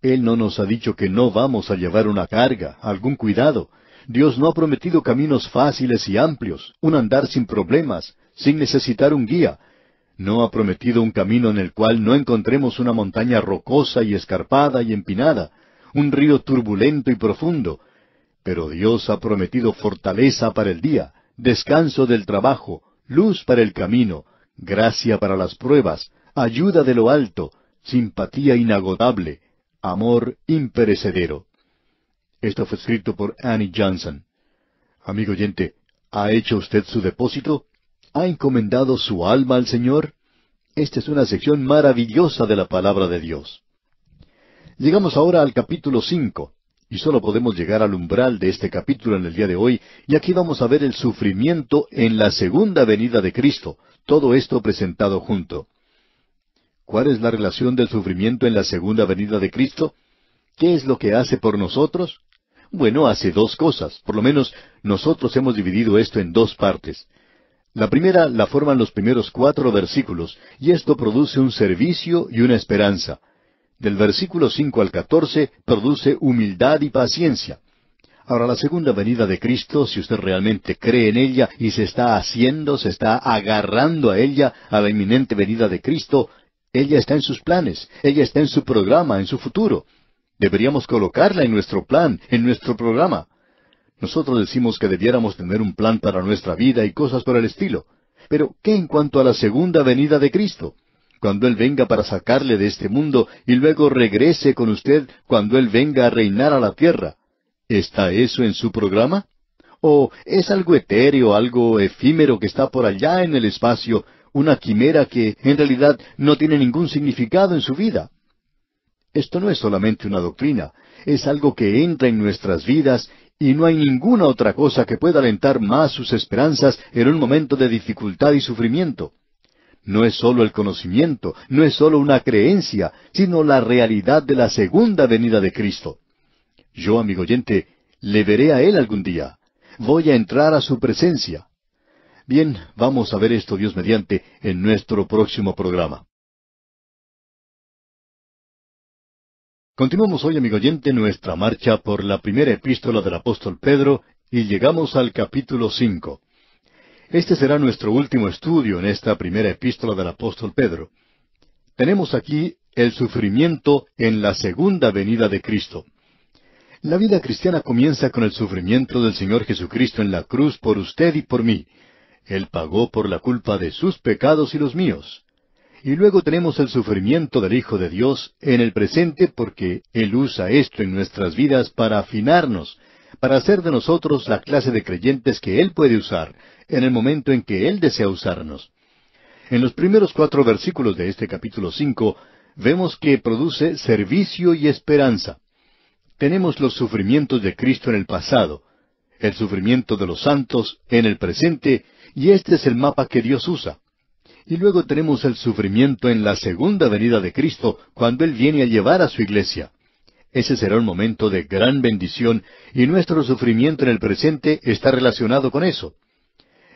Él no nos ha dicho que no vamos a llevar una carga, algún cuidado. Dios no ha prometido caminos fáciles y amplios, un andar sin problemas, sin necesitar un guía. No ha prometido un camino en el cual no encontremos una montaña rocosa y escarpada y empinada, un río turbulento y profundo. Pero Dios ha prometido fortaleza para el día, descanso del trabajo, luz para el camino, gracia para las pruebas, ayuda de lo alto, simpatía inagotable, amor imperecedero. Esto fue escrito por Annie Johnson. Amigo oyente, ¿ha hecho usted su depósito? ¿Ha encomendado su alma al Señor? Esta es una sección maravillosa de la palabra de Dios. Llegamos ahora al capítulo cinco, y solo podemos llegar al umbral de este capítulo en el día de hoy, y aquí vamos a ver el sufrimiento en la segunda venida de Cristo, todo esto presentado junto. ¿Cuál es la relación del sufrimiento en la segunda venida de Cristo? ¿Qué es lo que hace por nosotros? Bueno, hace dos cosas, por lo menos nosotros hemos dividido esto en dos partes. La primera la forman los primeros cuatro versículos, y esto produce un servicio y una esperanza del versículo 5 al 14 produce humildad y paciencia. Ahora, la segunda venida de Cristo, si usted realmente cree en ella y se está haciendo, se está agarrando a ella, a la inminente venida de Cristo, ella está en sus planes, ella está en su programa, en su futuro. Deberíamos colocarla en nuestro plan, en nuestro programa. Nosotros decimos que debiéramos tener un plan para nuestra vida y cosas por el estilo. Pero, ¿qué en cuanto a la segunda venida de Cristo? cuando Él venga para sacarle de este mundo y luego regrese con usted cuando Él venga a reinar a la tierra. ¿Está eso en su programa? ¿O es algo etéreo, algo efímero que está por allá en el espacio, una quimera que en realidad no tiene ningún significado en su vida? Esto no es solamente una doctrina, es algo que entra en nuestras vidas y no hay ninguna otra cosa que pueda alentar más sus esperanzas en un momento de dificultad y sufrimiento no es sólo el conocimiento, no es sólo una creencia, sino la realidad de la segunda venida de Cristo. Yo, amigo oyente, le veré a Él algún día. Voy a entrar a su presencia. Bien, vamos a ver esto Dios mediante en nuestro próximo programa. Continuamos hoy, amigo oyente, nuestra marcha por la primera epístola del apóstol Pedro y llegamos al capítulo cinco. Este será nuestro último estudio en esta primera epístola del apóstol Pedro. Tenemos aquí el sufrimiento en la segunda venida de Cristo. La vida cristiana comienza con el sufrimiento del Señor Jesucristo en la cruz por usted y por mí. Él pagó por la culpa de sus pecados y los míos. Y luego tenemos el sufrimiento del Hijo de Dios en el presente porque Él usa esto en nuestras vidas para afinarnos, para hacer de nosotros la clase de creyentes que Él puede usar en el momento en que Él desea usarnos. En los primeros cuatro versículos de este capítulo cinco vemos que produce servicio y esperanza. Tenemos los sufrimientos de Cristo en el pasado, el sufrimiento de los santos en el presente, y este es el mapa que Dios usa. Y luego tenemos el sufrimiento en la segunda venida de Cristo, cuando Él viene a llevar a su iglesia. Ese será un momento de gran bendición y nuestro sufrimiento en el presente está relacionado con eso.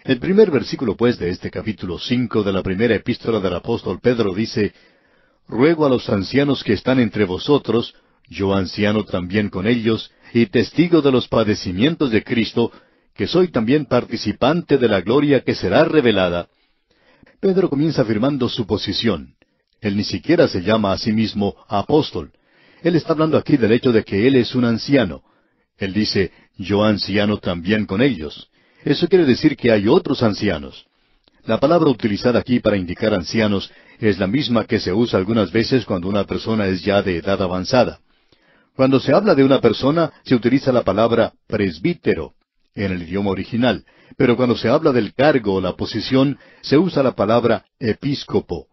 El primer versículo, pues, de este capítulo cinco de la primera epístola del apóstol Pedro dice, Ruego a los ancianos que están entre vosotros, yo anciano también con ellos, y testigo de los padecimientos de Cristo, que soy también participante de la gloria que será revelada. Pedro comienza afirmando su posición. Él ni siquiera se llama a sí mismo apóstol. Él está hablando aquí del hecho de que él es un anciano. Él dice, yo anciano también con ellos. Eso quiere decir que hay otros ancianos. La palabra utilizada aquí para indicar ancianos es la misma que se usa algunas veces cuando una persona es ya de edad avanzada. Cuando se habla de una persona se utiliza la palabra presbítero en el idioma original, pero cuando se habla del cargo o la posición se usa la palabra episcopo.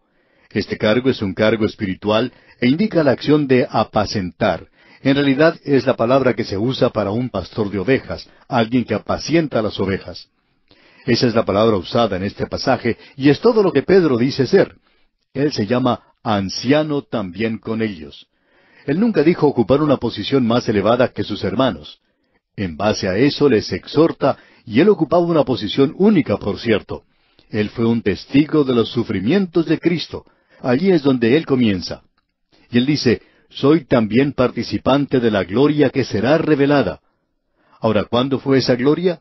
Este cargo es un cargo espiritual e indica la acción de apacentar. En realidad es la palabra que se usa para un pastor de ovejas, alguien que apacienta las ovejas. Esa es la palabra usada en este pasaje y es todo lo que Pedro dice ser. Él se llama anciano también con ellos. Él nunca dijo ocupar una posición más elevada que sus hermanos. En base a eso les exhorta y él ocupaba una posición única, por cierto. Él fue un testigo de los sufrimientos de Cristo. Allí es donde él comienza. Y él dice, soy también participante de la gloria que será revelada. Ahora, ¿cuándo fue esa gloria?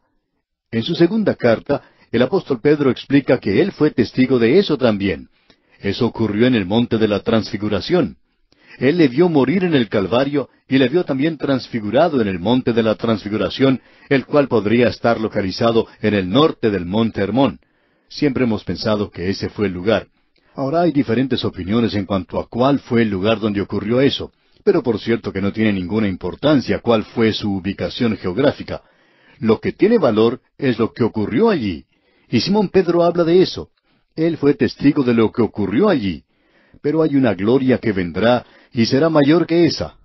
En su segunda carta, el apóstol Pedro explica que él fue testigo de eso también. Eso ocurrió en el monte de la transfiguración. Él le vio morir en el Calvario y le vio también transfigurado en el monte de la transfiguración, el cual podría estar localizado en el norte del monte Hermón. Siempre hemos pensado que ese fue el lugar. Ahora hay diferentes opiniones en cuanto a cuál fue el lugar donde ocurrió eso, pero por cierto que no tiene ninguna importancia cuál fue su ubicación geográfica. Lo que tiene valor es lo que ocurrió allí. Y Simón Pedro habla de eso. Él fue testigo de lo que ocurrió allí. Pero hay una gloria que vendrá y será mayor que esa.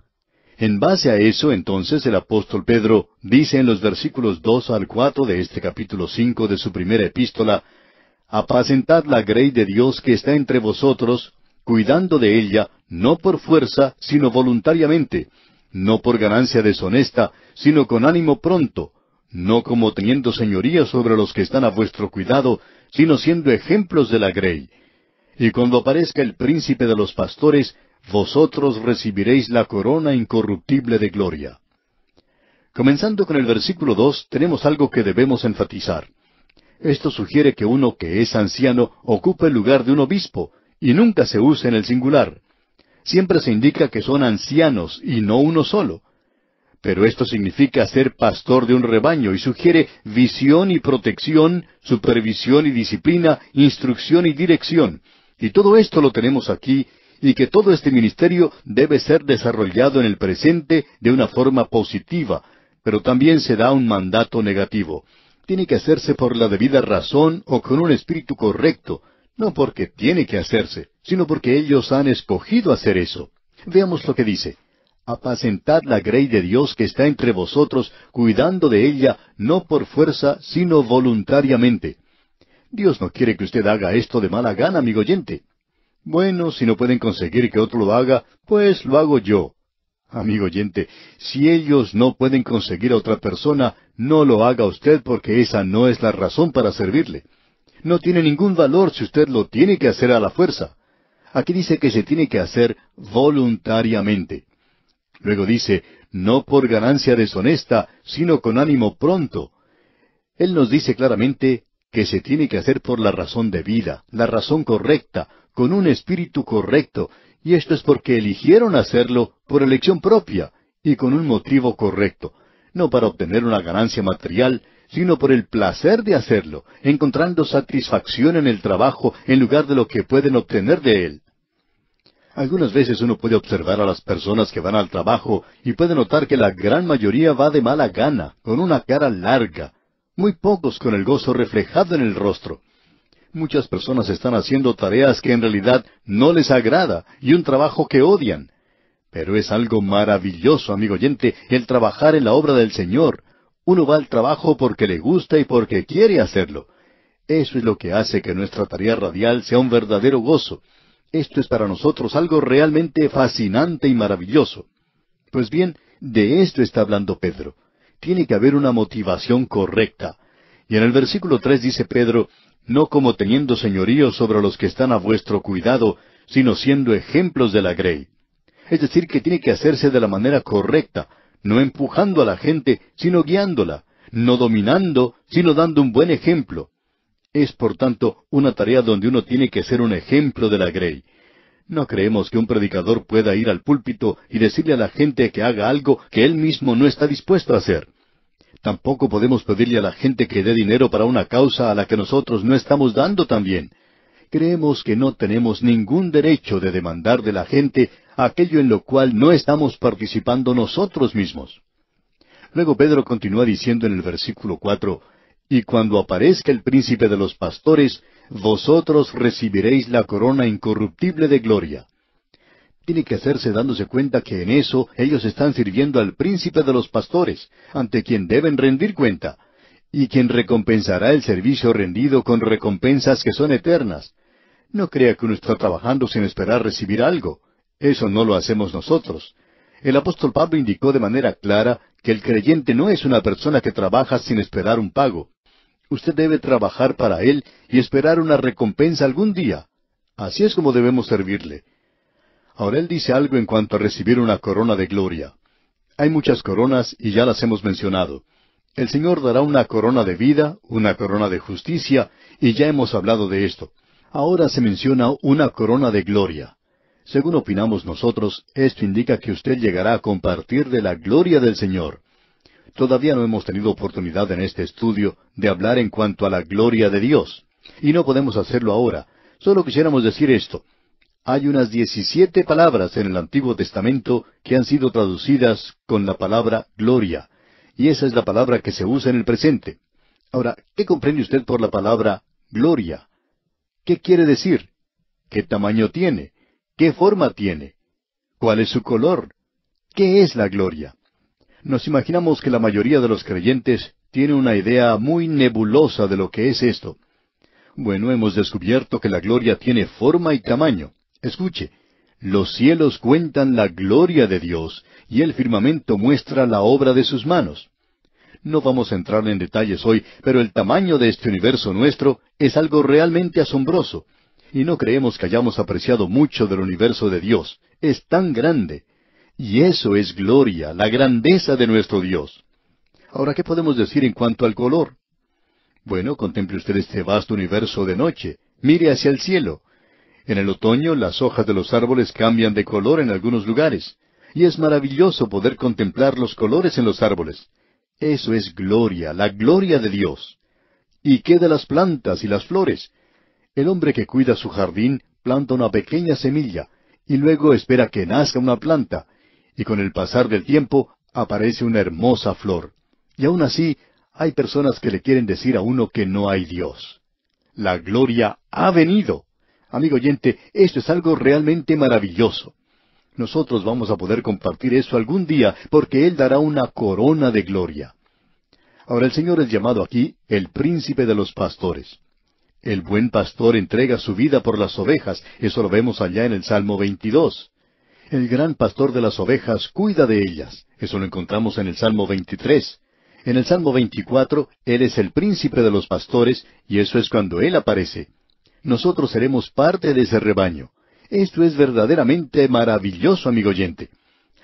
En base a eso, entonces, el apóstol Pedro dice en los versículos dos al cuatro de este capítulo cinco de su primera epístola apacentad la grey de Dios que está entre vosotros, cuidando de ella, no por fuerza, sino voluntariamente, no por ganancia deshonesta, sino con ánimo pronto, no como teniendo señoría sobre los que están a vuestro cuidado, sino siendo ejemplos de la grey. Y cuando aparezca el príncipe de los pastores, vosotros recibiréis la corona incorruptible de gloria. Comenzando con el versículo dos, tenemos algo que debemos enfatizar. Esto sugiere que uno que es anciano ocupa el lugar de un obispo, y nunca se usa en el singular. Siempre se indica que son ancianos y no uno solo. Pero esto significa ser pastor de un rebaño y sugiere visión y protección, supervisión y disciplina, instrucción y dirección. Y todo esto lo tenemos aquí y que todo este ministerio debe ser desarrollado en el presente de una forma positiva, pero también se da un mandato negativo tiene que hacerse por la debida razón o con un espíritu correcto, no porque tiene que hacerse, sino porque ellos han escogido hacer eso. Veamos lo que dice. Apacentad la grey de Dios que está entre vosotros, cuidando de ella, no por fuerza, sino voluntariamente. Dios no quiere que usted haga esto de mala gana, amigo oyente. Bueno, si no pueden conseguir que otro lo haga, pues lo hago yo. Amigo oyente, si ellos no pueden conseguir a otra persona, no lo haga usted porque esa no es la razón para servirle. No tiene ningún valor si usted lo tiene que hacer a la fuerza. Aquí dice que se tiene que hacer voluntariamente. Luego dice, no por ganancia deshonesta, sino con ánimo pronto. Él nos dice claramente que se tiene que hacer por la razón de vida, la razón correcta, con un espíritu correcto, y esto es porque eligieron hacerlo por elección propia y con un motivo correcto, no para obtener una ganancia material, sino por el placer de hacerlo, encontrando satisfacción en el trabajo en lugar de lo que pueden obtener de él. Algunas veces uno puede observar a las personas que van al trabajo y puede notar que la gran mayoría va de mala gana, con una cara larga, muy pocos con el gozo reflejado en el rostro. Muchas personas están haciendo tareas que en realidad no les agrada y un trabajo que odian. Pero es algo maravilloso, amigo oyente, el trabajar en la obra del Señor. Uno va al trabajo porque le gusta y porque quiere hacerlo. Eso es lo que hace que nuestra tarea radial sea un verdadero gozo. Esto es para nosotros algo realmente fascinante y maravilloso. Pues bien, de esto está hablando Pedro tiene que haber una motivación correcta. Y en el versículo tres dice Pedro, no como teniendo señorío sobre los que están a vuestro cuidado, sino siendo ejemplos de la grey. Es decir, que tiene que hacerse de la manera correcta, no empujando a la gente, sino guiándola, no dominando, sino dando un buen ejemplo. Es, por tanto, una tarea donde uno tiene que ser un ejemplo de la grey. No creemos que un predicador pueda ir al púlpito y decirle a la gente que haga algo que él mismo no está dispuesto a hacer. Tampoco podemos pedirle a la gente que dé dinero para una causa a la que nosotros no estamos dando también. Creemos que no tenemos ningún derecho de demandar de la gente aquello en lo cual no estamos participando nosotros mismos. Luego Pedro continúa diciendo en el versículo cuatro, Y cuando aparezca el príncipe de los pastores, vosotros recibiréis la corona incorruptible de gloria. Tiene que hacerse dándose cuenta que en eso ellos están sirviendo al príncipe de los pastores, ante quien deben rendir cuenta, y quien recompensará el servicio rendido con recompensas que son eternas. No crea que uno está trabajando sin esperar recibir algo. Eso no lo hacemos nosotros. El apóstol Pablo indicó de manera clara que el creyente no es una persona que trabaja sin esperar un pago. Usted debe trabajar para Él y esperar una recompensa algún día. Así es como debemos servirle. Ahora Él dice algo en cuanto a recibir una corona de gloria. Hay muchas coronas y ya las hemos mencionado. El Señor dará una corona de vida, una corona de justicia, y ya hemos hablado de esto. Ahora se menciona una corona de gloria. Según opinamos nosotros, esto indica que usted llegará a compartir de la gloria del Señor todavía no hemos tenido oportunidad en este estudio de hablar en cuanto a la gloria de Dios. Y no podemos hacerlo ahora. Solo quisiéramos decir esto. Hay unas diecisiete palabras en el Antiguo Testamento que han sido traducidas con la palabra gloria. Y esa es la palabra que se usa en el presente. Ahora, ¿qué comprende usted por la palabra gloria? ¿Qué quiere decir? ¿Qué tamaño tiene? ¿Qué forma tiene? ¿Cuál es su color? ¿Qué es la gloria? nos imaginamos que la mayoría de los creyentes tiene una idea muy nebulosa de lo que es esto. Bueno, hemos descubierto que la gloria tiene forma y tamaño. Escuche, los cielos cuentan la gloria de Dios y el firmamento muestra la obra de sus manos. No vamos a entrar en detalles hoy, pero el tamaño de este universo nuestro es algo realmente asombroso. Y no creemos que hayamos apreciado mucho del universo de Dios. Es tan grande, y eso es gloria, la grandeza de nuestro Dios. Ahora, ¿qué podemos decir en cuanto al color? Bueno, contemple usted este vasto universo de noche. Mire hacia el cielo. En el otoño las hojas de los árboles cambian de color en algunos lugares, y es maravilloso poder contemplar los colores en los árboles. Eso es gloria, la gloria de Dios. ¿Y qué de las plantas y las flores? El hombre que cuida su jardín planta una pequeña semilla, y luego espera que nazca una planta, y con el pasar del tiempo aparece una hermosa flor. Y aún así, hay personas que le quieren decir a uno que no hay Dios. La gloria ha venido. Amigo oyente, esto es algo realmente maravilloso. Nosotros vamos a poder compartir eso algún día, porque Él dará una corona de gloria. Ahora el Señor es llamado aquí el príncipe de los pastores. El buen pastor entrega su vida por las ovejas, eso lo vemos allá en el Salmo 22. El gran pastor de las ovejas cuida de ellas. Eso lo encontramos en el Salmo 23. En el Salmo 24, Él es el príncipe de los pastores, y eso es cuando Él aparece. Nosotros seremos parte de ese rebaño. Esto es verdaderamente maravilloso, amigo oyente.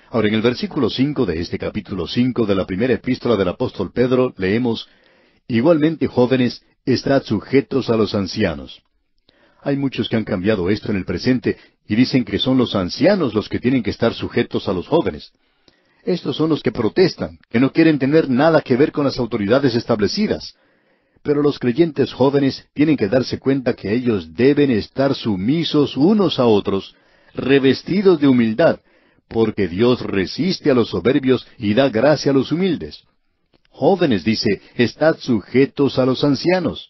Ahora, en el versículo cinco de este capítulo cinco de la primera epístola del apóstol Pedro, leemos Igualmente, jóvenes, estad sujetos a los ancianos. Hay muchos que han cambiado esto en el presente y dicen que son los ancianos los que tienen que estar sujetos a los jóvenes. Estos son los que protestan, que no quieren tener nada que ver con las autoridades establecidas. Pero los creyentes jóvenes tienen que darse cuenta que ellos deben estar sumisos unos a otros, revestidos de humildad, porque Dios resiste a los soberbios y da gracia a los humildes. Jóvenes, dice, estad sujetos a los ancianos.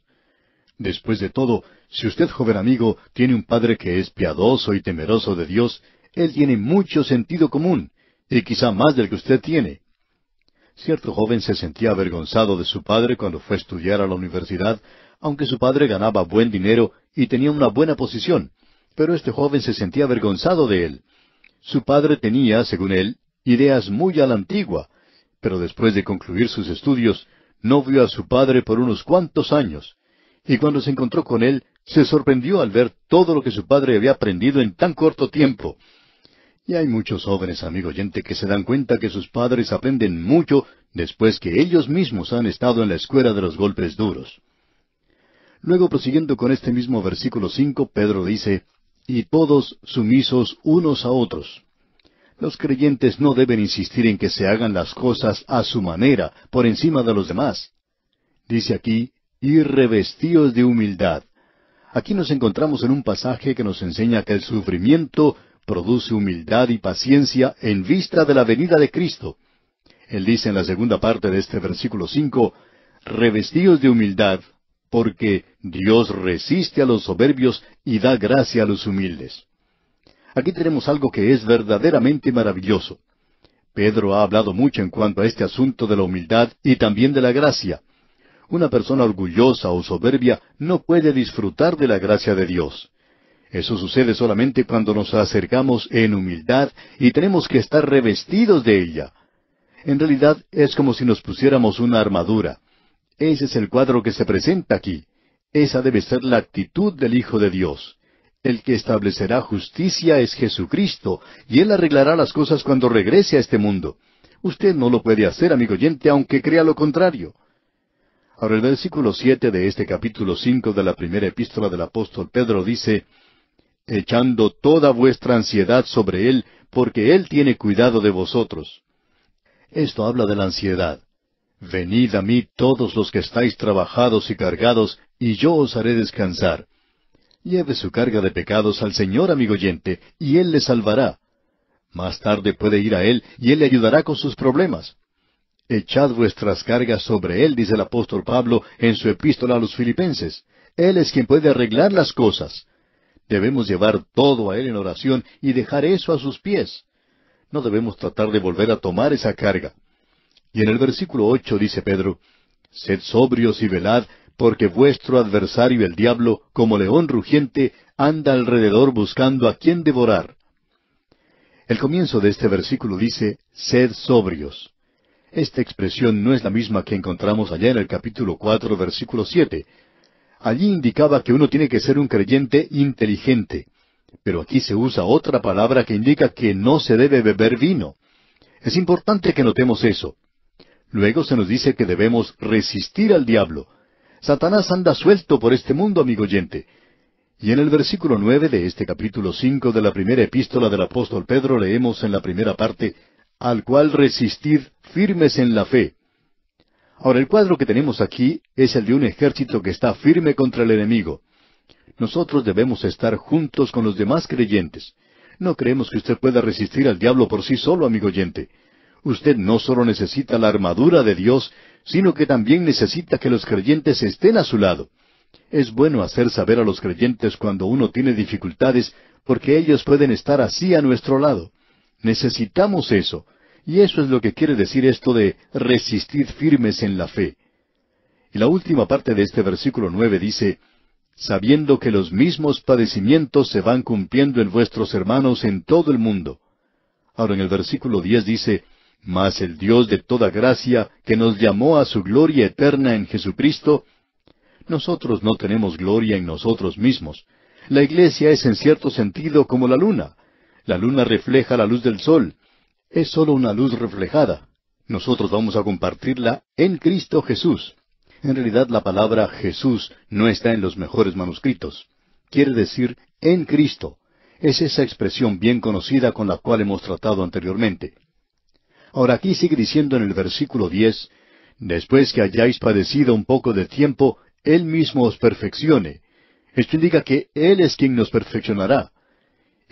Después de todo, si usted, joven amigo, tiene un padre que es piadoso y temeroso de Dios, él tiene mucho sentido común, y quizá más del que usted tiene. Cierto joven se sentía avergonzado de su padre cuando fue a estudiar a la universidad, aunque su padre ganaba buen dinero y tenía una buena posición, pero este joven se sentía avergonzado de él. Su padre tenía, según él, ideas muy a la antigua, pero después de concluir sus estudios, no vio a su padre por unos cuantos años, y cuando se encontró con él, se sorprendió al ver todo lo que su padre había aprendido en tan corto tiempo. Y hay muchos jóvenes, amigo oyente, que se dan cuenta que sus padres aprenden mucho después que ellos mismos han estado en la escuela de los golpes duros. Luego, prosiguiendo con este mismo versículo cinco, Pedro dice, Y todos sumisos unos a otros. Los creyentes no deben insistir en que se hagan las cosas a su manera, por encima de los demás. Dice aquí, y revestíos de humildad. Aquí nos encontramos en un pasaje que nos enseña que el sufrimiento produce humildad y paciencia en vista de la venida de Cristo. Él dice en la segunda parte de este versículo cinco, revestidos de humildad, porque Dios resiste a los soberbios y da gracia a los humildes. Aquí tenemos algo que es verdaderamente maravilloso. Pedro ha hablado mucho en cuanto a este asunto de la humildad y también de la gracia. Una persona orgullosa o soberbia no puede disfrutar de la gracia de Dios. Eso sucede solamente cuando nos acercamos en humildad y tenemos que estar revestidos de ella. En realidad es como si nos pusiéramos una armadura. Ese es el cuadro que se presenta aquí. Esa debe ser la actitud del Hijo de Dios. El que establecerá justicia es Jesucristo, y Él arreglará las cosas cuando regrese a este mundo. Usted no lo puede hacer, amigo oyente, aunque crea lo contrario. Ahora el versículo siete de este capítulo cinco de la primera epístola del apóstol Pedro dice echando toda vuestra ansiedad sobre Él, porque Él tiene cuidado de vosotros. Esto habla de la ansiedad. Venid a mí todos los que estáis trabajados y cargados, y yo os haré descansar. Lleve su carga de pecados al Señor, amigo oyente, y Él le salvará. Más tarde puede ir a Él, y Él le ayudará con sus problemas. Echad vuestras cargas sobre Él, dice el apóstol Pablo en su epístola a los filipenses. Él es quien puede arreglar las cosas. Debemos llevar todo a Él en oración y dejar eso a sus pies. No debemos tratar de volver a tomar esa carga. Y en el versículo ocho dice Pedro, Sed sobrios y velad, porque vuestro adversario el diablo, como león rugiente, anda alrededor buscando a quien devorar. El comienzo de este versículo dice, Sed sobrios. Esta expresión no es la misma que encontramos allá en el capítulo cuatro, versículo siete. Allí indicaba que uno tiene que ser un creyente inteligente, pero aquí se usa otra palabra que indica que no se debe beber vino. Es importante que notemos eso. Luego se nos dice que debemos resistir al diablo. Satanás anda suelto por este mundo, amigo oyente. Y en el versículo nueve de este capítulo cinco de la primera epístola del apóstol Pedro leemos en la primera parte al cual resistid firmes en la fe. Ahora, el cuadro que tenemos aquí es el de un ejército que está firme contra el enemigo. Nosotros debemos estar juntos con los demás creyentes. No creemos que usted pueda resistir al diablo por sí solo, amigo oyente. Usted no solo necesita la armadura de Dios, sino que también necesita que los creyentes estén a su lado. Es bueno hacer saber a los creyentes cuando uno tiene dificultades, porque ellos pueden estar así a nuestro lado. Necesitamos eso. Y eso es lo que quiere decir esto de resistir firmes en la fe. Y la última parte de este versículo nueve dice, sabiendo que los mismos padecimientos se van cumpliendo en vuestros hermanos en todo el mundo. Ahora en el versículo diez dice, mas el Dios de toda gracia, que nos llamó a su gloria eterna en Jesucristo, nosotros no tenemos gloria en nosotros mismos. La iglesia es en cierto sentido como la luna, la luna refleja la luz del sol. Es solo una luz reflejada. Nosotros vamos a compartirla en Cristo Jesús. En realidad la palabra Jesús no está en los mejores manuscritos. Quiere decir en Cristo. Es esa expresión bien conocida con la cual hemos tratado anteriormente. Ahora aquí sigue diciendo en el versículo diez, después que hayáis padecido un poco de tiempo, Él mismo os perfeccione. Esto indica que Él es quien nos perfeccionará.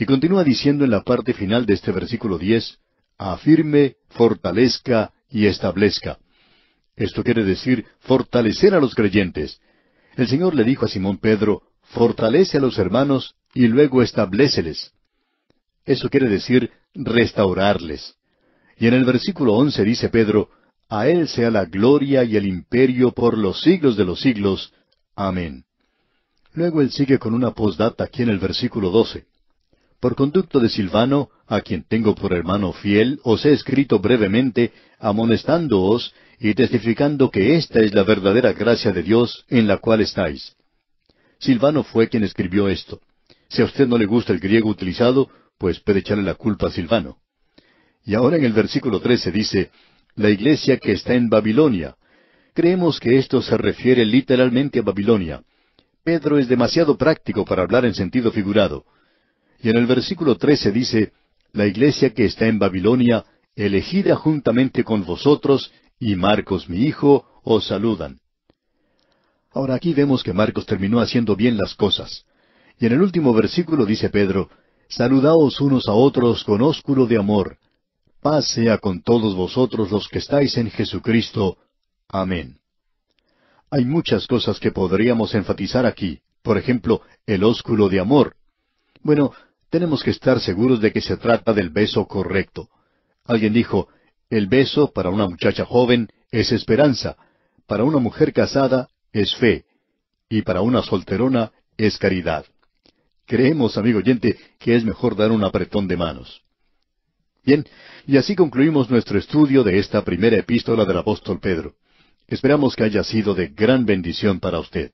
Y continúa diciendo en la parte final de este versículo 10, afirme, fortalezca y establezca. Esto quiere decir fortalecer a los creyentes. El Señor le dijo a Simón Pedro, fortalece a los hermanos y luego estableceles». Eso quiere decir restaurarles. Y en el versículo once dice Pedro, A Él sea la gloria y el imperio por los siglos de los siglos. Amén. Luego él sigue con una postdata aquí en el versículo 12 por conducto de Silvano, a quien tengo por hermano fiel, os he escrito brevemente, amonestándoos y testificando que esta es la verdadera gracia de Dios en la cual estáis. Silvano fue quien escribió esto. Si a usted no le gusta el griego utilizado, pues puede echarle la culpa a Silvano. Y ahora en el versículo 13 dice, la iglesia que está en Babilonia. Creemos que esto se refiere literalmente a Babilonia. Pedro es demasiado práctico para hablar en sentido figurado. Y en el versículo 13 dice, La iglesia que está en Babilonia, elegida juntamente con vosotros, y Marcos mi hijo, os saludan. Ahora aquí vemos que Marcos terminó haciendo bien las cosas. Y en el último versículo dice Pedro, Saludaos unos a otros con ósculo de amor. Paz sea con todos vosotros los que estáis en Jesucristo. Amén. Hay muchas cosas que podríamos enfatizar aquí. Por ejemplo, el ósculo de amor. Bueno, tenemos que estar seguros de que se trata del beso correcto. Alguien dijo, el beso para una muchacha joven es esperanza, para una mujer casada es fe, y para una solterona es caridad. Creemos, amigo oyente, que es mejor dar un apretón de manos. Bien, y así concluimos nuestro estudio de esta primera epístola del apóstol Pedro. Esperamos que haya sido de gran bendición para usted.